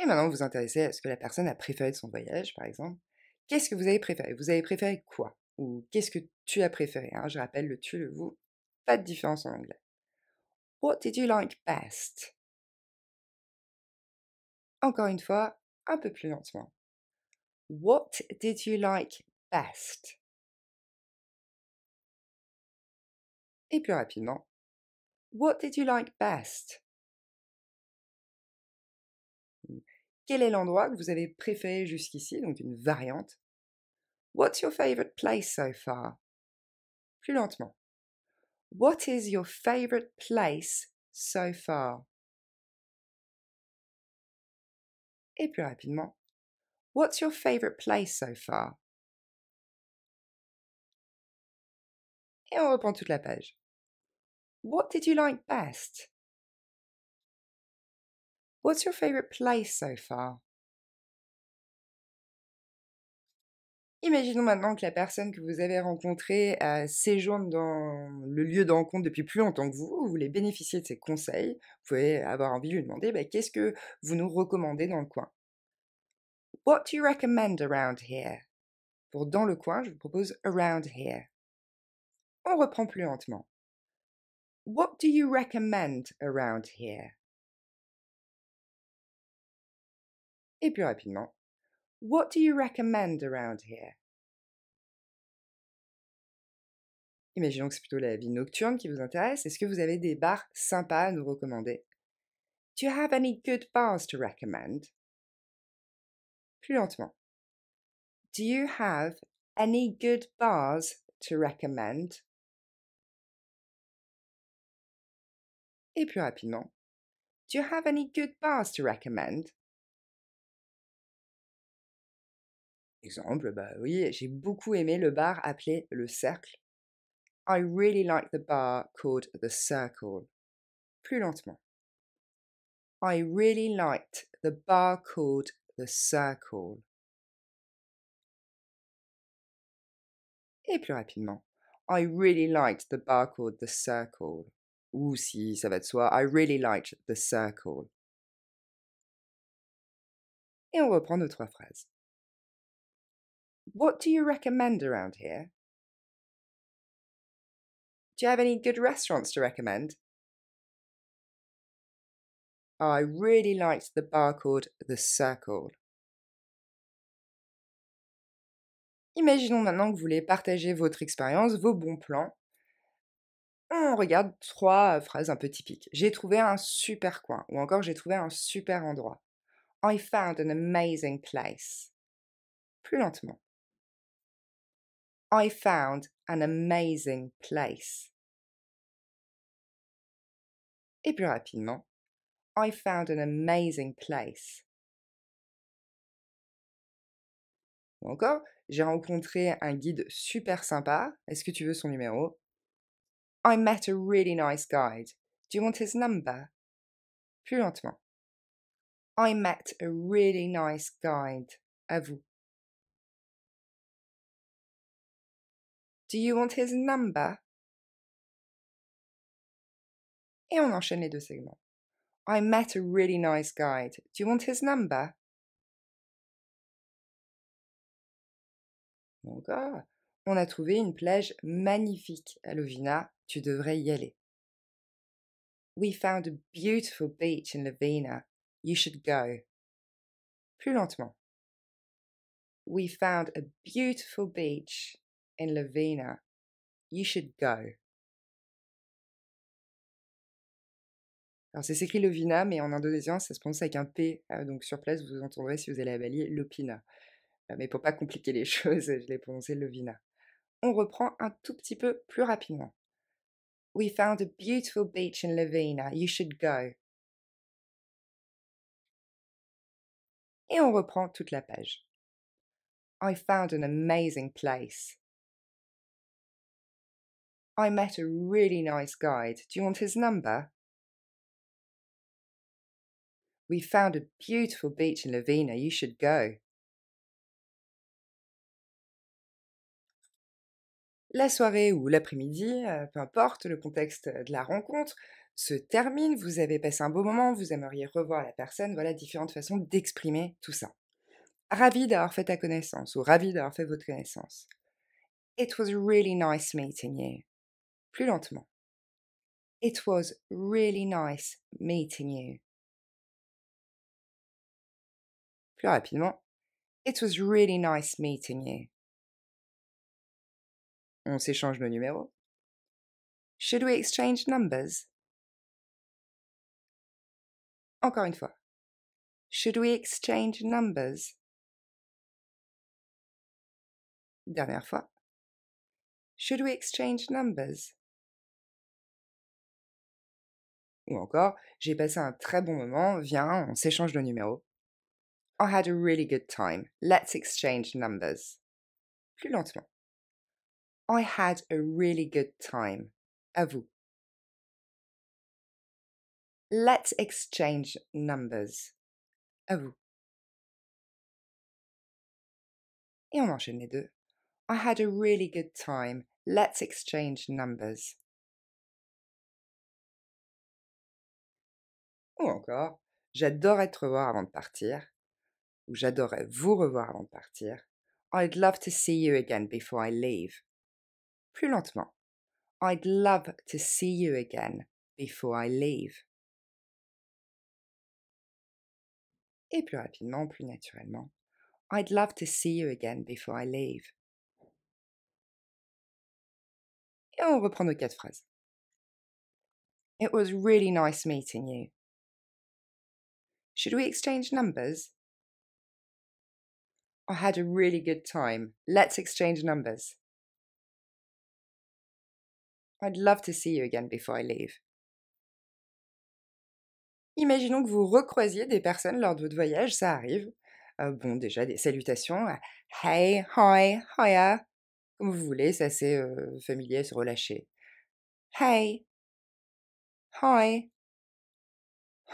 Et maintenant, vous vous intéressez à ce que la personne a préféré de son voyage, par exemple. Qu'est-ce que vous avez préféré Vous avez préféré quoi Ou qu'est-ce que tu as préféré hein? Je rappelle le tu, le vous. Pas de différence en anglais. What did you like best Encore une fois, un peu plus lentement. What did you like best et plus rapidement What did you like best? Mmh. Quel est l'endroit que vous avez préféré jusqu'ici Donc une variante. What's your favorite place so far? Plus lentement. What is your favorite place so far? Et plus rapidement. What's your favorite place so far? Et on reprend toute la page. What did you like best? What's your favorite place so far? Imaginons maintenant que la personne que vous avez rencontrée euh, séjourne dans le lieu de rencontre depuis plus longtemps que vous, vous voulez bénéficier de ses conseils, vous pouvez avoir envie de lui demander bah, qu'est-ce que vous nous recommandez dans le coin. What do you recommend around here? Pour dans le coin, je vous propose around here. On reprend plus lentement. What do you recommend around here? Et eh plus rapidement, What do you recommend around here? Imaginons que c'est plutôt la vie nocturne qui vous intéresse. Est-ce que vous avez des bars sympas à nous recommander? Do you have any good bars to recommend? Plus lentement. Do you have any good bars to recommend? et plus rapidement. Do you have any good bars to recommend? Exemple, bah oui, j'ai beaucoup aimé le bar appelé Le Cercle. I really like the bar called The Circle. Plus lentement. I really liked the bar called The Circle. Et plus rapidement. I really liked the bar called The Circle ou si ça va de soi, I really liked The Circle. Et on reprend nos trois phrases. What do you recommend around here? Do you have any good restaurants to recommend? I really liked the bar called The Circle. Imaginons maintenant que vous voulez partager votre expérience, vos bons plans on regarde trois phrases un peu typiques. J'ai trouvé un super coin, ou encore j'ai trouvé un super endroit. I found an amazing place. Plus lentement. I found an amazing place. Et plus rapidement. I found an amazing place. Ou encore, j'ai rencontré un guide super sympa. Est-ce que tu veux son numéro I met a really nice guide. Do you want his number? Plus lentement. I met a really nice guide. À vous. Do you want his number? Et on enchaîne les deux segments. I met a really nice guide. Do you want his number? Encore. On a trouvé une plage magnifique à Lovina tu devrais y aller. We found a beautiful beach in Lovina. You should go. Plus lentement. We found a beautiful beach in Lovina. You should go. Alors, c'est écrit Lovina, mais en indonésien, ça se prononce avec un P. Hein, donc, sur place, vous entendrez, si vous allez à Bali, Lopina. Euh, mais pour pas compliquer les <laughs> choses, je l'ai prononcé Lovina. On reprend un tout petit peu plus rapidement. We found a beautiful beach in Lavina. You should go. Et on reprend toute la page. I found an amazing place. I met a really nice guide. Do you want his number? We found a beautiful beach in Lavina. You should go. la soirée ou l'après-midi, euh, peu importe le contexte euh, de la rencontre, se termine, vous avez passé un beau moment, vous aimeriez revoir la personne, voilà différentes façons d'exprimer tout ça. Ravi d'avoir fait ta connaissance ou ravi d'avoir fait votre connaissance. It was really nice meeting you. Plus lentement. It was really nice meeting you. Plus rapidement. It was really nice meeting you. On s'échange nos numéros. Should we exchange numbers? Encore une fois. Should we exchange numbers? Dernière fois. Should we exchange numbers? Ou encore, j'ai passé un très bon moment, viens, on s'échange nos numéros. I had a really good time. Let's exchange numbers. Plus lentement. I had a really good time. À vous. Let's exchange numbers. À vous. Et on enchaîne les deux. I had a really good time. Let's exchange numbers. Ou encore, j'adorerais te revoir avant de partir. Ou j'adorerais vous revoir avant de partir. I'd love to see you again before I leave plus lentement. I'd love to see you again before I leave. Et plus rapidement, plus naturellement. I'd love to see you again before I leave. Et on reprend nos quatre phrases. It was really nice meeting you. Should we exchange numbers? I had a really good time. Let's exchange numbers. I'd love to see you again before I leave. Imaginons que vous recroisiez des personnes lors de votre voyage, ça arrive. Euh, bon, déjà des salutations. Euh, hey, hi, hiya. Comme vous voulez, c'est assez euh, familier, se relâcher. Hey, hi,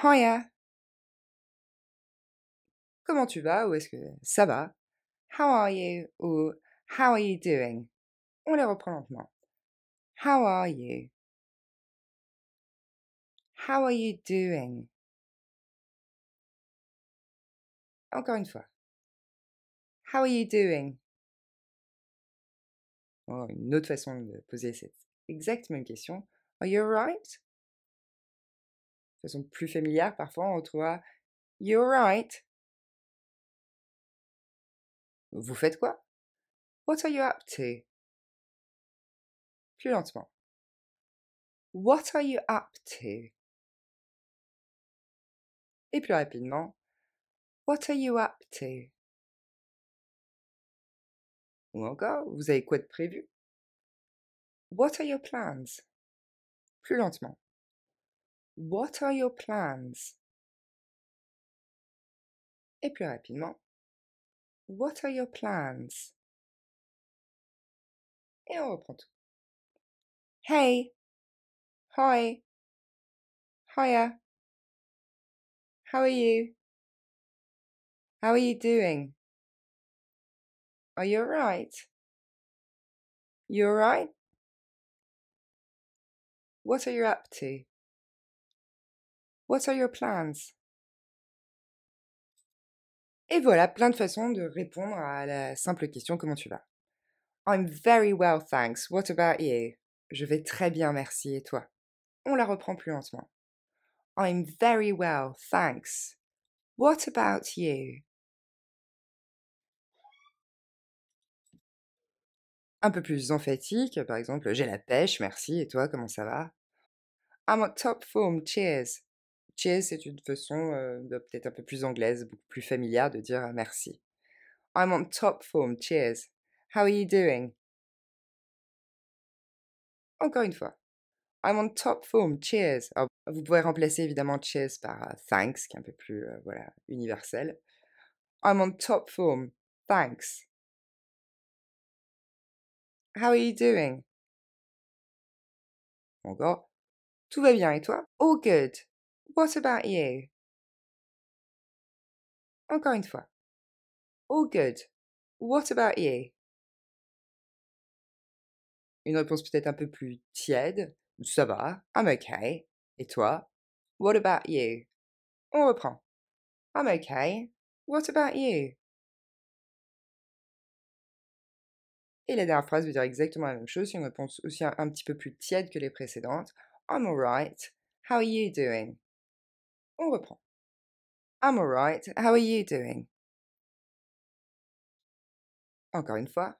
hiya. Comment tu vas ou est-ce que ça va? How are you ou how are you doing? On les reprend lentement. How are you? How are you doing? Encore une fois. How are you doing? Oh, une autre façon de poser cette exacte même question. Are you alright? De façon plus familière, parfois on retrouve ah, You alright? Vous faites quoi? What are you up to? plus lentement. What are you up to? Et plus rapidement, What are you up to? Ou encore, vous avez quoi de prévu? What are your plans? Plus lentement. What are your plans? Et plus rapidement. What are your plans? Et on reprend Hey. Hi. Hiya. How are you? How are you doing? Are you alright? You alright? What are you up to? What are your plans? Et voilà, plein de façons de répondre à la simple question comment tu vas? I'm very well, thanks. What about you? Je vais très bien, merci, et toi On la reprend plus lentement. I'm very well, thanks. What about you Un peu plus emphatique, par exemple, j'ai la pêche, merci, et toi, comment ça va I'm on top form, cheers. Cheers, c'est une façon euh, peut-être un peu plus anglaise, beaucoup plus familière de dire euh, merci. I'm on top form, cheers. How are you doing? Encore une fois. I'm on top form, cheers. vous pouvez remplacer évidemment cheers par euh, thanks, qui est un peu plus euh, voilà, universel. I'm on top form, thanks. How are you doing? Encore. Tout va bien et toi? All good. What about you? Encore une fois. All good. What about you? Une réponse peut-être un peu plus tiède. Ça va, I'm okay. Et toi? What about you? On reprend. I'm okay. What about you? Et la dernière phrase veut dire exactement la même chose, une réponse aussi un, un petit peu plus tiède que les précédentes. I'm alright. How are you doing? On reprend. I'm alright. How are you doing? Encore une fois,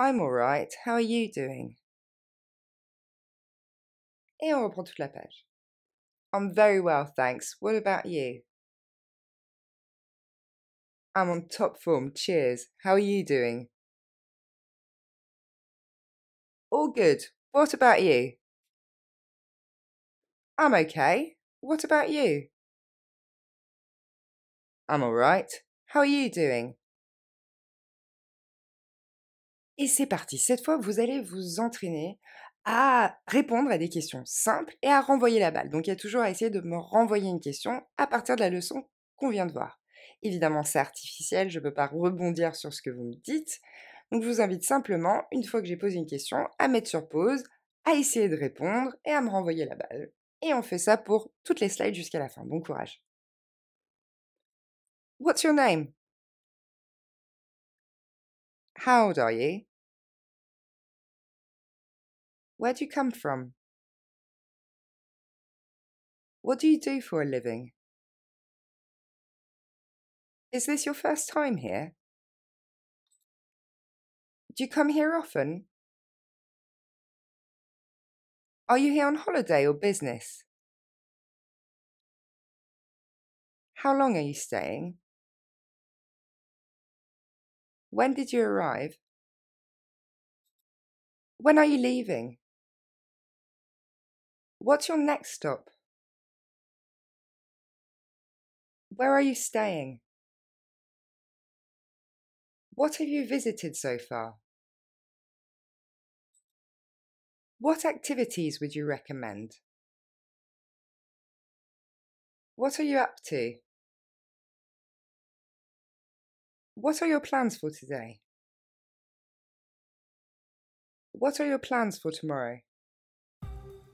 I'm alright, how are you doing? I'm very well, thanks. What about you? I'm on top form, cheers. How are you doing? All good. What about you? I'm okay. What about you? I'm alright. How are you doing? Et c'est parti. Cette fois, vous allez vous entraîner à répondre à des questions simples et à renvoyer la balle. Donc il y a toujours à essayer de me renvoyer une question à partir de la leçon qu'on vient de voir. Évidemment, c'est artificiel, je ne peux pas rebondir sur ce que vous me dites. Donc je vous invite simplement, une fois que j'ai posé une question, à mettre sur pause, à essayer de répondre et à me renvoyer la balle. Et on fait ça pour toutes les slides jusqu'à la fin. Bon courage. What's your name? How are you? where do you come from? What do you do for a living? Is this your first time here? Do you come here often? Are you here on holiday or business? How long are you staying? When did you arrive? When are you leaving? What's your next stop? Where are you staying? What have you visited so far? What activities would you recommend? What are you up to? What are your plans for today? What are your plans for tomorrow?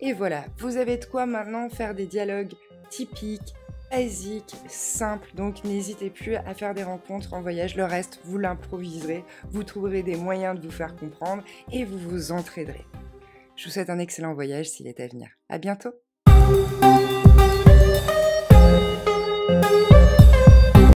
Et voilà, vous avez de quoi maintenant faire des dialogues typiques, basiques, simples. Donc n'hésitez plus à faire des rencontres en voyage. Le reste, vous l'improviserez, vous trouverez des moyens de vous faire comprendre et vous vous entraiderez. Je vous souhaite un excellent voyage s'il est à venir. À bientôt!